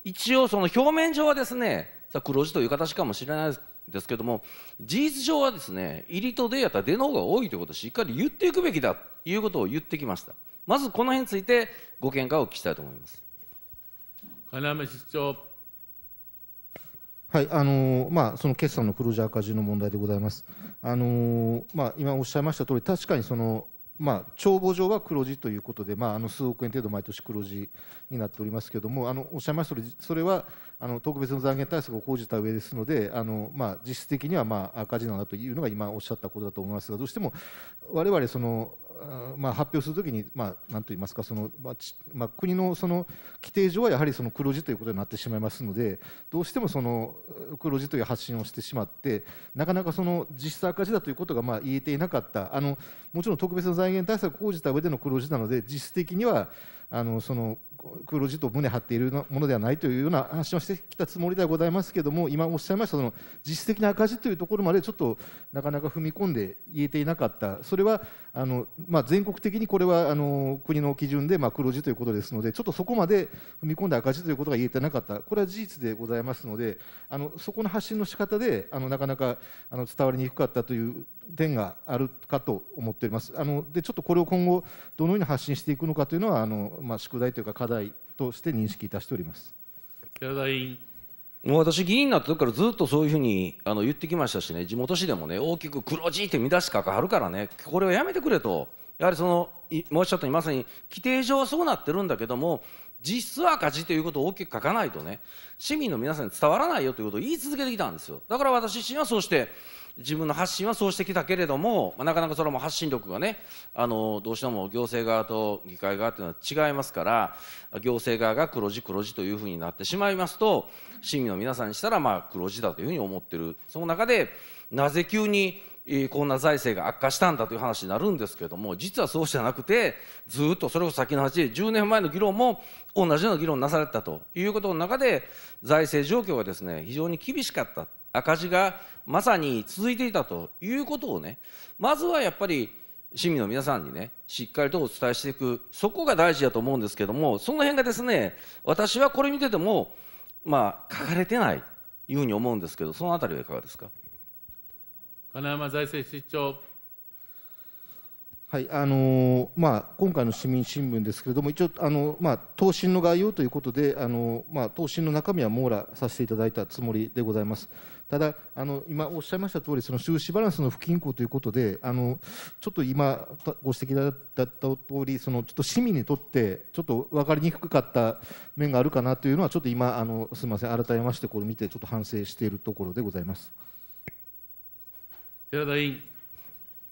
一応その表面上はですね、さあ黒字という形かもしれないですけども事実上はですね入りと出やったら出の方が多いということをしっかり言っていくべきだということを言ってきましたまずこの辺についてご見解をお聞きしたいと思います金目室長はいあのー、まあ、その決算の黒字赤字の問題でございます、あのー、まあ、今おっしゃいました通り、確かにそのまあ、帳簿上は黒字ということで、まあ、あの数億円程度毎年黒字になっておりますけれどもあのおっしゃいましたそれはあの特別の財源対策を講じた上ですので、あのまあ、実質的にはまあ赤字なんだというのが今おっしゃったことだと思いますが、どうしても我々その、まあ、発表するときに、まあ、なんと言いますか、そのまあまあ、国のその規定上はやはりその黒字ということになってしまいますので、どうしてもその黒字という発信をしてしまって、なかなかその実質赤字だということがまあ言えていなかった、あのもちろん特別の財源対策を講じた上での黒字なので、実質的には、あのその黒字と胸張っているものではないというような話をしてきたつもりではございますけれども今おっしゃいましたその実質的な赤字というところまでちょっとなかなか踏み込んで言えていなかったそれはあの、まあ、全国的にこれはあの国の基準でま黒字ということですのでちょっとそこまで踏み込んで赤字ということが言えてなかったこれは事実でございますのであのそこの発信の仕方であのなかなかあの伝わりにくかったという点があるかと思っております。あのでちょっとこれを今後どのように発信していくのかというのはあのまあ、宿題というか課題として認識いたしております田委員もう私議員になった時からずっとそういうふうにあの言ってきましたしね地元紙でもね大きく黒字って見出し書かはるからねこれはやめてくれとやはりそのもうたように、まさに規定上はそうなってるんだけども実質赤字ということを大きく書かないとね市民の皆さんに伝わらないよということを言い続けてきたんですよだから私自身はそうして自分の発信はそうしてきたけれども、まあ、なかなかそれも発信力がねあのどうしても行政側と議会側というのは違いますから行政側が黒字黒字というふうになってしまいますと市民の皆さんにしたらまあ黒字だというふうに思ってるその中でなぜ急にこんな財政が悪化したんだという話になるんですけれども実はそうじゃなくてずっとそれこそ先の話10年前の議論も同じような議論なされたということの中で財政状況がですね非常に厳しかった赤字がまさに続いていたということをね、まずはやっぱり市民の皆さんにね、しっかりとお伝えしていく、そこが大事だと思うんですけども、その辺がですね、私はこれ見てても、まあ、書かれてないいうふうに思うんですけど、そのあたりはいかがですか。金山財政室長はいあのー、まあ、今回の市民新聞ですけれども、一応、あのまあ、答申の概要ということで、あのまあ、答申の中身は網羅させていただいたつもりでございます。ただあの今おっしゃいました通りその収支バランスの不均衡ということであのちょっと今ご指摘だった通りそのちょっと市民にとってちょっと分かりにくかった面があるかなというのはちょっと今あのすみません改めましてこれ見てちょっと反省しているところでございます。寺田委員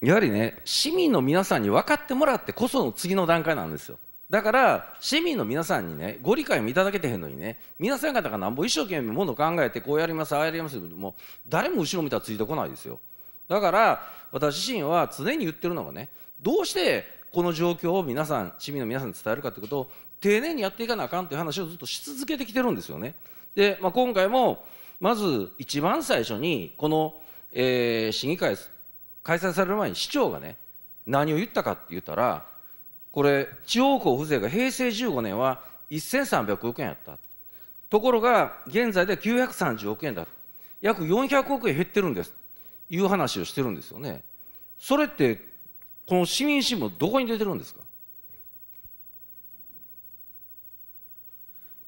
やはりね市民の皆さんに分かってもらってこその次の段階なんですよだから市民の皆さんにねご理解もいただけてへんのにね皆さん方がなんぼ一生懸命もの考えてこうやりますああやりますもう誰も後ろ見たらついてこないですよだから私自身は常に言ってるのがねどうしてこの状況を皆さん市民の皆さんに伝えるかということを丁寧にやっていかなあかんという話をずっとし続けてきてるんですよねで、まあ、今回もまず一番最初にこの、えー、市議会開催される前に市長がね何を言ったかって言ったらこれ、地方交付税が平成15年は1300億円やった。ところが、現在で930億円だ。約400億円減ってるんです。いう話をしてるんですよね。それって、この市民新聞、どこに出てるんですか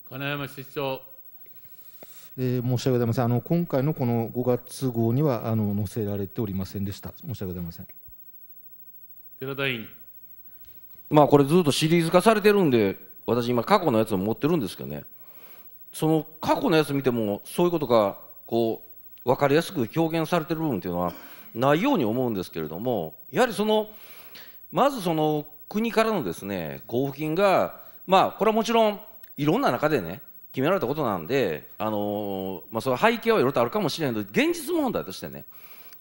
金山市長。えー、申し訳ございませんあの、今回のこの5月号にはあの載せられておりませんでした、申し訳ございません寺田委員。まあこれずっとシリーズ化されてるんで私今過去のやつを持ってるんですけどねその過去のやつ見てもそういうことがこう分かりやすく表現されてる部分っていうのはないように思うんですけれどもやはりそのまずその国からのですね交付金がまあこれはもちろんいろんな中でね決められたことなんで、あのまあ、その背景はいろいろとあるかもしれないけど現実問題としてね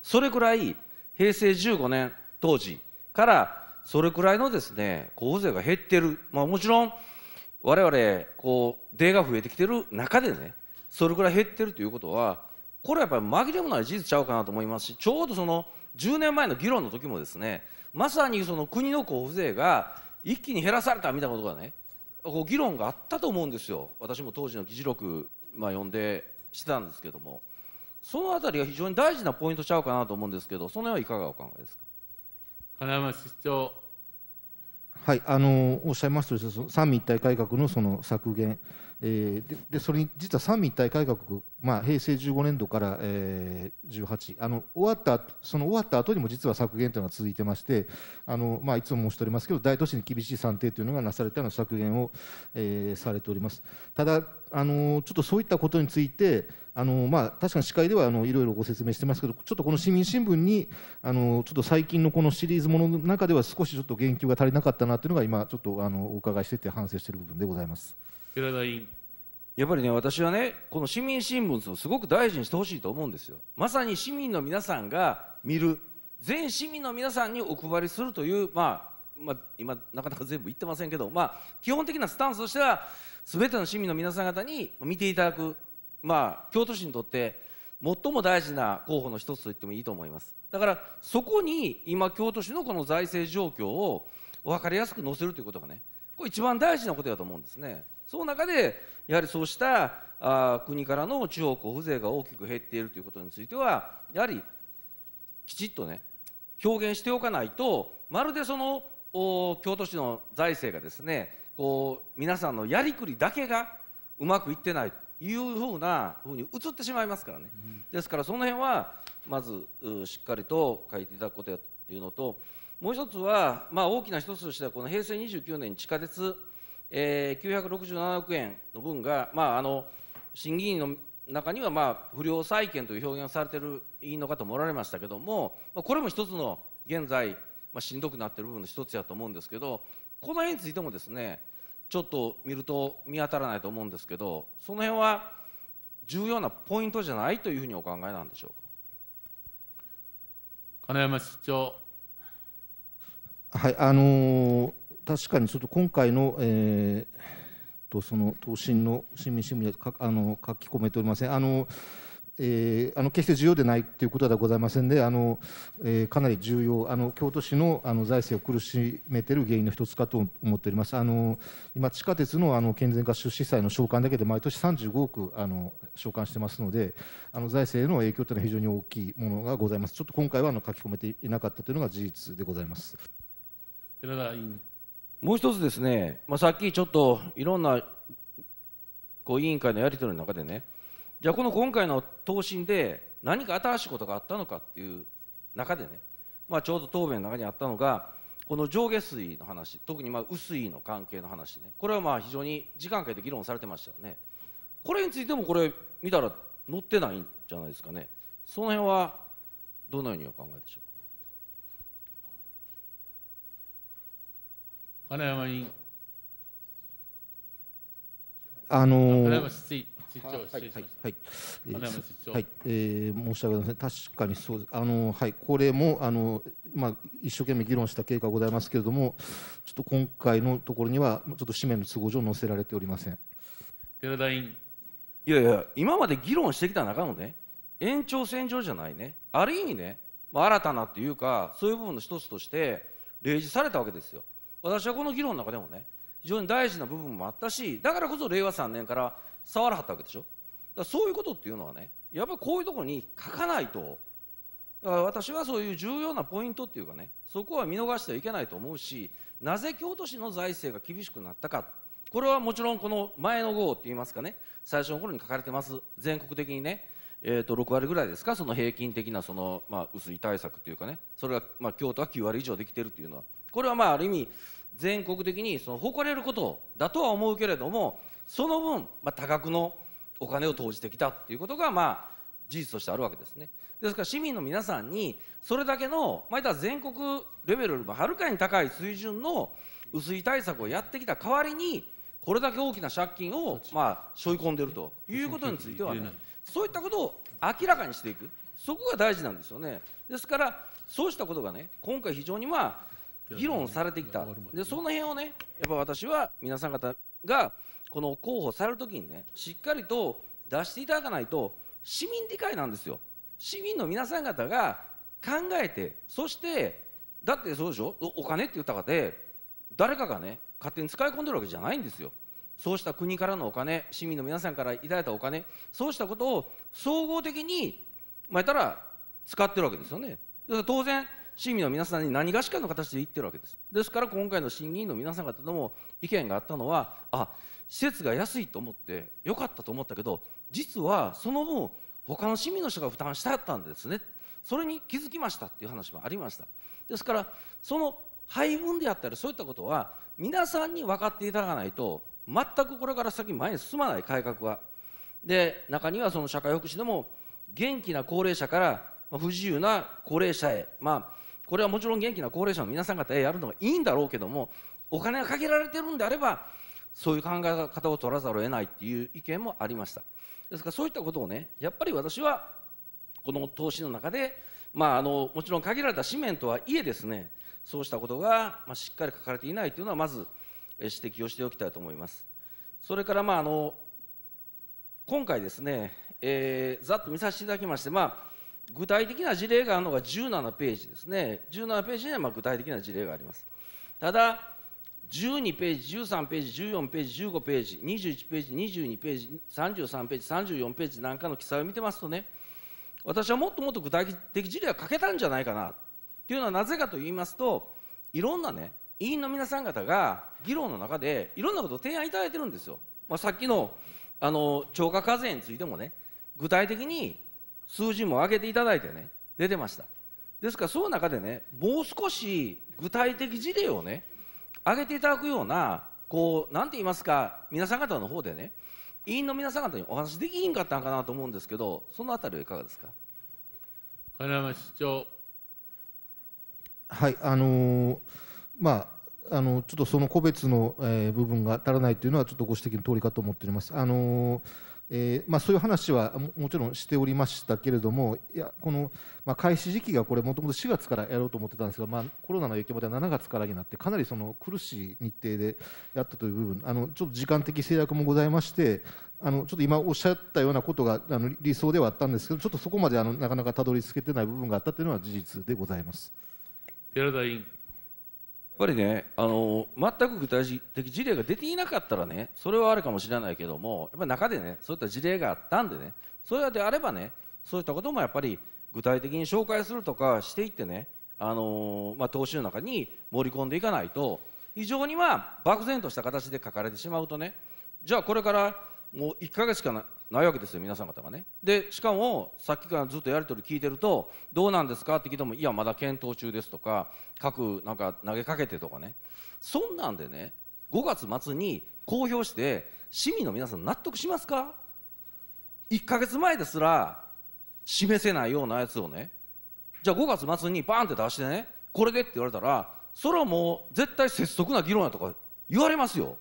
それくらい平成15年当時からそれくらいのですね候補税が減ってる、まあ、もちろん我々こう出が増えてきてる中でねそれくらい減ってるということはこれはやっぱり紛れもない事実ちゃうかなと思いますしちょうどその10年前の議論の時もですねまさにその国の交付税が一気に減らされたみたいなことがねこう議論があったと思うんですよ私も当時の議事録、まあ、読んでしてたんですけどもその辺りが非常に大事なポイントちゃうかなと思うんですけどその辺はいかがお考えですか金山室長。はい、あのおっしゃいますとその三位一体改革のその削減、えー、ででそれに実は三位一体改革、まあ、平成15年度から、えー、18あの終わったその終わった後にも実は削減というのが続いてましてあの、まあ、いつも申しておりますけど大都市に厳しい算定というのがなされたような削減を、えー、されておりますただあのちょっとそういったことについてあのまあ、確かに司会ではいろいろご説明してますけどちょっとこの市民新聞にあのちょっと最近のこのシリーズものの中では少しちょっと言及が足りなかったなというのが今ちょっとあのお伺いしてて反省している部分でございます寺田委員やっぱりね私はねこの市民新聞すごく大事にしてほしいと思うんですよまさに市民の皆さんが見る全市民の皆さんにお配りするという、まあ、まあ、今なかなか全部言ってませんけど、まあ、基本的なスタンスとしては全ての市民の皆さん方に見ていただくまあ、京都市にとって最も大事な候補の一つと言ってもいいと思いますだからそこに今京都市のこの財政状況を分かりやすく載せるということがねこれ一番大事なことだと思うんですねその中でやはりそうしたあ国からの地方交付税が大きく減っているということについてはやはりきちっとね表現しておかないとまるでその京都市の財政がですねこう皆さんのやりくりだけがうまくいってないいうふうなふうに移ってしまいますからね、うん、ですからその辺はまずしっかりと書いていただくことやというのともう一つは、まあ、大きな一つとしてはこの平成29年地下鉄、えー、967億円の分が、まあ、あの審議員の中には、まあ、不良債権という表現をされている委員の方もおられましたけども、まあ、これも一つの現在、まあ、しんどくなっている部分の一つやと思うんですけどこの辺についてもですねちょっと見ると見当たらないと思うんですけどその辺は重要なポイントじゃないというふうにお考えなんでしょうか金山市長はいあのー、確かにちょっと今回の、えー、とその答申の市民新聞にはかあの書き込めておりません。あのーえー、あの決して重要でないということではございませんであの、えー、かなり重要あの京都市のあの財政を苦しめている原因の一つかと思っておりますあの今地下鉄のあの健全化出資債の償還だけで毎年35億あの償還してますのであの財政への影響というのは非常に大きいものがございますちょっと今回はあの書き込めていなかったというのが事実でございます寺田委員もう一つですね、まあ、さっきちょっといろんなこう委員会のやり取りの中でねじゃあこの今回の答申で何か新しいことがあったのかっていう中でね、まあ、ちょうど答弁の中にあったのがこの上下水の話特にまあ雨水の関係の話ねこれはまあ非常に時間かけて議論されてましたよねこれについてもこれ見たら載ってないんじゃないですかねその辺はどのようにお考えでしょう金山委員あのー、金山市長、失礼しまはい、はい、えー、申し訳ございません。確かにそう、あの、はい、これも、あの、まあ、一生懸命議論した経過ございますけれども。ちょっと今回のところには、ちょっと紙面の都合上載せられておりません。寺田委員。いやいや、今まで議論してきた中のね、延長線上じゃないね。ある意味ね、まあ、新たなっていうか、そういう部分の一つとして、例示されたわけですよ。私はこの議論の中でもね。非常に大事な部分もあったしだからこそ令和3年から触らはったわけでしょだそういうことっていうのはねやっぱりこういうとこに書かないとだから私はそういう重要なポイントっていうかねそこは見逃してはいけないと思うしなぜ京都市の財政が厳しくなったかこれはもちろんこの前の号っていいますかね最初の頃に書かれてます全国的にねえー、と6割ぐらいですかその平均的なその、まあ、薄い対策というかねそれが、まあ、京都は9割以上できてるというのはこれはまあある意味全国的にその誇れることだとは思うけれどもその分、まあ、多額のお金を投じてきたっていうことが、まあ、事実としてあるわけですね。ですから市民の皆さんにそれだけの、まあ、た全国レベルよりもはるかに高い水準の薄い対策をやってきた代わりにこれだけ大きな借金をまあ背負い込んでいるということについては、ね、そういったことを明らかにしていくそこが大事なんですよね。ですからそうしたことがね今回非常にまあ議論されてきたでその辺をねやっぱ私は皆さん方がこの候補される時にねしっかりと出していただかないと市民理解なんですよ市民の皆さん方が考えてそしてだってそうでしょお金って言ったかで、誰かがね勝手に使い込んでるわけじゃないんですよそうした国からのお金市民の皆さんからいただいたお金そうしたことを総合的にまあ言ったら使ってるわけですよねだから当然市民の皆さんに何がしかの形で言ってるわけですですから今回の審議員の皆さん方とも意見があったのはあ施設が安いと思ってよかったと思ったけど実はその分他の市民の人が負担したかったんですねそれに気づきましたっていう話もありましたですからその配分であったりそういったことは皆さんに分かっていただかないと全くこれから先前に進まない改革はで中にはその社会福祉でも元気な高齢者から不自由な高齢者へまあこれはもちろん元気な高齢者の皆さん方へやるのがいいんだろうけどもお金がかけられてるんであればそういう考え方を取らざるを得ないっていう意見もありましたですからそういったことをねやっぱり私はこの投資の中で、まあ、あのもちろん限られた紙面とはいえですねそうしたことが、まあ、しっかり書かれていないというのはまず指摘をしておきたいと思いますそれからまああの今回ですね、えー、ざっと見させていただきまして、まあ、具体的な事例があるのが17ページですね17ページにはまあ具体的な事例がありますただ12ページ、13ページ、14ページ、15ページ、21ページ、22ページ、33ページ、34ページなんかの記載を見てますとね、私はもっともっと具体的事例は書けたんじゃないかなっていうのはなぜかと言いますと、いろんなね、委員の皆さん方が議論の中でいろんなことを提案いただいてるんですよ。まあ、さっきのあの超過課税についてもね、具体的に数字も上げていただいてね、出てました。ですから、その中でね、もう少し具体的事例をね、挙げていただくようなこうんて言いますか皆さん方の方でね委員の皆さん方にお話できひんかったんかなと思うんですけどそのあたりはいかがですか金山市長はいあのー、まああのちょっとその個別の、えー、部分が足らないというのはちょっとご指摘の通りかと思っております。あのーえーまあ、そういう話はもちろんしておりましたけれども、いやこの、まあ、開始時期がこれ、もともと4月からやろうと思ってたんですが、まあ、コロナの影響では7月からになって、かなりその苦しい日程でやったという部分、あのちょっと時間的制約もございまして、あのちょっと今おっしゃったようなことがあの理想ではあったんですけど、ちょっとそこまであのなかなかたどり着けてない部分があったというのは事実でございます。寺田委員ぱりねあの全く具体的事例が出ていなかったらねそれはあるかもしれないけどもやっぱり中でねそういった事例があったんでねそれであればねそういったこともやっぱり具体的に紹介するとかしていってねあのまあ、投資の中に盛り込んでいかないと非常には漠然とした形で書かれてしまうとねじゃあこれからもう1か月かなないわけですよ皆さん方がねでしかもさっきからずっとやり取り聞いてると「どうなんですか?」って聞いても「いやまだ検討中です」とか「各なんか投げかけて」とかねそんなんでね5月末に公表して市民の皆さん納得しますか ?1 か月前ですら示せないようなやつをねじゃあ5月末にバーンって出してねこれでって言われたらそれはもう絶対拙速な議論やとか言われますよ。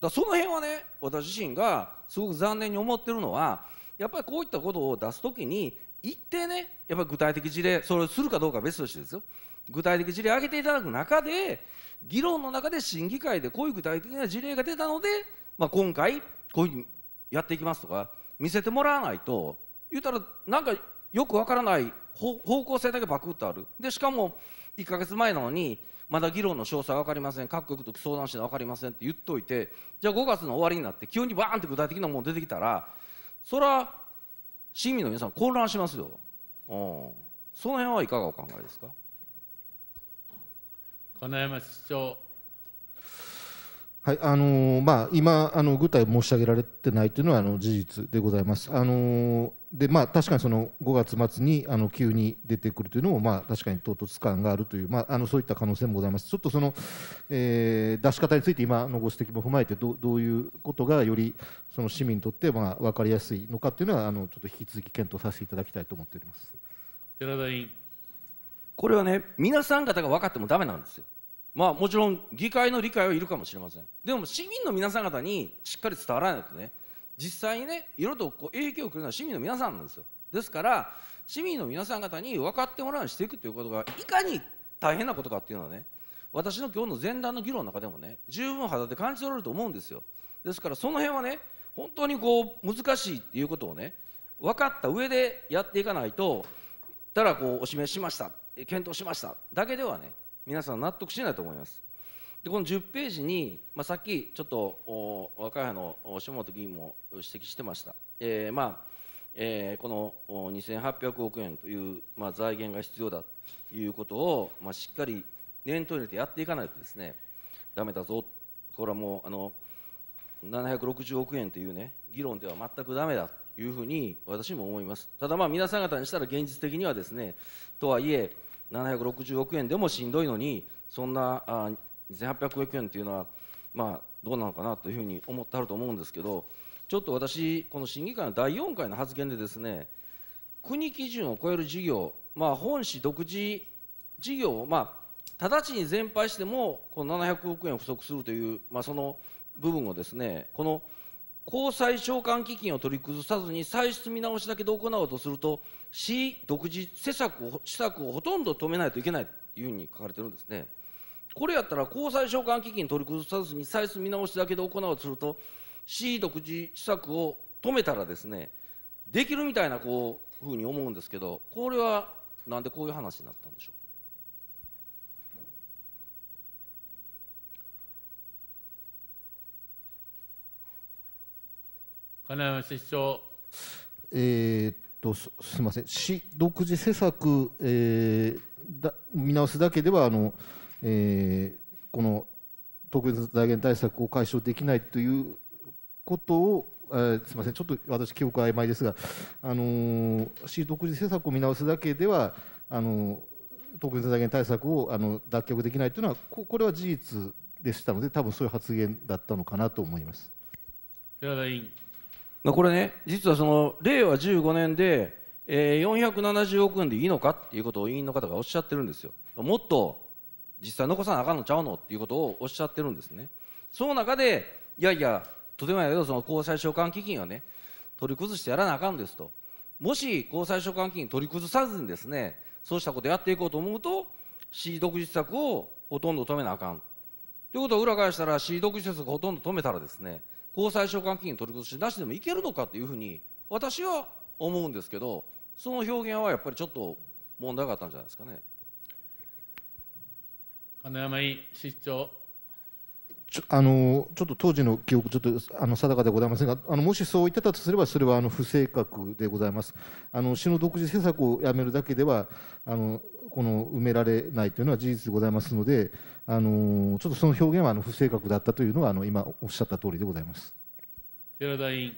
だその辺はね私自身がすごく残念に思ってるのはやっぱりこういったことを出す時に一定ねやっぱり具体的事例それをするかどうかは別としてですよ具体的事例を挙げていただく中で議論の中で審議会でこういう具体的な事例が出たので、まあ、今回こういうふうにやっていきますとか見せてもらわないと言うたらなんかよくわからない方向性だけパクッとあるでしかも1か月前なのにまだ議論の詳細は分かりません各国と相談して分かりませんって言っておいてじゃあ5月の終わりになって急にバーンって具体的なもの出てきたらそれは市民の皆さん混乱しますよ。その辺はいかがお考えですか金山市長はいあのー、まあ、今あの、具体申し上げられてないというのはあの事実でございます。あのーでまあ、確かにその5月末にあの急に出てくるというのも、まあ、確かに唐突感があるという、まあ、あのそういった可能性もございます、ちょっとその、えー、出し方について今のご指摘も踏まえてど、どういうことがよりその市民にとって、まあ、分かりやすいのかというのはあの、ちょっと引き続き検討させていただきたいと思っております寺田委員。これはね、皆さん方が分かってもだめなんですよ。まあ、もちろん議会の理解はいるかもしれません。でも市民の皆さん方にしっかり伝わらないとね。実際にね色とこう影響をくるのは市民の皆さんなんですよですから市民の皆さん方に分かってもらうようにしていくということがいかに大変なことかっていうのはね私の今日の前段の議論の中でもね十分肌で感じ取れると思うんですよですからその辺はね本当にこう難しいっていうことをね分かった上でやっていかないとただこうお示ししました検討しましただけではね皆さん納得しないと思いますでこの10ページに、まあ、さっきちょっと若い派の下本議員も指摘してました、えーまあえー、この2800億円という、まあ、財源が必要だということを、まあ、しっかり念頭に入れてやっていかないとですねだめだぞこれはもうあの760億円というね議論では全くだめだというふうに私も思いますただまあ皆さん方にしたら現実的にはですねとはいえ760億円でもしんどいのにそんなあ2 8 0 0億円というのは、まあ、どうなのかなというふうに思ってはると思うんですけど、ちょっと私、この審議会の第4回の発言で、ですね国基準を超える事業、まあ、本市独自事業を、まあ、直ちに全廃しても、この700億円不足するという、まあ、その部分をですね、この公債償還基金を取り崩さずに歳出見直しだけで行おうとすると、市独自施策を施策をほとんど止めないといけないというふうに書かれてるんですね。これやったら公債償還基金取り崩さずに歳出見直しだけで行うとすると市独自施策を止めたらですねできるみたいなこうふうに思うんですけどこれはなんでこういう話になったんでしょう金山市長。えー、っとすみません、市独自施策、えー、だ見直すだけではあのえー、この特別財源対策を解消できないということを、えー、すみません、ちょっと私、記憶曖昧ですが、あのー、市独自政策を見直すだけでは、あのー、特別財源対策をあの脱却できないというのはこ、これは事実でしたので、多分そういう発言だったのかなと思います寺田委員。まあ、これね、実はその令和15年で、えー、470億円でいいのかっていうことを委員の方がおっしゃってるんですよ。もっと実際残さなあかんのちゃうのっていうことをおっしゃってるんですね。その中でいやいやとてもやけどその公債償還基金はね取り崩してやらなあかんですともし公債償還基金取り崩さずにですねそうしたことやっていこうと思うと C 独自策をほとんど止めなあかんということを裏返したら C 独自策をほとんど止めたらですね公債償還基金取り崩しなしでもいけるのかというふうに私は思うんですけどその表現はやっぱりちょっと問題があったんじゃないですかね。金山井市長ちょあのちょっと当時の記憶、ちょっとあの定かではございませんが、あのもしそう言ってたとすれば、それはあの不正確でございます。あの市の独自政策をやめるだけではあのこの埋められないというのは事実でございますので、あのちょっとその表現はあの不正確だったというのはあの今おっしゃった通りでございます寺田委員。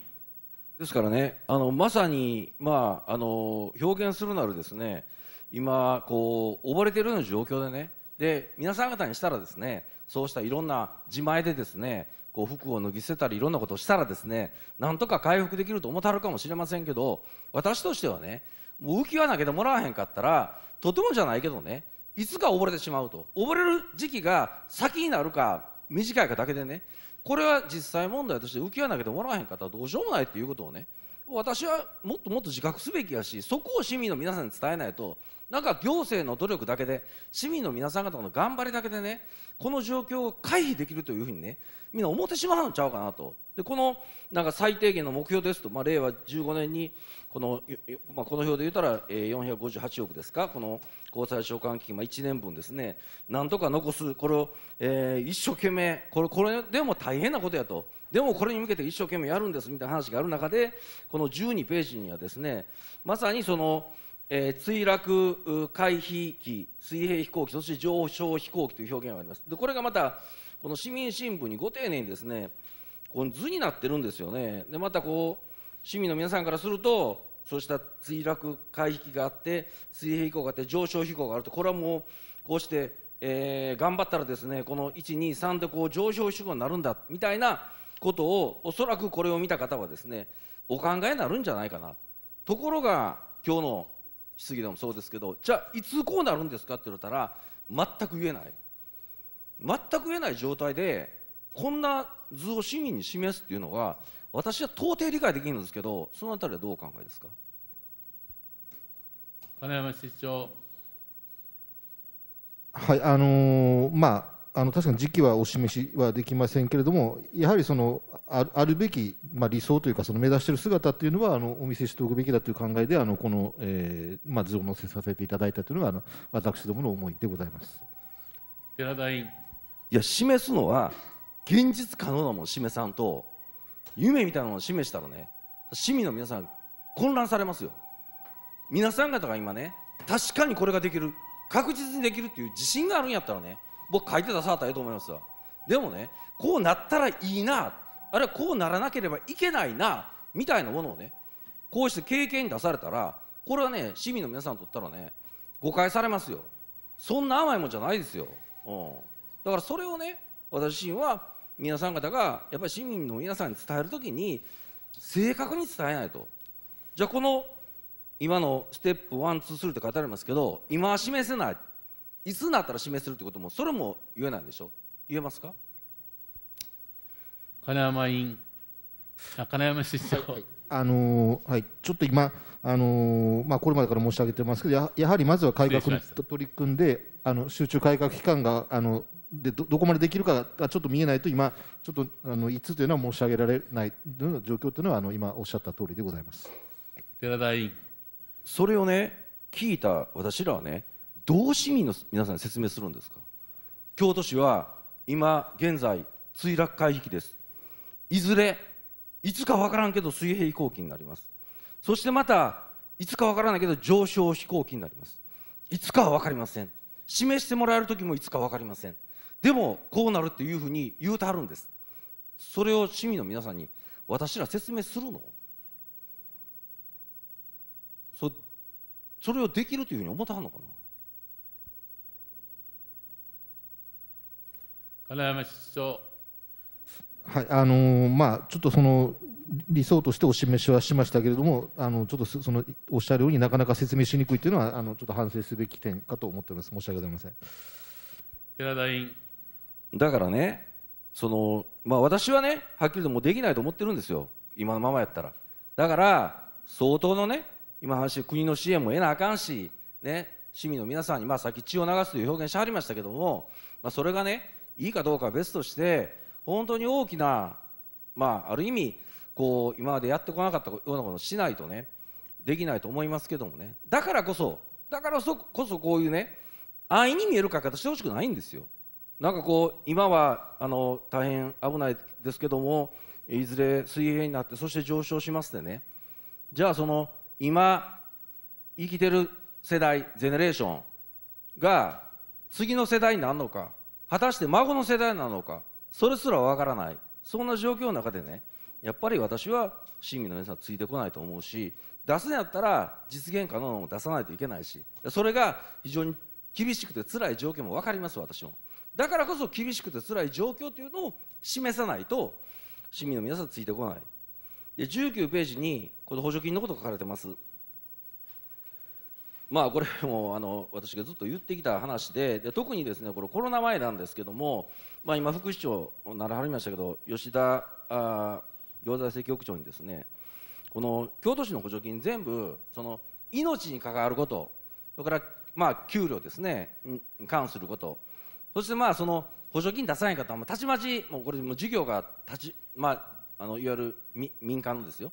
ですからね、あのまさに、まあ、あの表現するならですね、今こう、溺れているような状況でね、で皆さん方にしたらですねそうしたいろんな自前でですねこう服を脱ぎ捨てたりいろんなことをしたらですねなんとか回復できると思たるかもしれませんけど私としてはねもう浮き輪投げてもらわへんかったらとてもじゃないけどねいつか溺れてしまうと溺れる時期が先になるか短いかだけでねこれは実際問題として浮き輪投げてもらわへんかったらどうしようもないっていうことをね私はもっともっと自覚すべきやしそこを市民の皆さんに伝えないとなんか行政の努力だけで市民の皆さん方の頑張りだけでねこの状況を回避できるというふうにねみんな思ってしまうんちゃうかなとでこのなんか最低限の目標ですと、まあ、令和15年にこの,、まあ、この表で言ったら458億ですかこの交際償還基金、まあ、1年分ですねなんとか残すこれを、えー、一生懸命これこれでも大変なことやとでもこれに向けて一生懸命やるんですみたいな話がある中でこの12ページにはですねまさにその「えー、墜落回避機、水平飛行機、そして上昇飛行機という表現があります。でこれがまたこの市民新聞にご丁寧にですね、この図になってるんですよね。でまたこう市民の皆さんからすると、そうした墜落回避機があって、水平飛行機があって、上昇飛行があると、これはもうこうして、えー、頑張ったらですね、この1、2、3でこう上昇飛行になるんだみたいなことを、おそらくこれを見た方はですね、お考えになるんじゃないかな。ところが今日の質疑でもそうですけどじゃあいつこうなるんですかって言われたら全く言えない全く言えない状態でこんな図を市民に示すっていうのが私は到底理解できるんですけどそのあたりはどうお考えですか金山市長はいあのー、まああの確かに時期はお示しはできませんけれども、やはりそのあるべき、まあ、理想というか、その目指している姿というのはあのお見せしておくべきだという考えで、あのこの、えーまあ、図を載せさせていただいたというのがあの、私どもの思いでございます寺田委員。いや、示すのは、現実可能なもの示さんと、夢みたいなものを示したらね、市民の皆さん、混乱されますよ。皆さん方が今ね、確かにこれができる、確実にできるっていう自信があるんやったらね、僕書いて出さったらええと思いますよでもねこうなったらいいなあるいはこうならなければいけないなみたいなものをねこうして経験に出されたらこれはね市民の皆さんにとったらね誤解されますよそんな甘いもんじゃないですよ、うん、だからそれをね私自身は皆さん方がやっぱり市民の皆さんに伝える時に正確に伝えないとじゃあこの今のステップ1、2、3って書いてありますけど今は示せないいつになったら名するってこともそれも言えないでしょ言えますか金山委員金山室長、はいあのー、はい、ちょっと今、あのー、まあ、これまでから申し上げてますけどややはりまずは改革に取り組んであの集中改革期間があのでどこまでできるかがちょっと見えないと今ちょっとあのいつというのは申し上げられない状況というのはあの今おっしゃった通りでございます寺田委員それをね聞いた私らはねどう市民の皆さんに説明するんですか京都市は今現在墜落回避機ですいずれいつか分からんけど水平飛行機になりますそしてまたいつか分からないけど上昇飛行機になりますいつかは分かりません示してもらえる時もいつか分かりませんでもこうなるっていうふうに言うてはるんですそれを市民の皆さんに私ら説明するのそれをできるというふうに思ってはるのかな金山室長。はい、あのー、まあ、ちょっとその。理想としてお示しはしましたけれども、あのちょっとそのおっしゃるようになかなか説明しにくいというのはあのちょっと反省すべき点かと思っております。申し訳ございません。寺田委員。だからね、そのまあ私はね、はっきりともうできないと思ってるんですよ。今のままやったら。だから相当のね、今話国の支援も得なあかんし、ね、市民の皆さんにまあさっき血を流すという表現しはりましたけれども、まあそれがね。いいかどうかは別として本当に大きなまあある意味こう今までやってこなかったようなことをしないとねできないと思いますけどもねだからこそだからこそこういうね安易に見える書き方してほしくないんですよ。なんかこう今はあの大変危ないですけどもいずれ水平になってそして上昇しますでねじゃあその今生きてる世代ゼネレーションが次の世代になるのか果たして孫の世代なのかそれすらわからないそんな状況の中でねやっぱり私は市民の皆さんついてこないと思うし出すんやったら実現可能なものを出さないといけないしそれが非常に厳しくて辛い状況も分かります私もだからこそ厳しくて辛い状況というのを示さないと市民の皆さんついてこないで19ページにこの補助金のこと書かれてますまあこれもあの私がずっと言ってきた話でで特にですねこれコロナ前なんですけども、まあ、今副市長ならはりましたけど吉田あ行財政局長にですねこの京都市の補助金全部その命に関わることそれからまあ給料ですねに関することそしてまあその補助金出さない方はたちまちもうこれも事業が立ち、まあ、あのいわゆる民間のですよ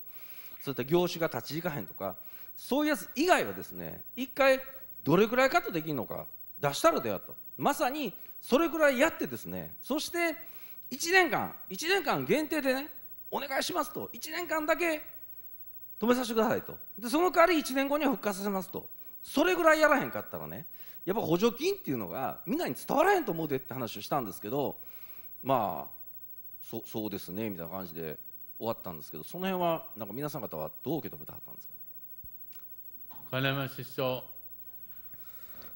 そういった業種が立ち行かへんとかそういうやつ以外はですね一回どれくらいカットできるのか出したらではとまさにそれぐらいやってですねそして1年間1年間限定でねお願いしますと1年間だけ止めさせてくださいとでその代わり1年後には復活させますとそれぐらいやらへんかったらねやっぱ補助金っていうのがみんなに伝わらへんと思うでって話をしたんですけどまあそそうですねみたいな感じで終わったんですけどその辺はなんか皆さん方はどう受け止めてはったんですか金山首相。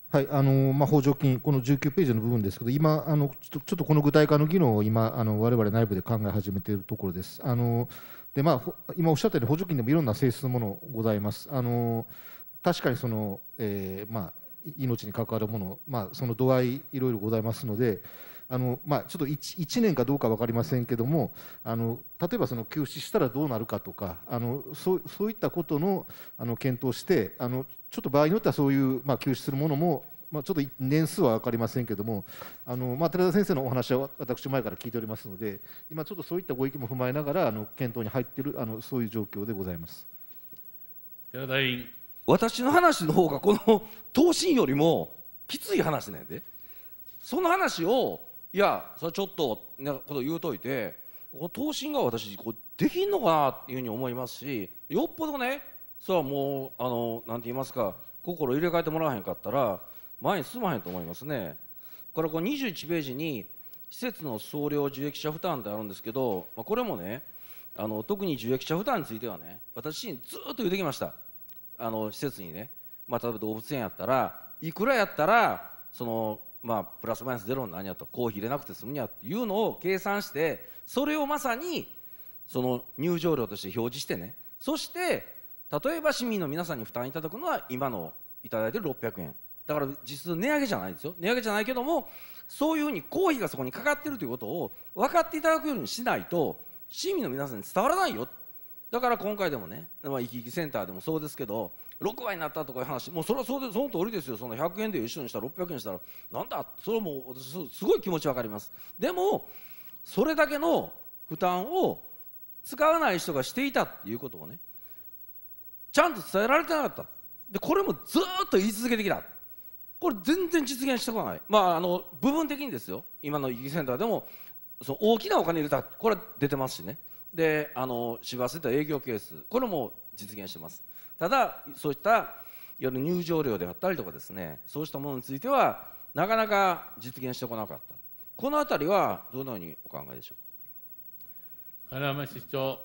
はいあのまあ、補助金、この19ページの部分ですけど、今、あのちょっとちょっとこの具体化の議論を今、われわれ内部で考え始めているところです。あのでまあ、今おっしゃったように補助金でもいろんな性質のものございます。あの確かにその、えーまあ、命に関わるもの、まあ、その度合いいろいろございますので、あの、まあ、ちょっと 1, 1年かどうか分かりませんけどもあの例えばその休止したらどうなるかとかあのそうそういったことのあの検討してあのちょっと場合によってはそういう、まあ、休止するものもまあ、ちょっと年数は分かりませんけども、あのまあ、寺田先生のお話は私、前から聞いておりますので、今、ちょっとそういったご意見も踏まえながら、あの検討に入っているあの、そういう状況でございます寺田委員。私の話の方が、この答申よりもきつい話なんで、その話をいやそれちょっとね、こと言うといて投信が私こうできんのかなっていうふうに思いますしよっぽどねそれもうあのなんて言いますか心入れ替えてもらわへんかったら前に進まへんと思いますね。からこの21ページに施設の総量受益者負担ってあるんですけど、まあ、これもねあの特に受益者負担についてはね私にずっと言ってきましたあの施設にね、まあ、例えば動物園やったらいくらやったらそのまあ、プラスマイナスゼロになんやとコーヒー入れなくて済むんやっていうのを計算してそれをまさにその入場料として表示してねそして例えば市民の皆さんに負担いただくのは今の頂いてる600円だから実質値上げじゃないですよ値上げじゃないけどもそういうふうに公費がそこにかかってるということを分かっていただくようにしないと市民の皆さんに伝わらないよだから今回でもね、まあ、き生きセンターでもそうですけど6倍になったとかいう話もうそれはそうでその通りですよその100円で一緒にしたら600円したらなんだそれも私すごい気持ち分かりますでもそれだけの負担を使わない人がしていたっていうことをねちゃんと伝えられてなかったでこれもずっと言い続けてきたこれ全然実現してこないまああの部分的にですよ今の遊戯センターでもその大きなお金入れたこれ出てますしねであの市場セン営業ケースこれも実現してますただそういったいわゆる入場料であったりとかですねそうしたものについてはなかなか実現してこなかったこの辺りはどのようにお考えでしょうか金山市長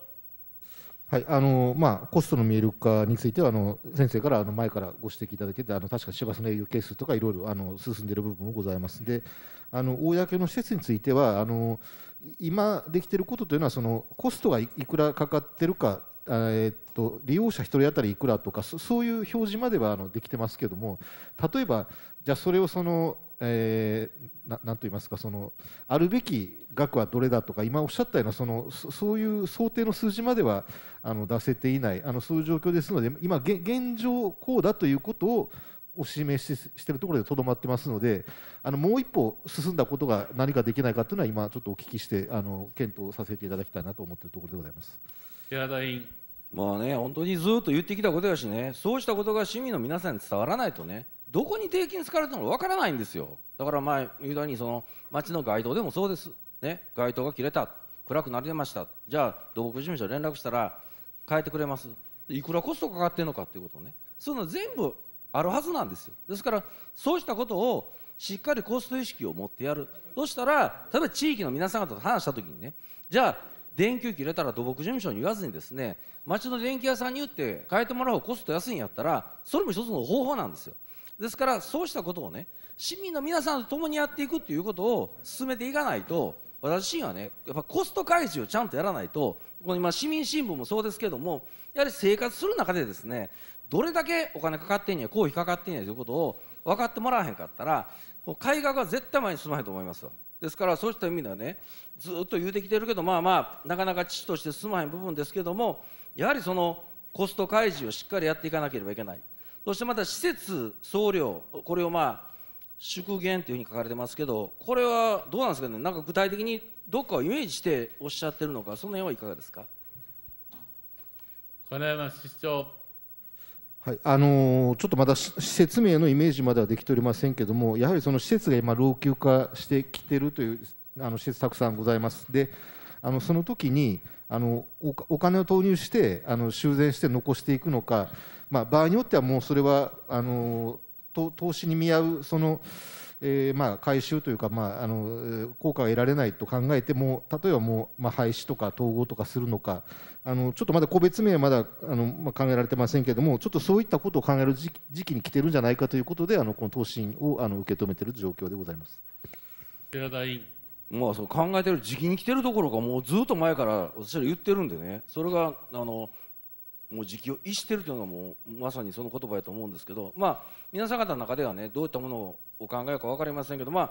はいあのまあ、コストの見える化についてはあの先生からあの前からご指摘いただいててあの確か市バスの営業係数とかいろいろあの進んでいる部分もございますであの公の施設についてはあの今できていることというのはそのコストがいくらかかっているかえっと利用者1人当たりいくらとかそういう表示まではあのできてますけども例えばじゃあそれをその、えー、ななんと言いますかそのあるべき額はどれだとか今おっしゃったようなそのそういう想定の数字まではあの出せていないあのそういう状況ですので今現状こうだということをお示ししてるところでとどまってますのであのもう一歩進んだことが何かできないかというのは今ちょっとお聞きしてあの検討させていただきたいなと思っているところでございます。平田委員まあね本当にずっと言ってきたことやしねそうしたことが市民の皆さんに伝わらないとねどこに税金使われたのかわからないんですよだから前言うたよその町の街灯でもそうですね街灯が切れた暗くなりましたじゃあ土木事務所連絡したら変えてくれますいくらコストかかってるのかっていうことねそういうの全部あるはずなんですよですからそうしたことをしっかりコスト意識を持ってやるそしたら例えば地域の皆さん方と話した時にねじゃあ電球切れたら土木事務所に言わずにですね町の電気屋さんに言って変えてもらうコスト安いんやったらそれも一つの方法なんですよですからそうしたことをね市民の皆さんと共にやっていくっていうことを進めていかないと私自身はねやっぱコスト開示をちゃんとやらないとこの今市民新聞もそうですけどもやはり生活する中でですねどれだけお金かかってんや公費かかってんやということを分かってもらわへんかったら改革は絶対前に進まないと思いますよ。ですからそうした意味ではねずっと言うてきてるけどまあまあなかなか父としてすまへん部分ですけどもやはりそのコスト開示をしっかりやっていかなければいけないそしてまた施設総量これをまあ縮減というふうに書かれてますけどこれはどうなんですかねなんか具体的にどっかをイメージしておっしゃってるのかその辺はいかがですか金山市長はいあのー、ちょっとまだ施設名のイメージまではできておりませんけどもやはりその施設が今老朽化してきてるというあの施設たくさんございますであのその時にあのお金を投入してあの修繕して残していくのか、まあ、場合によってはもうそれはあの投資に見合うそのえー、まあ回収というか、まあ、あの効果が得られないと考えても例えばもう、まあ、廃止とか統合とかするのかあのちょっとまだ個別名はまだあの、まあ、考えられてませんけれどもちょっとそういったことを考える時期に来てるんじゃないかということであのこの答申をあの受け止めている状況でございます寺田委員、まあ、そう考えてる時期に来てるどころかもうずっと前から私ら言ってるんでねそれがあの。もう時期を逸してるというのもまさにその言葉やと思うんですけど、まあ、皆さん方の中ではねどういったものをお考えか分かりませんけど、まあ、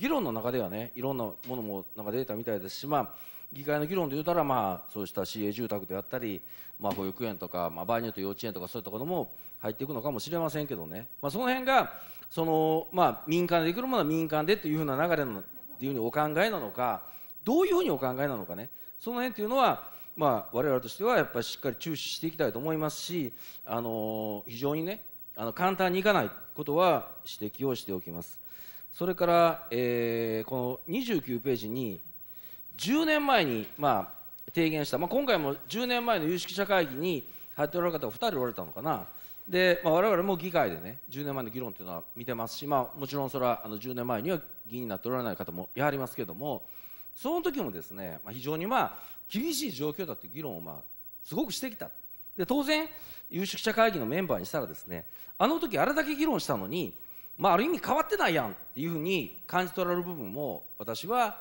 議論の中ではねいろんなものもなんか出たみたいですし、まあ、議会の議論で言うたら、まあ、そうした市営住宅であったり、まあ、保育園とか、まあ、場合によって幼稚園とかそういったことも入っていくのかもしれませんけどね、まあ、その辺がその、まあ、民間でできるものは民間でっていうふうな流れのっていうふうにお考えなのかどういうふうにお考えなのかねその辺っていうのはまあ、我々としてはやっぱりしっかり注視していきたいと思いますし、あの非常にねあの簡単にいかないことは指摘をしておきますそれから、えー、この29ページに10年前に、まあ、提言した、まあ、今回も10年前の有識者会議に入っておられる方が2人おられたのかなで、まあ、我々も議会でね10年前の議論というのは見てますし、まあ、もちろんそれはあの10年前には議員になっておられない方もやはりますけれどもその時もですね、まあ、非常にまあ厳しい状況だという議論を、まあ、すごくしてきた。で当然、有識者会議のメンバーにしたらですね、あの時あれだけ議論したのに、まあ、ある意味変わってないやんっていうふうに感じ取られる部分も私は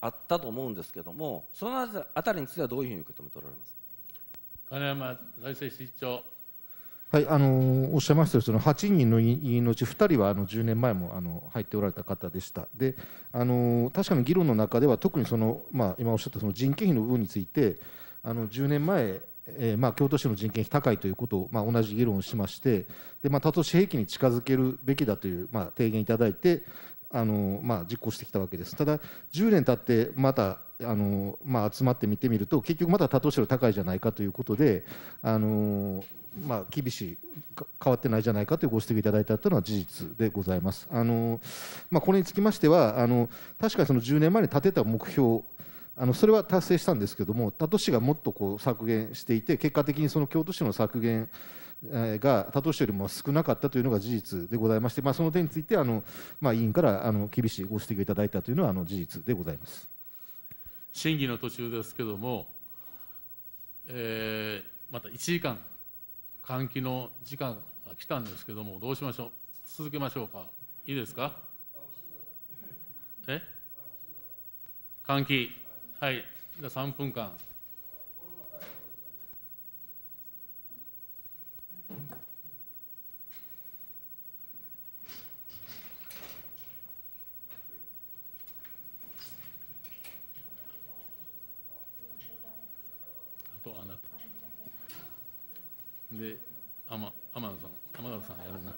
あったと思うんですけどもそのあたりについてはどういうふうに受け止めておられます金山財政室長はい、あのおっしゃいましたその8人ののうち2人はあの10年前もあの入っておられた方でした。であの確かに議論の中では特にその、まあ、今おっしゃったその人件費の部分についてあの10年前えーまあ、京都市の人件費高いということを、まあ、同じ議論をしましてで、まあ、多都市平均に近づけるべきだという、まあ、提言いただいてあの、まあ、実行してきたわけですただ10年経ってまたあの、まあ、集まって見てみると結局まだ多頭種類高いじゃないかということであの、まあ、厳しい変わってないじゃないかというご指摘いただいたというのは事実でございます。あのまあ、これにつきましてはあの確かにその10年前に立てた目標あのそれは達成したんですけども他都市がもっとこう削減していて結果的にその京都市の削減が他都市よりも少なかったというのが事実でございまして、まあ、その点についてあの、まあ、委員からあの厳しいご指摘をいただいたというのはあの事実でございます。審議の途中ですけども、えー、また1時間、換気の時間が来たんですけども、どうしましょう、続けましょうか、いいですか。え換気、はい、じゃ3分間。で天天野さん天野さんやるな。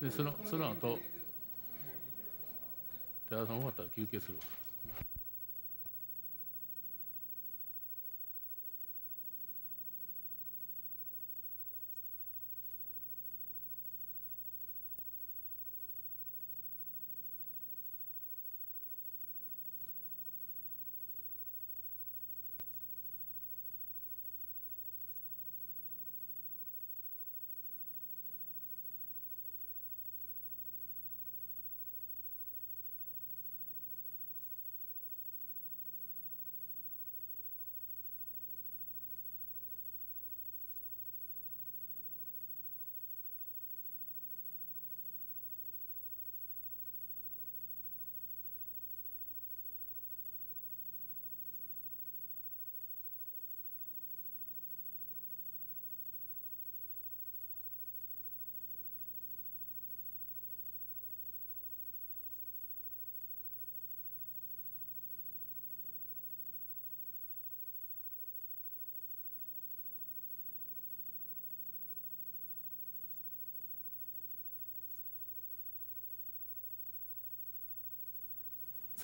でそのその後寺田さん終わったら休憩するわ。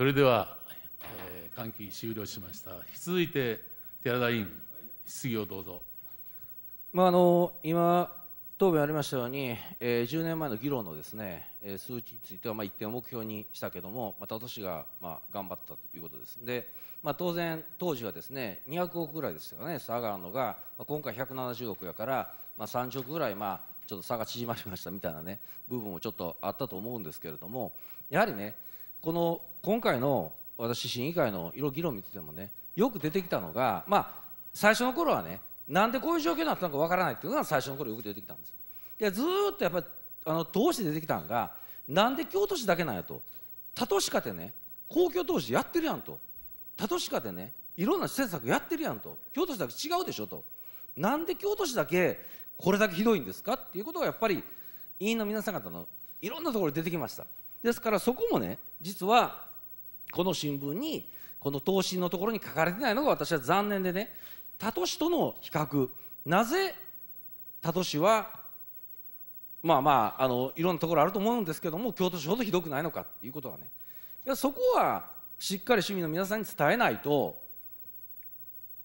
それでは、えー、歓終了しました。引き続いて寺田委員、質疑をどうぞ。まああの今答弁ありましたように、えー、10年前の議論のですね、えー、数値についてはまあ1点を目標にしたけども、また私がまあ頑張ったということです。で、まあ当然当時はですね、200億ぐらいでしたよね、差があるのが、まあ、今回170億やから、まあ30億ぐらいまあちょっと差が縮まりましたみたいなね部分もちょっとあったと思うんですけれども、やはりね。この今回の私審議会のいろいろ議論見ててもねよく出てきたのがまあ最初の頃はねなんでこういう状況になったのかわからないっていうのが最初の頃よく出てきたんですでずっとやっぱりあの通して出てきたのがなんで京都市だけなんやと他都市かてね公共投資やってるやんと他都市かてねいろんな政策やってるやんと京都市だけ違うでしょとなんで京都市だけこれだけひどいんですかっていうことがやっぱり委員の皆さん方のいろんなところで出てきましたですからそこもね実はこの新聞にこの答申のところに書かれてないのが私は残念でね他都市との比較なぜ他都市はまあまああのいろんなところあると思うんですけども京都市ほどひどくないのかっていうことはねいやそこはしっかり市民の皆さんに伝えないと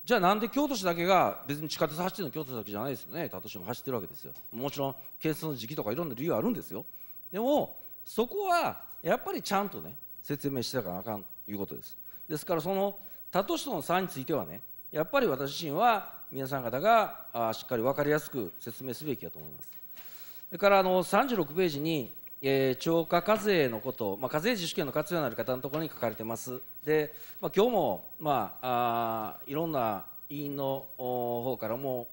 じゃあなんで京都市だけが別に地下鉄走ってるの京都市だけじゃないですよね他都市も走ってるわけですよもちろん建設の時期とかいろんな理由あるんですよでもそこはやっぱりちゃんとね説明してたからあかんということですですからその他都市との差についてはねやっぱり私自身は皆さん方がしっかり分かりやすく説明すべきだと思いますそれからあの36ページに、えー、超過課税のこと、まあ、課税自主権の活用のある方のところに書かれてますで、まあ、今日も、まあ、あいろんな委員の方からも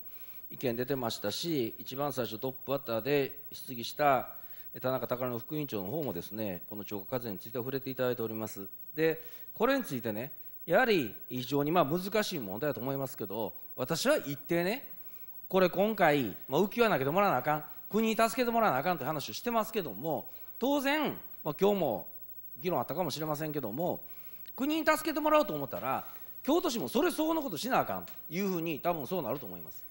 意見出てましたし一番最初トップバッターで質疑した田中宝の副委員長の方もですねこの超過課税について触れていただいておりますでこれについてねやはり非常にまあ難しい問題だと思いますけど私は一定ねこれ今回、まあ、浮き輪投げてもらわなあかん国に助けてもらわなあかんという話をしてますけども当然、まあ、今日も議論あったかもしれませんけども国に助けてもらおうと思ったら京都市もそれ相応のことしなあかんというふうに多分そうなると思います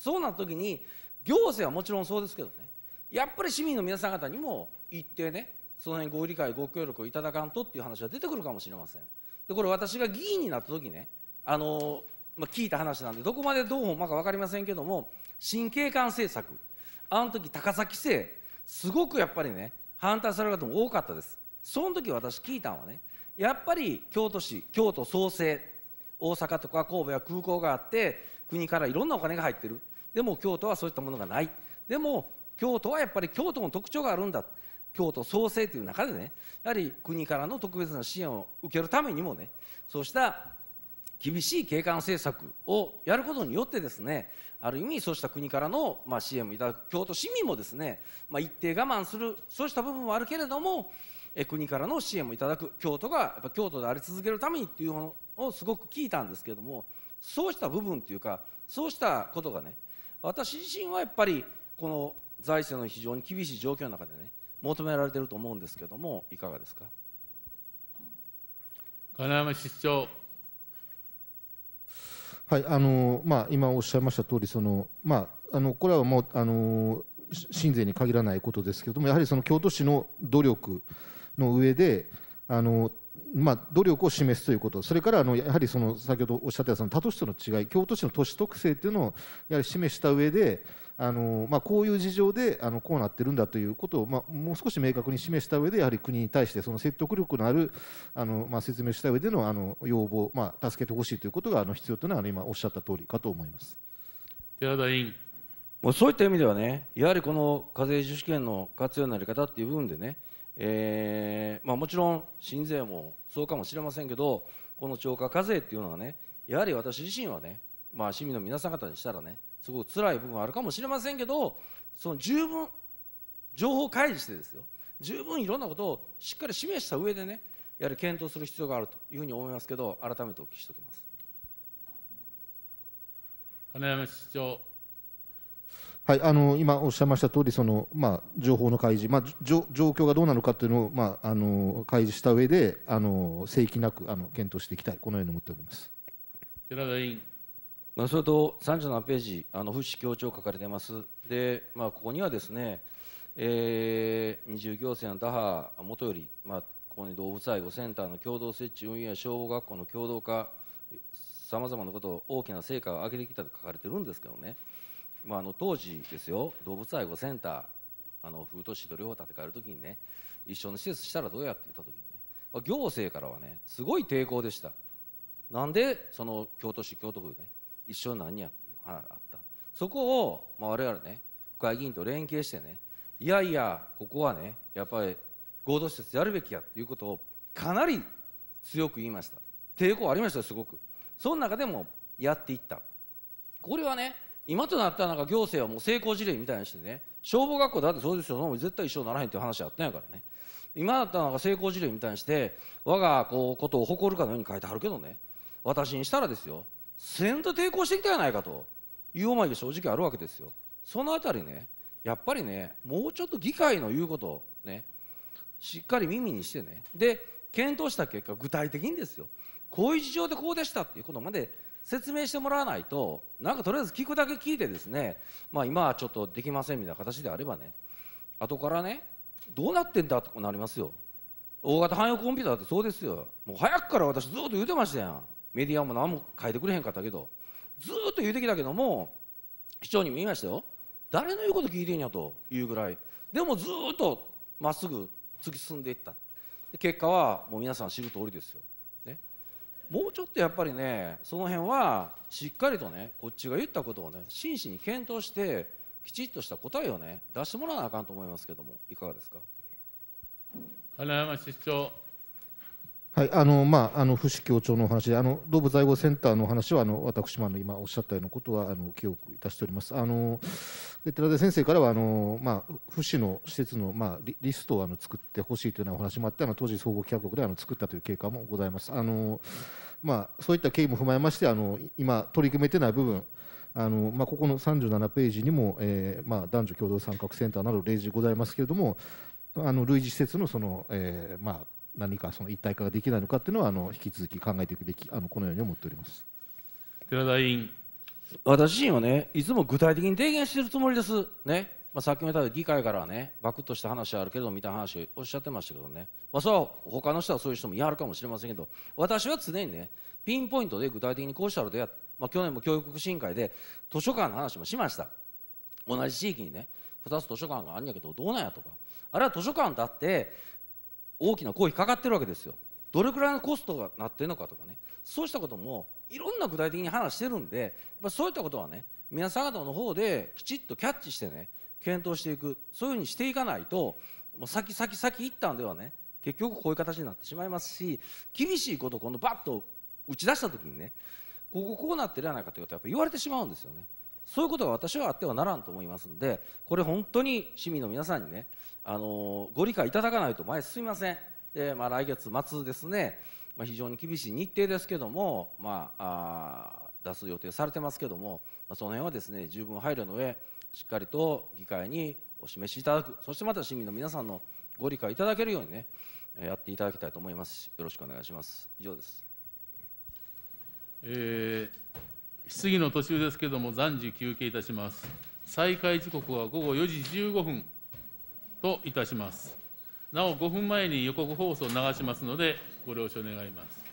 そうなった時に行政はもちろんそうですけどねやっぱり市民の皆さん方にも一定ねその辺ご理解ご協力をいただかんとっていう話は出てくるかもしれませんでこれ私が議員になった時ねあの、まあ、聞いた話なんでどこまでどう思うまか分かりませんけども新景観政策あの時高崎市すごくやっぱりね反対される方も多かったですその時私聞いたのはねやっぱり京都市京都創生大阪とか神戸は空港があって国からいろんなお金が入ってるでも京都はそういったものがないでも京都はやっぱり京都の特徴があるんだ京都創生という中でねやはり国からの特別な支援を受けるためにもねそうした厳しい景観政策をやることによってですねある意味そうした国からの、支援もいただく京都市民もですね、まあ、一定我慢するそうした部分もあるけれども国からの支援もいただく京都がやっぱ京都であり続けるためにっていうのをすごく聞いたんですけれどもそうした部分というかそうしたことがね私自身はやっぱりこの財政の非常に厳しい状況の中でね求められていると思うんですけどもいかがですか金山市長はいあのまあ、今おっしゃいました通りそり、まあ、あのこれはもうあの新税に限らないことですけれどもやはりその京都市の努力の上であのまあ、努力を示すということ、それからあのやはりその先ほどおっしゃったその他都市との違い、京都市の都市特性というのをやはり示した上で、あのまあ、こういう事情であのこうなってるんだということを、まあ、もう少し明確に示した上でやはり国に対してその説得力のあるあの、まあ、説明した上でのあの要望、まあ、助けてほしいということがあの必要というのはあの今おっしゃった通りかと思います寺田委員もうそういった意味ではねやはりこの課税自主権の活用のやり方っていう部分でね、えーまあ、もちろん新税もそうかもしれませんけどこの超過課税っていうのはねやはり私自身はね、まあ、市民の皆さん方にしたらねすごく辛い部分はあるかもしれませんけどその十分情報開示してですよ十分いろんなことをしっかり示した上でねやはり検討する必要があるというふうに思いますけど改めてお聞きしておきます金山市長はい、あの今おっしゃいました通りそのまあ情報の開示、まあ、状況がどうなのかというのを、まあ、あの開示した上であの正規なくあの検討していきたいこのように思っております寺田委員まあ、それと37ページ、あの不死協調書かれてます。で、まあ、ここにはですね、えー、二重行政の打破とより、まあ、ここに動物愛護センターの共同設置運営や消防学校の共同化、さまざまなことを大きな成果を上げてきたと書かれてるんですけどね、まあ、あの当時ですよ、動物愛護センター、あの風都市と両方建て替えるときにね、一緒の施設したらどうやって言ったときにね、まあ、行政からはね、すごい抵抗でした。なんでその京都市、京都府ね、一緒なんやっていう話があったそこを、まあ、我々ね国会議員と連携してねいやいやここはねやっぱり合同施設やるべきやっていうことをかなり強く言いました抵抗ありましたすごくその中でもやっていったこれはね今となったなんか行政はもう成功事例みたいにしてね消防学校だってそうですよ絶対一緒にならへんっていう話あったんやからね今だったのが成功事例みたいにして我がこうことを誇るかのように書いてあるけどね私にしたらですよ然と抵抗してきたやないかという思いが正直あるわけですよ。そのあたりね、やっぱりね、もうちょっと議会の言うことをね、しっかり耳にしてね、で、検討した結果、具体的にですよ、こういう事情でこうでしたっていうことまで説明してもらわないと、なんかとりあえず聞くだけ聞いてですね、まあ、今はちょっとできませんみたいな形であればね、後からね、どうなってんだとなりますよ。大型汎用コンピューターってそうですよ。もう早くから私ずっと言うてましたやん。メディアも何も書いてくれへんかったけどずっと言うてきたけども市長にも言いましたよ誰の言うこと聞いてんやというぐらいでもずっとまっすぐ突き進んでいった結果はもう皆さん知る通りですよ、ね、もうちょっとやっぱりねその辺はしっかりとねこっちが言ったことをね真摯に検討してきちっとした答えをね出してもらわなあかんと思いますけどもいかがですか金山市長はいあのまあ、あの伏協調のお話であの動物愛護センターのお話はあの私もあの今おっしゃったようなことはあの記憶いたしております。あの寺田先生からはあの、まあ、不死の施設の、まあ、リストをあの作ってほしいというようなお話もあってあの当時総合企画局であの作ったという経過もございます。あのまあ、そういった経緯も踏まえましてあの今取り組めてない部分あのまあ、ここの37ページにも、えーまあ、男女共同参画センターなど例示ございますけれどもあの類似施設のその、えーまあ、何かその一体化ができないのかっていうのはあの引き続き考えていくべきあのこのように思っております寺田委員私自身はねいつも具体的に提言してるつもりですね、まあ、さっきも言った議会からはねバクッとした話はあるけどみたいな話をおっしゃってましたけどね、まあ、それは他の人はそういう人もやるかもしれませんけど私は常にねピンポイントで具体的にこうしたらどうや、まあ、去年も教育委員会で図書館の話もしました同じ地域にね2つ図書館があるんやけどどうなんやとかあれは図書館だって大きな行費かかってるわけですよどれくらいのコストがなってるのかとかねそうしたこともいろんな具体的に話してるんでそういったことはね皆さん方の方できちっとキャッチしてね検討していくそういうふうにしていかないともう先先先いったんではね結局こういう形になってしまいますし厳しいことを今度バッと打ち出した時にねこここうなってるじゃないかということはやっぱ言われてしまうんですよねそういうことが私はあってはならんと思いますんでこれ本当に市民の皆さんにねあのご理解いただかないと前進みませんで、まあ、来月末ですね、まあ、非常に厳しい日程ですけども、まあ、あ出す予定されてますけども、まあ、その辺はですね十分配慮の上しっかりと議会にお示しいただくそしてまた市民の皆さんのご理解いただけるようにねやっていただきたいと思いますしよろしくお願いします以上です、えー、質疑の途中ですけども暫時休憩いたします再開時刻は午後4時15分といたします。なお、5分前に予告放送を流しますので、ご了承願います。